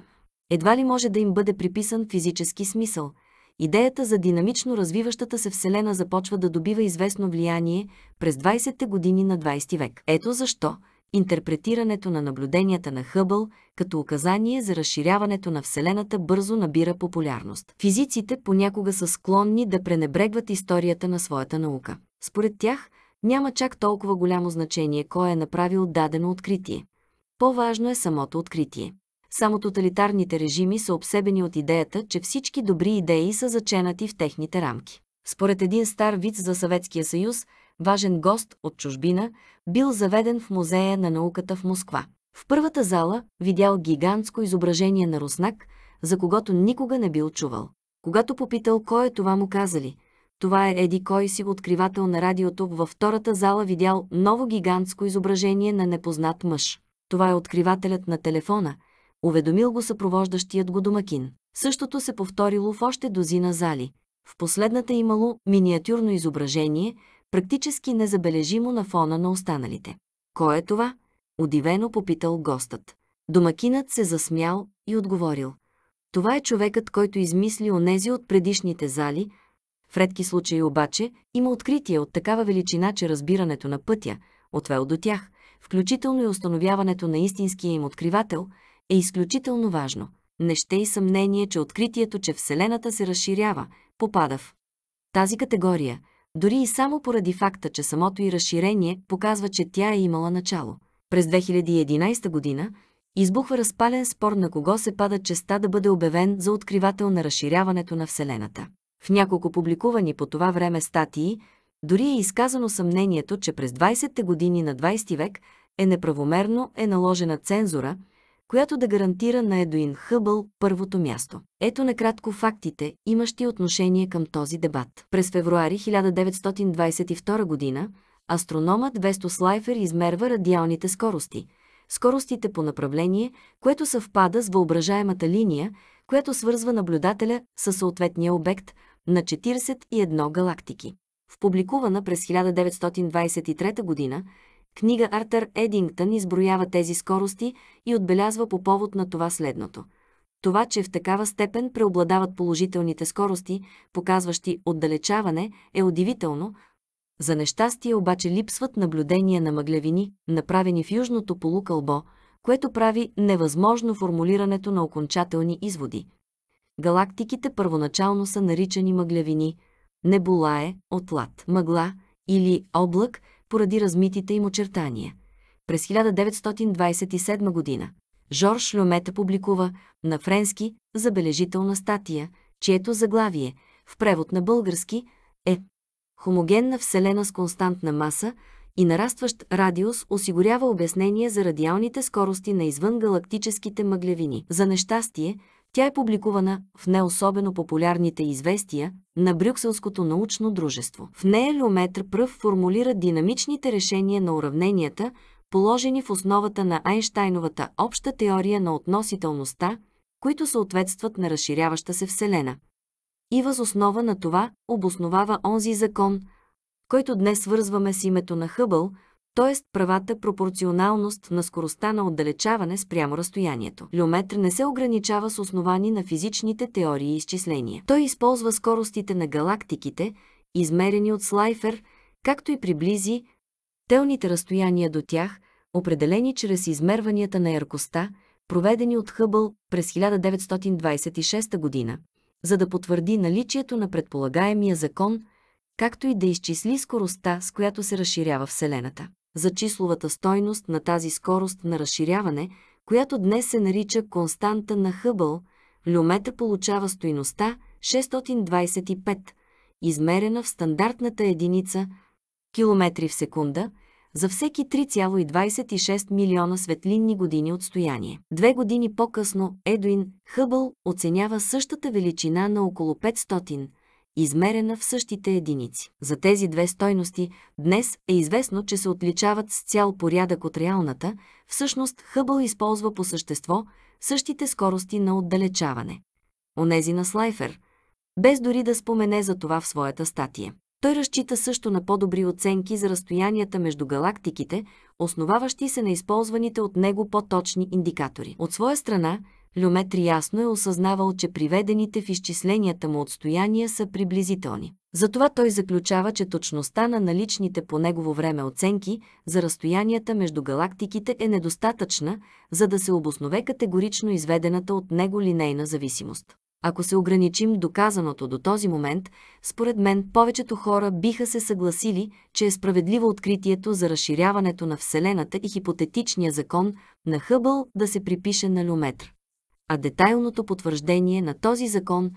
едва ли може да им бъде приписан физически смисъл. Идеята за динамично развиващата се Вселена започва да добива известно влияние през 20-те години на 20 век. Ето защо интерпретирането на наблюденията на Хъбъл като указание за разширяването на Вселената бързо набира популярност. Физиците понякога са склонни да пренебрегват историята на своята наука. Според тях, няма чак толкова голямо значение кой е направил дадено откритие. По-важно е самото откритие. Само тоталитарните режими са обсебени от идеята, че всички добри идеи са заченати в техните рамки. Според един стар вид за Съветския съюз, важен гост от чужбина бил заведен в Музея на науката в Москва. В първата зала видял гигантско изображение на руснак, за когото никога не бил чувал. Когато попитал кой е това му казали – това е Еди кой си откривател на радиото във втората зала видял ново гигантско изображение на непознат мъж. Това е откривателят на телефона, уведомил го съпровождащият го домакин. Същото се повторило в още дозина зали. В последната е имало миниатюрно изображение, практически незабележимо на фона на останалите. Кой е това? Удивено попитал гостът. Домакинът се засмял и отговорил. Това е човекът, който измисли онези от предишните зали – в редки случаи обаче има откритие от такава величина, че разбирането на пътя, отвел до тях, включително и установяването на истинския им откривател, е изключително важно. Не ще и съмнение, че откритието, че Вселената се разширява, попада в тази категория, дори и само поради факта, че самото и разширение показва, че тя е имала начало. През 2011 година избухва разпален спор на кого се пада честа да бъде обявен за откривател на разширяването на Вселената. В няколко публикувани по това време статии, дори е изказано съмнението, че през 20-те години на 20 век е неправомерно е наложена цензура, която да гарантира на Едуин Хъбъл първото място. Ето накратко фактите, имащи отношение към този дебат. През февруари 1922 година астрономът Весто Слайфер измерва радиалните скорости, скоростите по направление, което съвпада с въображаемата линия, която свързва наблюдателя със съответния обект, на 41 галактики. В публикувана през 1923 г. книга Артър Едингтън изброява тези скорости и отбелязва по повод на това следното. Това, че в такава степен преобладават положителните скорости, показващи отдалечаване, е удивително, за нещастие обаче липсват наблюдения на мъглевини, направени в южното полукълбо, което прави невъзможно формулирането на окончателни изводи. Галактиките първоначално са наричани мъглявини, небулае, отлад, мъгла или облак поради размитите им очертания. През 1927 година Жорж Люмета публикува на френски забележителна статия, чието заглавие в превод на български е «Хомогенна вселена с константна маса и нарастващ радиус осигурява обяснение за радиалните скорости на извънгалактическите мъглевини. За нещастие, тя е публикувана в не особено популярните известия на Брюкселското научно дружество. В нея Люметр пръв формулира динамичните решения на уравненията, положени в основата на Айнштайновата обща теория на относителността, които съответстват на разширяваща се Вселена. И въз основа на това обосновава онзи закон, който днес свързваме с името на Хъбъл – т.е. правата пропорционалност на скоростта на отдалечаване спрямо разстоянието. Люметр не се ограничава с основани на физичните теории и изчисления. Той използва скоростите на галактиките, измерени от Слайфер, както и приблизи телните разстояния до тях, определени чрез измерванията на яркостта, проведени от Хъбъл през 1926 година, за да потвърди наличието на предполагаемия закон, както и да изчисли скоростта, с която се разширява Вселената за числовата стойност на тази скорост на разширяване, която днес се нарича константа на Хъбъл, люмета получава стойността 625, измерена в стандартната единица километри в секунда – за всеки 3,26 милиона светлинни години отстояние. Две години по-късно Едуин Хъбъл оценява същата величина на около 500, измерена в същите единици. За тези две стойности днес е известно, че се отличават с цял порядък от реалната, всъщност Хъбъл използва по същество същите скорости на отдалечаване. Онези на Слайфер, без дори да спомене за това в своята статия. Той разчита също на по-добри оценки за разстоянията между галактиките, основаващи се на използваните от него по-точни индикатори. От своя страна, Люметри ясно е осъзнавал, че приведените в изчисленията му отстояния са приблизителни. Затова той заключава, че точността на наличните по негово време оценки за разстоянията между галактиките е недостатъчна, за да се обоснове категорично изведената от него линейна зависимост. Ако се ограничим доказаното до този момент, според мен повечето хора биха се съгласили, че е справедливо откритието за разширяването на Вселената и хипотетичния закон на Хъбъл да се припише на Люметр а детайлното потвърждение на този закон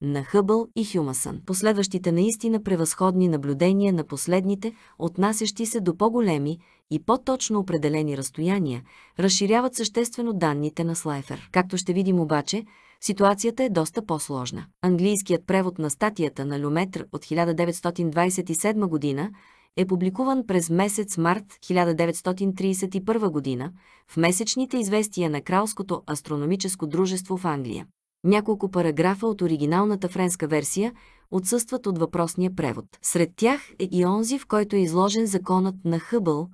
на Хъбъл и Хюмасън. Последващите наистина превъзходни наблюдения на последните, отнасящи се до по-големи и по-точно определени разстояния, разширяват съществено данните на Слайфер. Както ще видим обаче, ситуацията е доста по-сложна. Английският превод на статията на Люметр от 1927 година е публикуван през месец март 1931 година в месечните известия на Кралското астрономическо дружество в Англия. Няколко параграфа от оригиналната френска версия отсъстват от въпросния превод. Сред тях е и онзи, в който е изложен законът на Хъбъл,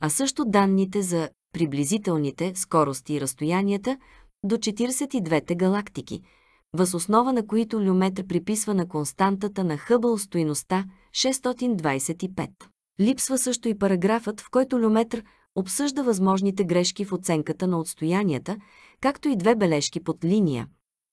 а също данните за приблизителните скорости и разстоянията до 42-те галактики, въз основа на които Люметр приписва на константата на Хъбъл стоиността – 625. Липсва също и параграфът, в който Люметр обсъжда възможните грешки в оценката на отстоянията, както и две бележки под линия,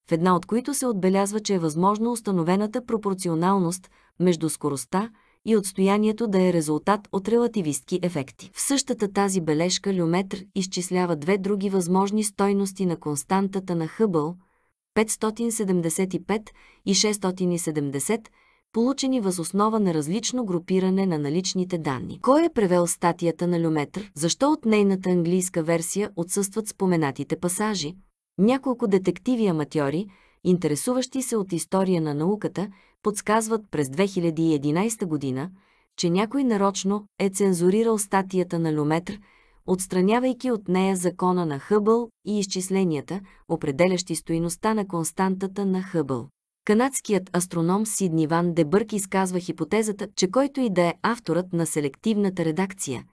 в една от които се отбелязва, че е възможно установената пропорционалност между скоростта и отстоянието да е резултат от релативистки ефекти. В същата тази бележка Люметр изчислява две други възможни стойности на константата на Хъбъл – 575 и 670, получени въз основа на различно групиране на наличните данни. Кой е превел статията на Люметр? Защо от нейната английска версия отсъстват споменатите пасажи? Няколко детективи-аматьори, интересуващи се от история на науката, подсказват през 2011 година, че някой нарочно е цензурирал статията на Люметр, отстранявайки от нея закона на Хъбъл и изчисленията, определящи стоиността на константата на Хъбъл. Канадският астроном Сидни Ван Дебърк изказва хипотезата, че който и да е авторът на селективната редакция.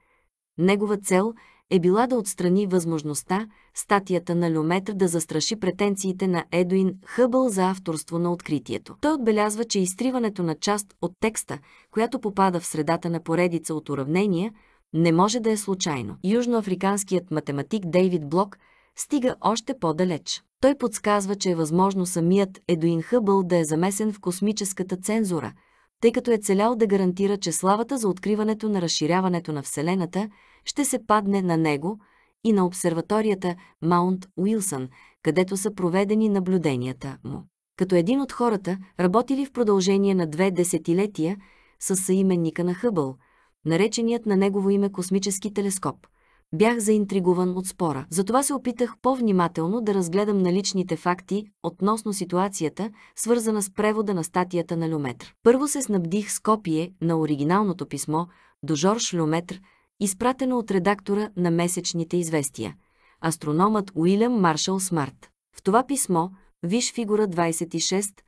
Негова цел е била да отстрани възможността статията на Люметр да застраши претенциите на Едуин Хъбъл за авторство на откритието. Той отбелязва, че изтриването на част от текста, която попада в средата на поредица от уравнения, не може да е случайно. Южноафриканският математик Дейвид Блок стига още по-далеч. Той подсказва, че е възможно самият Едуин Хъбъл да е замесен в космическата цензура, тъй като е целял да гарантира, че славата за откриването на разширяването на Вселената ще се падне на него и на обсерваторията Маунт Уилсън, където са проведени наблюденията му. Като един от хората, работили в продължение на две десетилетия с съименника на Хъбъл, нареченият на негово име космически телескоп – Бях заинтригуван от спора. Затова се опитах по-внимателно да разгледам наличните факти относно ситуацията, свързана с превода на статията на Люметр. Първо се снабдих с копие на оригиналното писмо до Жорж Люметр, изпратено от редактора на месечните известия, астрономът Уилям Маршал Смарт. В това писмо, виж фигура 26,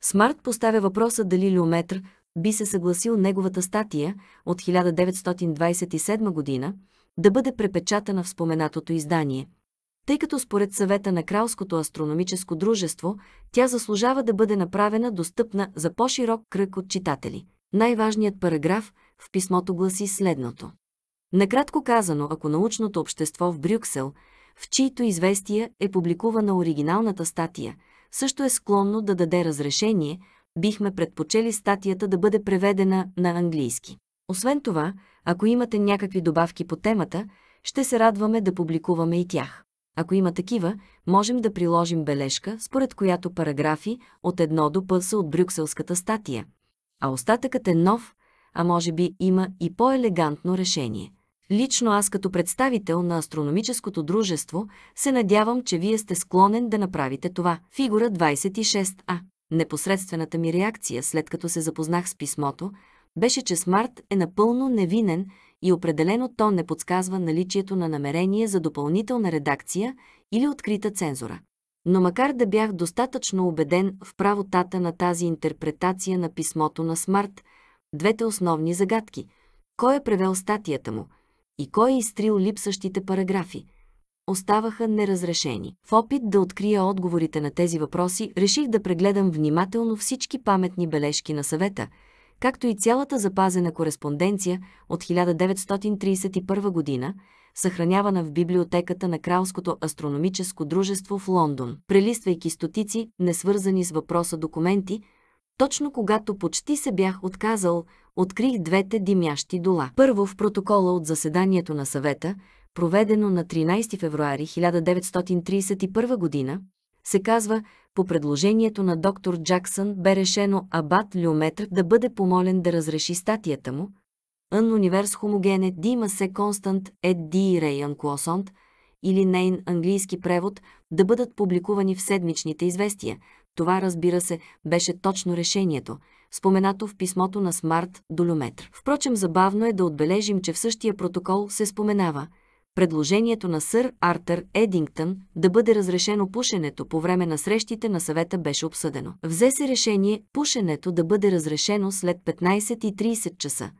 Смарт поставя въпроса дали Люметр би се съгласил неговата статия от 1927 година – да бъде препечатана в споменатото издание, тъй като според съвета на Кралското астрономическо дружество тя заслужава да бъде направена достъпна за по-широк кръг от читатели. Най-важният параграф в писмото гласи следното. Накратко казано, ако научното общество в Брюксел, в чието известия е публикувана оригиналната статия, също е склонно да даде разрешение, бихме предпочели статията да бъде преведена на английски. Освен това, ако имате някакви добавки по темата, ще се радваме да публикуваме и тях. Ако има такива, можем да приложим бележка, според която параграфи от едно до П са от брюкселската статия, а остатъкът е нов, а може би има и по-елегантно решение. Лично аз като представител на астрономическото дружество се надявам, че вие сте склонен да направите това. Фигура 26а. Непосредствената ми реакция, след като се запознах с писмото, беше, че Смарт е напълно невинен и определено то не подсказва наличието на намерение за допълнителна редакция или открита цензура. Но макар да бях достатъчно убеден в правотата на тази интерпретация на писмото на Смарт, двете основни загадки – кой е превел статията му и кой е изтрил липсващите параграфи – оставаха неразрешени. В опит да открия отговорите на тези въпроси, реших да прегледам внимателно всички паметни бележки на съвета – както и цялата запазена кореспонденция от 1931 година, съхранявана в библиотеката на Кралското астрономическо дружество в Лондон. Прелиствайки стотици, несвързани с въпроса документи, точно когато почти се бях отказал, открих двете димящи дола. Първо в протокола от заседанието на съвета, проведено на 13 февруари 1931 година, се казва, по предложението на доктор Джаксън бе решено Абат Люметр да бъде помолен да разреши статията му, Ан универс хомогене дима се констант ед ди рейън клосонт или нейн английски превод да бъдат публикувани в седмичните известия. Това, разбира се, беше точно решението, споменато в писмото на Смарт до Люметр. Впрочем, забавно е да отбележим, че в същия протокол се споменава – Предложението на сър Артър Едингтън да бъде разрешено пушенето по време на срещите на съвета беше обсъдено. Взе се решение пушенето да бъде разрешено след 15.30 часа.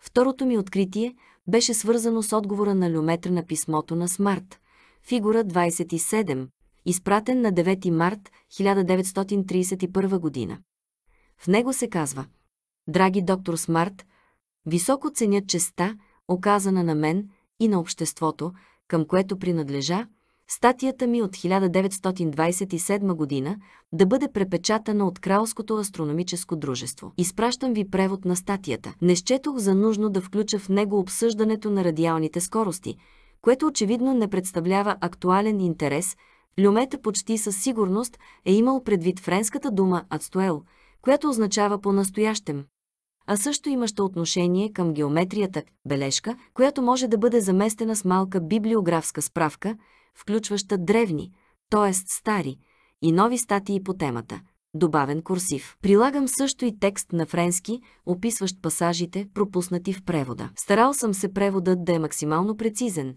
Второто ми откритие беше свързано с отговора на Люметр на писмото на Смарт. Фигура 27, изпратен на 9 март 1931 година. В него се казва Драги доктор Смарт, високо ценя честа, оказана на мен – и на обществото, към което принадлежа, статията ми от 1927 година да бъде препечатана от Кралското астрономическо дружество. Изпращам ви превод на статията. Не счетох за нужно да включа в него обсъждането на радиалните скорости, което очевидно не представлява актуален интерес. Люмета почти със сигурност е имал предвид френската дума Ацтуел, която означава по-настоящем а също имаща отношение към геометрията бележка, която може да бъде заместена с малка библиографска справка, включваща древни, т.е. стари, и нови статии по темата. Добавен курсив. Прилагам също и текст на френски, описващ пасажите, пропуснати в превода. Старал съм се преводът да е максимално прецизен,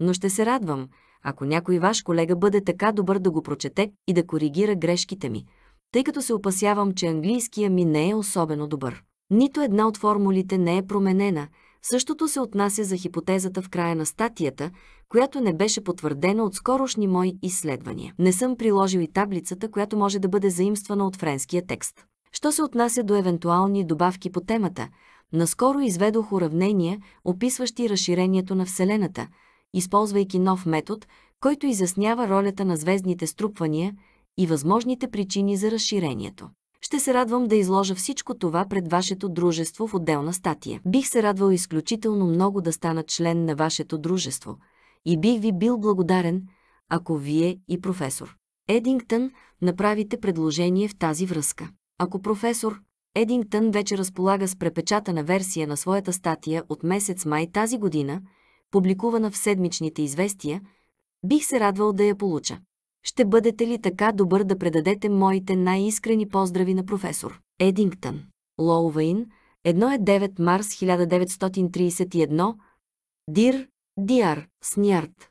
но ще се радвам, ако някой ваш колега бъде така добър да го прочете и да коригира грешките ми, тъй като се опасявам, че английския ми не е особено добър. Нито една от формулите не е променена. Същото се отнася за хипотезата в края на статията, която не беше потвърдена от скорошни мои изследвания. Не съм приложил и таблицата, която може да бъде заимствана от френския текст. Що се отнася до евентуални добавки по темата, наскоро изведох уравнения, описващи разширението на Вселената, използвайки нов метод, който изяснява ролята на звездните струпвания и възможните причини за разширението. Ще се радвам да изложа всичко това пред вашето дружество в отделна статия. Бих се радвал изключително много да стана член на вашето дружество и бих ви бил благодарен, ако вие и професор Едингтън направите предложение в тази връзка. Ако професор Едингтън вече разполага с препечатана версия на своята статия от месец май тази година, публикувана в седмичните известия, бих се радвал да я получа ще бъдете ли така добър да предадете моите най-искрени поздрави на професор Едингтън? Лоувейн, 1.9 е марс 1931, Дир, Диар, Сниарт.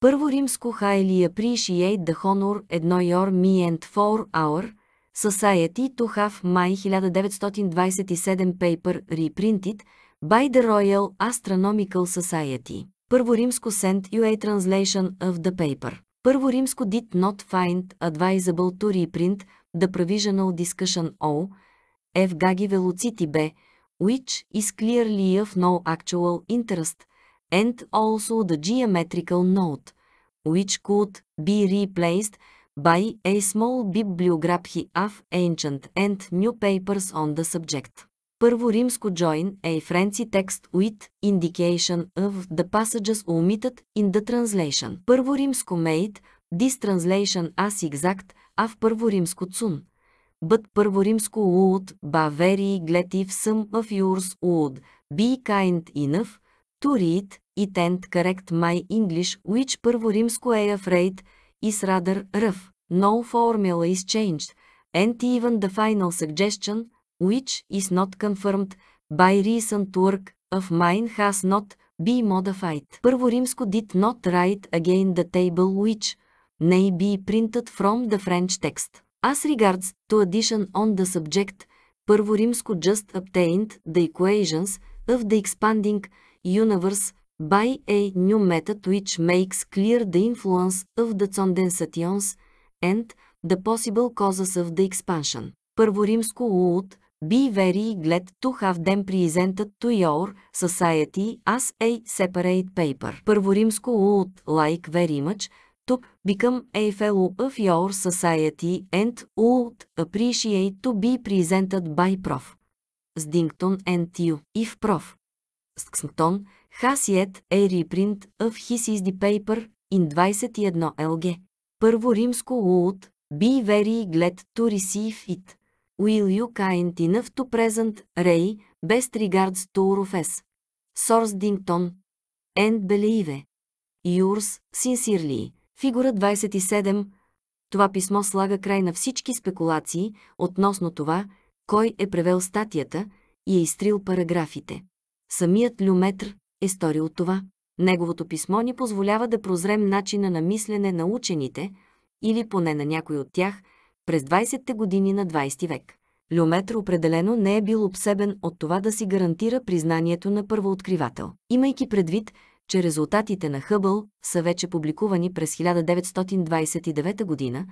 Първо римско хайли appreciate да хонор едно йор ми енд four hour, Society to have май 1927 paper reprinted by the Royal Astronomical Society. Първо римско сент you translation of the paper. Първо римско did not find advisable to reprint the provisional discussion O, F. Gagi Velocity B, which is clearly of no actual interest, and also the geometrical note, which could be replaced by a small bibliography of ancient and new papers on the subject. Първо римско join a френци text with indication of the passages omitted in the translation. Първо римско made this translation as exact, а в първо римско цун. Бъд първо римско would, ba very glad some of yours would be kind enough to read it and correct my English, which първо римско е afraid is rather rough. No formula is changed, and even the final suggestion – which is not confirmed by recent work of mine has not been modified. Първо римско did not write again the table which may be printed from the French text. As regards to addition on the subject, Първо римско just obtained the equations of the expanding universe by a new method which makes clear the influence of the condensations and the possible causes of the expansion. Първо римско would Be very glad to have them presented to your society as a separate paper. Първо римско would like very much to become a fellow of your society and would appreciate to be presented by Prof. Sdington and you. If Prof. Sksngton has yet a reprint of his is the paper in 21 LG. Първо римско would be very glad to receive it. Will you kind enough to present Ray, best regards to Rufus. Сорс Dington. Енд Белеиве. Юрс, Синсирли. Фигура 27. Това писмо слага край на всички спекулации относно това, кой е превел статията и е изтрил параграфите. Самият Люметр е сторил това. Неговото писмо ни позволява да прозрем начина на мислене на учените, или поне на някой от тях – през 20-те години на 20 век. Люметр определено не е бил обсебен от това да си гарантира признанието на първооткривател. Имайки предвид, че резултатите на Хъбъл са вече публикувани през 1929 година,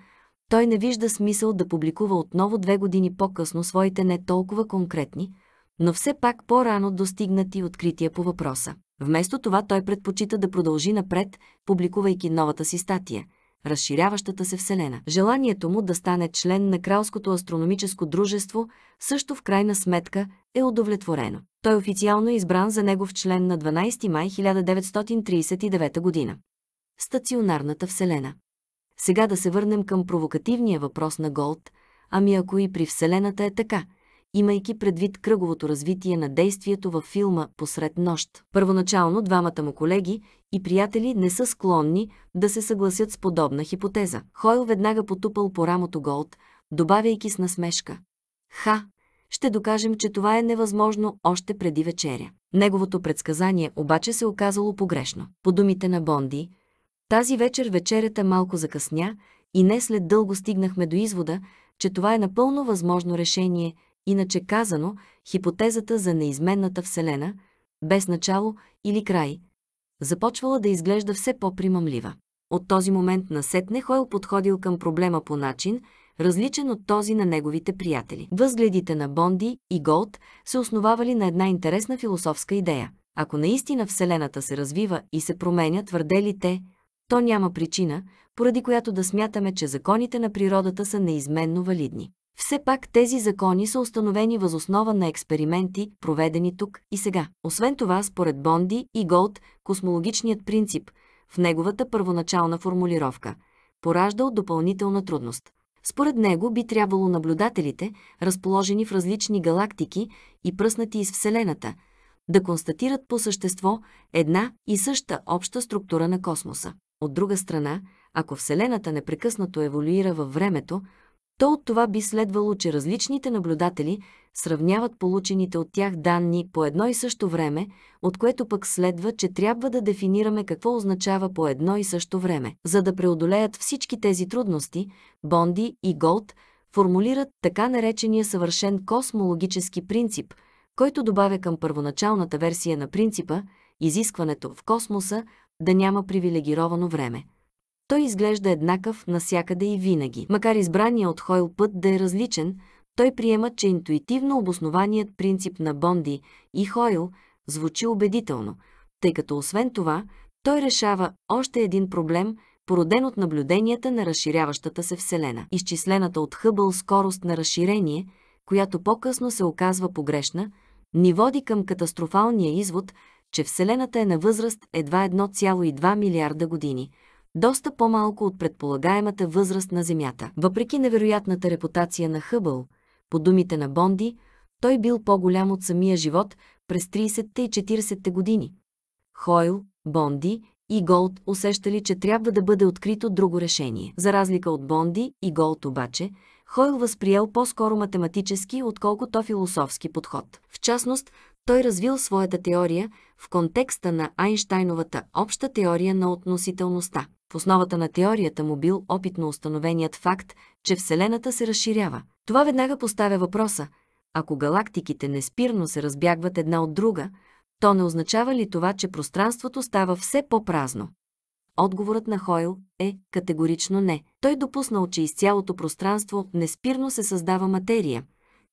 той не вижда смисъл да публикува отново две години по-късно своите не толкова конкретни, но все пак по-рано достигнати открития по въпроса. Вместо това той предпочита да продължи напред, публикувайки новата си статия – разширяващата се Вселена. Желанието му да стане член на Кралското астрономическо дружество също в крайна сметка е удовлетворено. Той е официално е избран за негов член на 12 май 1939 година. Стационарната Вселена. Сега да се върнем към провокативния въпрос на Голд. Ами ако и при Вселената е така – имайки предвид кръговото развитие на действието във филма «Посред нощ». Първоначално двамата му колеги и приятели не са склонни да се съгласят с подобна хипотеза. Хойл веднага потупал по рамото Голд, добавяйки с насмешка. Ха, ще докажем, че това е невъзможно още преди вечеря. Неговото предсказание обаче се оказало погрешно. По думите на Бонди, тази вечер вечерята малко закъсня и не след дълго стигнахме до извода, че това е напълно възможно решение Иначе казано, хипотезата за неизменната Вселена, без начало или край, започвала да изглежда все по-примамлива. От този момент насетне Хойл подходил към проблема по начин, различен от този на неговите приятели. Възгледите на Бонди и Голд се основавали на една интересна философска идея. Ако наистина Вселената се развива и се променя, твърдели те, то няма причина, поради която да смятаме, че законите на природата са неизменно валидни. Все пак тези закони са установени възоснова на експерименти, проведени тук и сега. Освен това, според Бонди и Голд, космологичният принцип, в неговата първоначална формулировка, пораждал допълнителна трудност. Според него би трябвало наблюдателите, разположени в различни галактики и пръснати из Вселената, да констатират по същество една и съща обща структура на космоса. От друга страна, ако Вселената непрекъснато еволюира във времето, то от това би следвало, че различните наблюдатели сравняват получените от тях данни по едно и също време, от което пък следва, че трябва да дефинираме какво означава по едно и също време. За да преодолеят всички тези трудности, Бонди и Голд формулират така наречения съвършен космологически принцип, който добавя към първоначалната версия на принципа изискването в космоса да няма привилегировано време. Той изглежда еднакъв насякъде и винаги. Макар избрания от Хойл път да е различен, той приема, че интуитивно обоснованият принцип на Бонди и Хойл звучи убедително, тъй като освен това, той решава още един проблем, породен от наблюденията на разширяващата се Вселена. Изчислената от Хъбъл скорост на разширение, която по-късно се оказва погрешна, ни води към катастрофалния извод, че Вселената е на възраст едва 1,2 милиарда години – доста по-малко от предполагаемата възраст на Земята. Въпреки невероятната репутация на Хъбъл, по думите на Бонди, той бил по-голям от самия живот през 30-те и 40-те години. Хойл, Бонди и Голд усещали, че трябва да бъде открито друго решение. За разлика от Бонди и Голд обаче, Хойл възприел по-скоро математически, отколкото философски подход. В частност, той развил своята теория в контекста на Айнштайновата обща теория на относителността. В основата на теорията му бил опитно установеният факт, че Вселената се разширява. Това веднага поставя въпроса – ако галактиките неспирно се разбягват една от друга, то не означава ли това, че пространството става все по-празно? Отговорът на Хойл е категорично не. Той допуснал, че из цялото пространство неспирно се създава материя,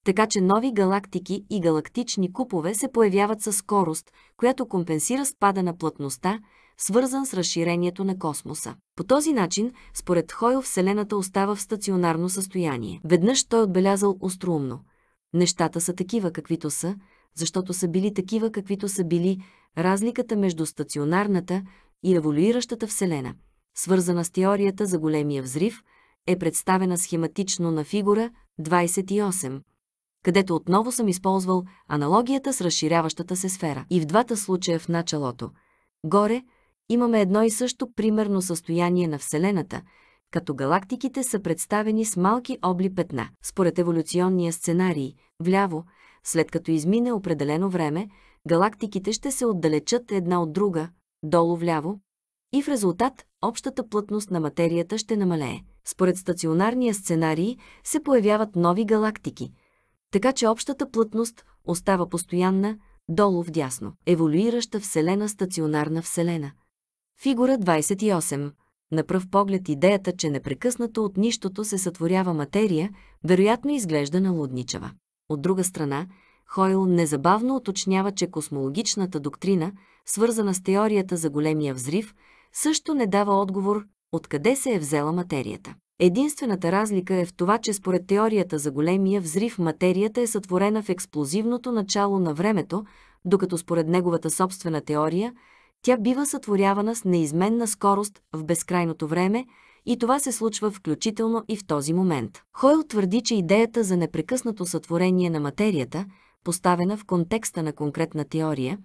така че нови галактики и галактични купове се появяват със скорост, която компенсира спада на плътността, свързан с разширението на космоса. По този начин, според Хойл, Вселената остава в стационарно състояние. Веднъж той отбелязал остроумно. Нещата са такива, каквито са, защото са били такива, каквито са били разликата между стационарната и еволюиращата Вселена, свързана с теорията за големия взрив, е представена схематично на фигура 28 където отново съм използвал аналогията с разширяващата се сфера. И в двата случая в началото. Горе, имаме едно и също примерно състояние на Вселената, като галактиките са представени с малки обли петна. Според еволюционния сценарий, вляво, след като измине определено време, галактиките ще се отдалечат една от друга, долу вляво, и в резултат общата плътност на материята ще намалее. Според стационарния сценарий се появяват нови галактики, така че общата плътност остава постоянна, долу вдясно, еволюираща Вселена стационарна Вселена – Фигура 28. На пръв поглед идеята, че непрекъснато от нищото се сътворява материя, вероятно изглежда налудничава. От друга страна, Хойл незабавно уточнява, че космологичната доктрина, свързана с теорията за големия взрив, също не дава отговор откъде се е взела материята. Единствената разлика е в това, че според теорията за големия взрив материята е сътворена в експлозивното начало на времето, докато според неговата собствена теория – тя бива сътворявана с неизменна скорост в безкрайното време и това се случва включително и в този момент. Хойл твърди, че идеята за непрекъснато сътворение на материята, поставена в контекста на конкретна теория,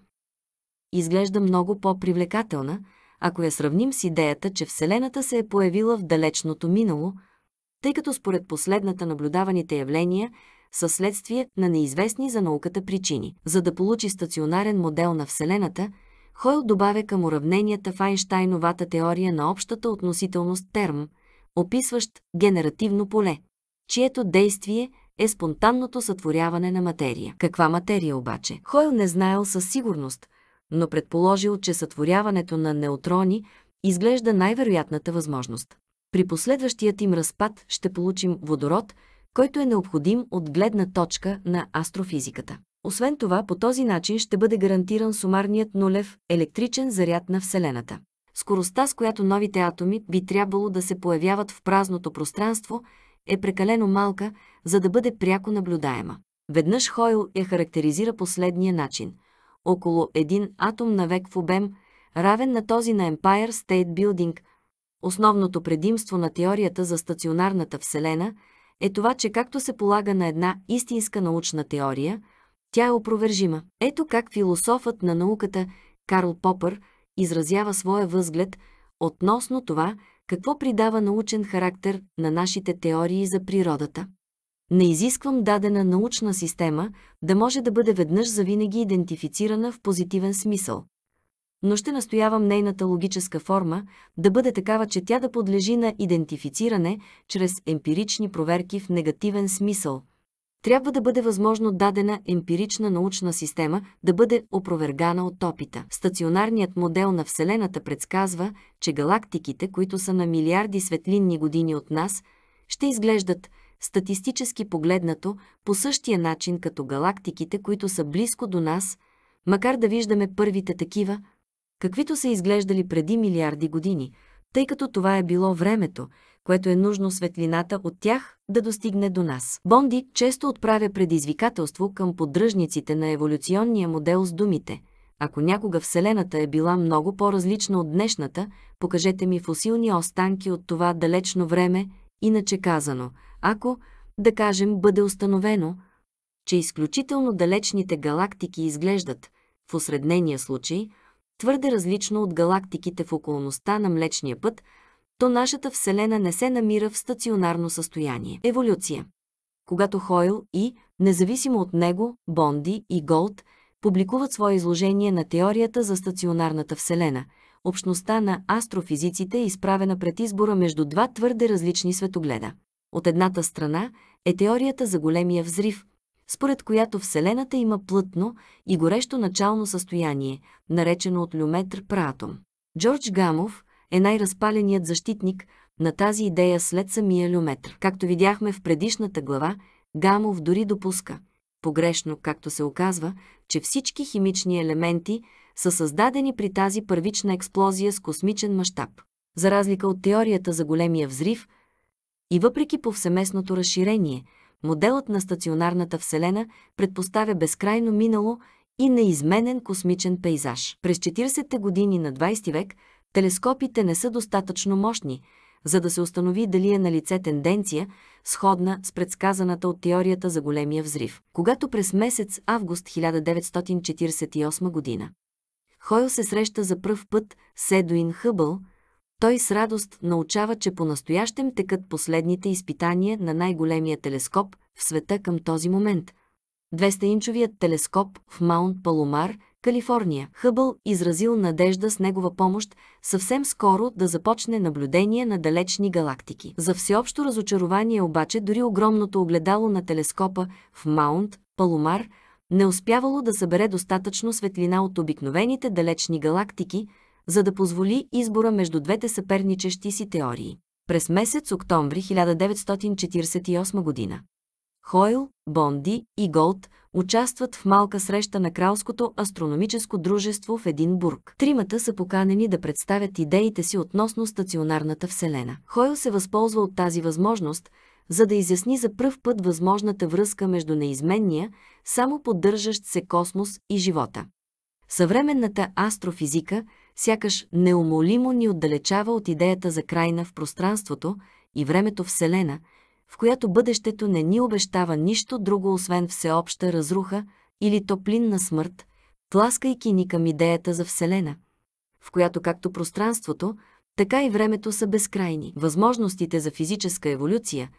изглежда много по-привлекателна, ако я сравним с идеята, че Вселената се е появила в далечното минало, тъй като според последната наблюдаваните явления са следствие на неизвестни за науката причини. За да получи стационарен модел на Вселената – Хойл добавя към уравненията в Айнштайновата теория на общата относителност терм, описващ генеративно поле, чието действие е спонтанното сътворяване на материя. Каква материя обаче? Хойл не знаел със сигурност, но предположил, че сътворяването на неутрони изглежда най-вероятната възможност. При последващият им разпад ще получим водород, който е необходим от гледна точка на астрофизиката. Освен това, по този начин ще бъде гарантиран сумарният нулев електричен заряд на Вселената. Скоростта, с която новите атоми би трябвало да се появяват в празното пространство, е прекалено малка, за да бъде пряко наблюдаема. Веднъж Хойл я характеризира последния начин. Около един атом на век в обем, равен на този на Empire State Building. Основното предимство на теорията за стационарната Вселена е това, че както се полага на една истинска научна теория – тя е опровержима. Ето как философът на науката Карл Попър изразява своя възглед относно това, какво придава научен характер на нашите теории за природата. Не изисквам дадена научна система да може да бъде веднъж завинаги идентифицирана в позитивен смисъл. Но ще настоявам нейната логическа форма да бъде такава, че тя да подлежи на идентифициране чрез емпирични проверки в негативен смисъл, трябва да бъде възможно дадена емпирична научна система да бъде опровергана от опита. Стационарният модел на Вселената предсказва, че галактиките, които са на милиарди светлинни години от нас, ще изглеждат статистически погледнато по същия начин като галактиките, които са близко до нас, макар да виждаме първите такива, каквито са изглеждали преди милиарди години, тъй като това е било времето, което е нужно светлината от тях да достигне до нас. Бонди често отправя предизвикателство към поддръжниците на еволюционния модел с думите «Ако някога Вселената е била много по-различна от днешната, покажете ми фосилни останки от това далечно време, иначе казано, ако, да кажем, бъде установено, че изключително далечните галактики изглеждат, в осреднения случай, твърде различно от галактиките в околността на Млечния път – то нашата Вселена не се намира в стационарно състояние. Еволюция. Когато Хойл и, независимо от него, Бонди и Голд публикуват свое изложение на теорията за стационарната Вселена, общността на астрофизиците е изправена пред избора между два твърде различни светогледа. От едната страна е теорията за големия взрив, според която Вселената има плътно и горещо начално състояние, наречено от люметр праатом. Джордж Гамов – е най-разпаленият защитник на тази идея след самия Люметр. Както видяхме в предишната глава, Гамов дори допуска, погрешно както се оказва, че всички химични елементи са създадени при тази първична експлозия с космичен мащаб. За разлика от теорията за големия взрив, и въпреки повсеместното разширение, моделът на стационарната Вселена предпоставя безкрайно минало и неизменен космичен пейзаж. През 40-те години на 20 век Телескопите не са достатъчно мощни, за да се установи дали е на лице тенденция, сходна с предсказаната от теорията за големия взрив. Когато през месец август 1948 година Хойл се среща за пръв път с Едуин Хъбъл, той с радост научава, че по-настоящем текат последните изпитания на най-големия телескоп в света към този момент. 200-инчовият телескоп в Маунт Паломар Калифорния, Хъбъл изразил надежда с негова помощ съвсем скоро да започне наблюдение на далечни галактики. За всеобщо разочарование обаче дори огромното огледало на телескопа в Маунт, Паломар, не успявало да събере достатъчно светлина от обикновените далечни галактики, за да позволи избора между двете съперничещи си теории. През месец октомври 1948 година Хойл, Бонди и Голд участват в малка среща на Кралското астрономическо дружество в Единбург. Тримата са поканени да представят идеите си относно стационарната Вселена. Хойл се възползва от тази възможност, за да изясни за пръв път възможната връзка между неизменния, само поддържащ се космос и живота. Съвременната астрофизика сякаш неумолимо ни отдалечава от идеята за крайна в пространството и времето Вселена – в която бъдещето не ни обещава нищо друго, освен всеобща разруха или топлинна смърт, тласкайки ни към идеята за Вселена, в която както пространството, така и времето са безкрайни. Възможностите за физическа еволюция,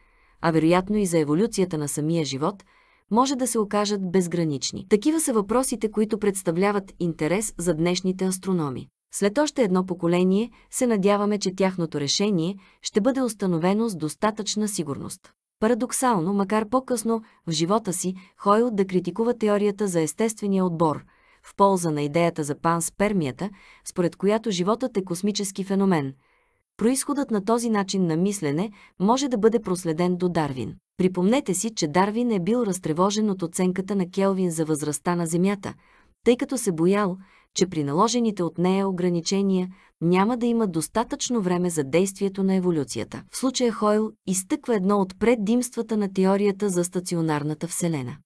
а вероятно и за еволюцията на самия живот, може да се окажат безгранични. Такива са въпросите, които представляват интерес за днешните астрономи. След още едно поколение се надяваме, че тяхното решение ще бъде установено с достатъчна сигурност. Парадоксално, макар по-късно в живота си, Хойл да критикува теорията за естествения отбор – в полза на идеята за панспермията, според която животът е космически феномен. Произходът на този начин на мислене може да бъде проследен до Дарвин. Припомнете си, че Дарвин е бил разтревожен от оценката на Келвин за възрастта на Земята, тъй като се боял, че при наложените от нея ограничения няма да има достатъчно време за действието на еволюцията. В случая Хойл изтъква едно от преддимствата на теорията за стационарната Вселена.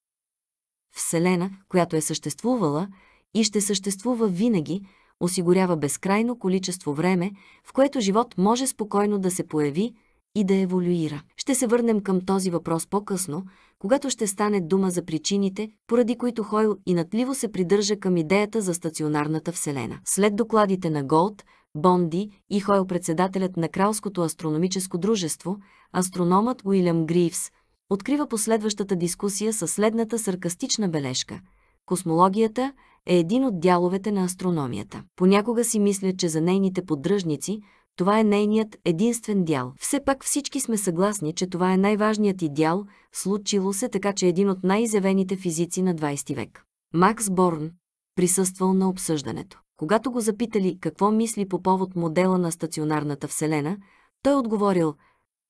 Вселена, която е съществувала и ще съществува винаги, осигурява безкрайно количество време, в което живот може спокойно да се появи, и да еволюира. Ще се върнем към този въпрос по-късно, когато ще стане дума за причините, поради които Хойл инатливо се придържа към идеята за стационарната Вселена. След докладите на Голд, Бонди и Хойл председателят на Кралското астрономическо дружество, астрономът Уилям Гривс, открива последващата дискусия със следната саркастична бележка. Космологията е един от дяловете на астрономията. Понякога си мисля, че за нейните поддръжници – това е нейният единствен дял. Все пак всички сме съгласни, че това е най-важният и дял, случило се така, че е един от най-изявените физици на 20 век. Макс Борн присъствал на обсъждането. Когато го запитали какво мисли по повод модела на стационарната Вселена, той отговорил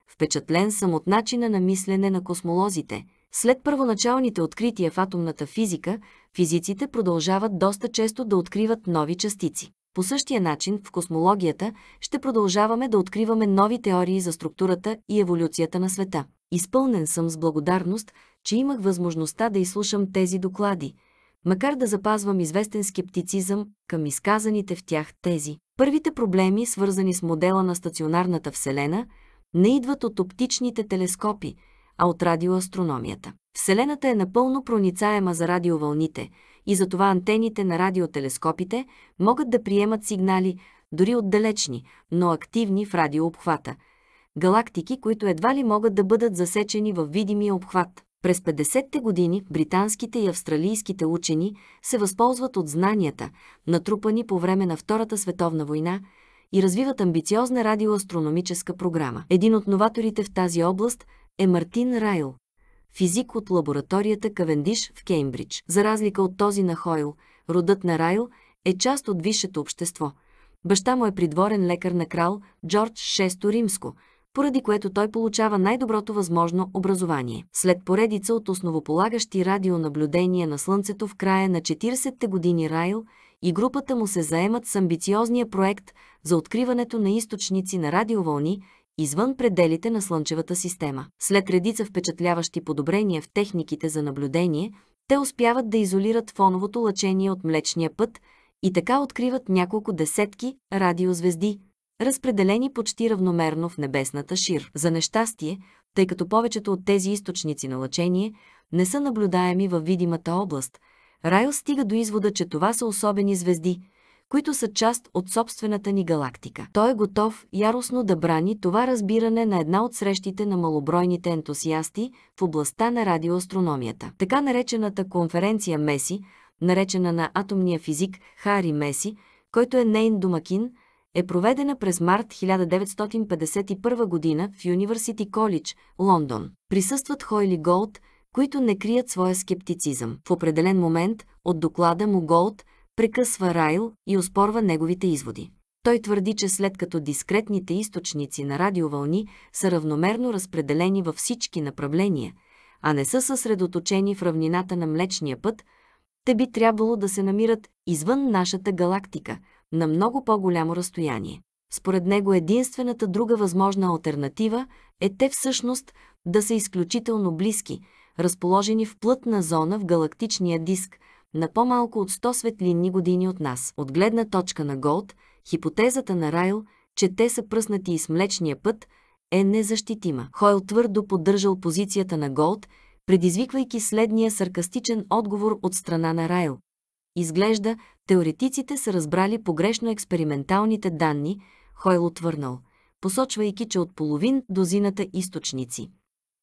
«Впечатлен съм от начина на мислене на космолозите. След първоначалните открития в атомната физика, физиците продължават доста често да откриват нови частици. По същия начин в космологията ще продължаваме да откриваме нови теории за структурата и еволюцията на света. Изпълнен съм с благодарност, че имах възможността да изслушам тези доклади, макар да запазвам известен скептицизъм към изказаните в тях тези. Първите проблеми, свързани с модела на стационарната Вселена, не идват от оптичните телескопи, а от радиоастрономията. Вселената е напълно проницаема за радиовълните – и затова антените на радиотелескопите могат да приемат сигнали дори отдалечни, но активни в радиообхвата – галактики, които едва ли могат да бъдат засечени в видимия обхват. През 50-те години британските и австралийските учени се възползват от знанията, натрупани по време на Втората световна война, и развиват амбициозна радиоастрономическа програма. Един от новаторите в тази област е Мартин Райл физик от лабораторията Кавендиш в Кеймбридж. За разлика от този на Хойл, родът на Райл е част от висшето общество. Баща му е придворен лекар на крал Джордж VI Римско, поради което той получава най-доброто възможно образование. След поредица от основополагащи радионаблюдения на Слънцето в края на 40-те години Райл и групата му се заемат с амбициозния проект за откриването на източници на радиовълни извън пределите на Слънчевата система. След редица впечатляващи подобрения в техниките за наблюдение, те успяват да изолират фоновото лъчение от Млечния път и така откриват няколко десетки радиозвезди, разпределени почти равномерно в небесната шир. За нещастие, тъй като повечето от тези източници на лъчение не са наблюдаеми във видимата област, Райл стига до извода, че това са особени звезди – които са част от собствената ни галактика. Той е готов яростно да брани това разбиране на една от срещите на малобройните ентусиасти в областта на радиоастрономията. Така наречената конференция Меси, наречена на атомния физик Хари Меси, който е нейн домакин, е проведена през март 1951 година в Юниверсити Колидж, Лондон. Присъстват Хойли Голд, които не крият своя скептицизъм. В определен момент от доклада му Голд прекъсва Райл и оспорва неговите изводи. Той твърди, че след като дискретните източници на радиовълни са равномерно разпределени във всички направления, а не са съсредоточени в равнината на Млечния път, те би трябвало да се намират извън нашата галактика, на много по-голямо разстояние. Според него единствената друга възможна альтернатива е те всъщност да са изключително близки, разположени в плътна зона в галактичния диск – на по-малко от 100 светлинни години от нас. От гледна точка на Голд, хипотезата на Райл, че те са пръснати и с Млечния път, е незащитима. Хойл твърдо поддържал позицията на Голд, предизвиквайки следния саркастичен отговор от страна на Райл. Изглежда, теоретиците са разбрали погрешно експерименталните данни, Хойл отвърнал, посочвайки, че от половин дозината източници,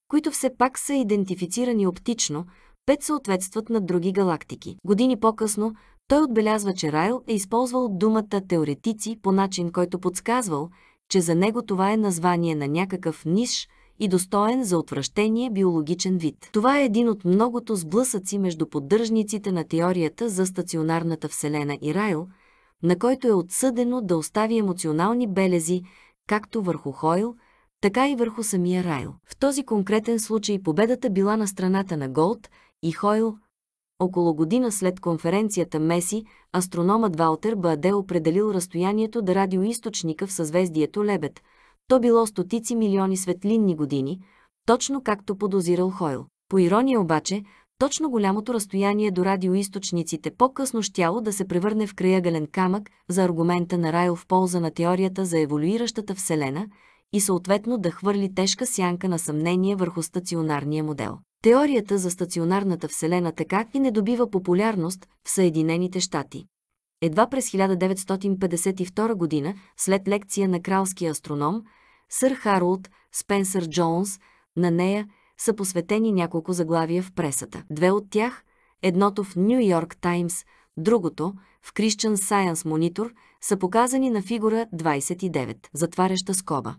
които все пак са идентифицирани оптично, пет съответстват на други галактики. Години по-късно той отбелязва, че Райл е използвал думата теоретици по начин, който подсказвал, че за него това е название на някакъв ниш и достоен за отвращение биологичен вид. Това е един от многото сблъсъци между поддръжниците на теорията за стационарната Вселена и Райл, на който е отсъдено да остави емоционални белези както върху Хойл, така и върху самия Райл. В този конкретен случай победата била на страната на Голд и Хойл. Около година след конференцията Меси, астрономът Валтер Баде определил разстоянието до радиоисточника в съзвездието Лебед. То било стотици милиони светлинни години, точно както подозирал Хойл. По ирония обаче, точно голямото разстояние до радиоизточниците по-късно щяло да се превърне в краягален камък за аргумента на Райл в полза на теорията за еволюиращата Вселена – и съответно да хвърли тежка сянка на съмнение върху стационарния модел. Теорията за стационарната Вселена така и не добива популярност в Съединените щати. Едва през 1952 година, след лекция на кралския астроном, сър Харолд Спенсър Джонс, на нея са посветени няколко заглавия в пресата. Две от тях, едното в Нью Йорк Таймс, другото в Christian Science Monitor, са показани на фигура 29, затваряща скоба.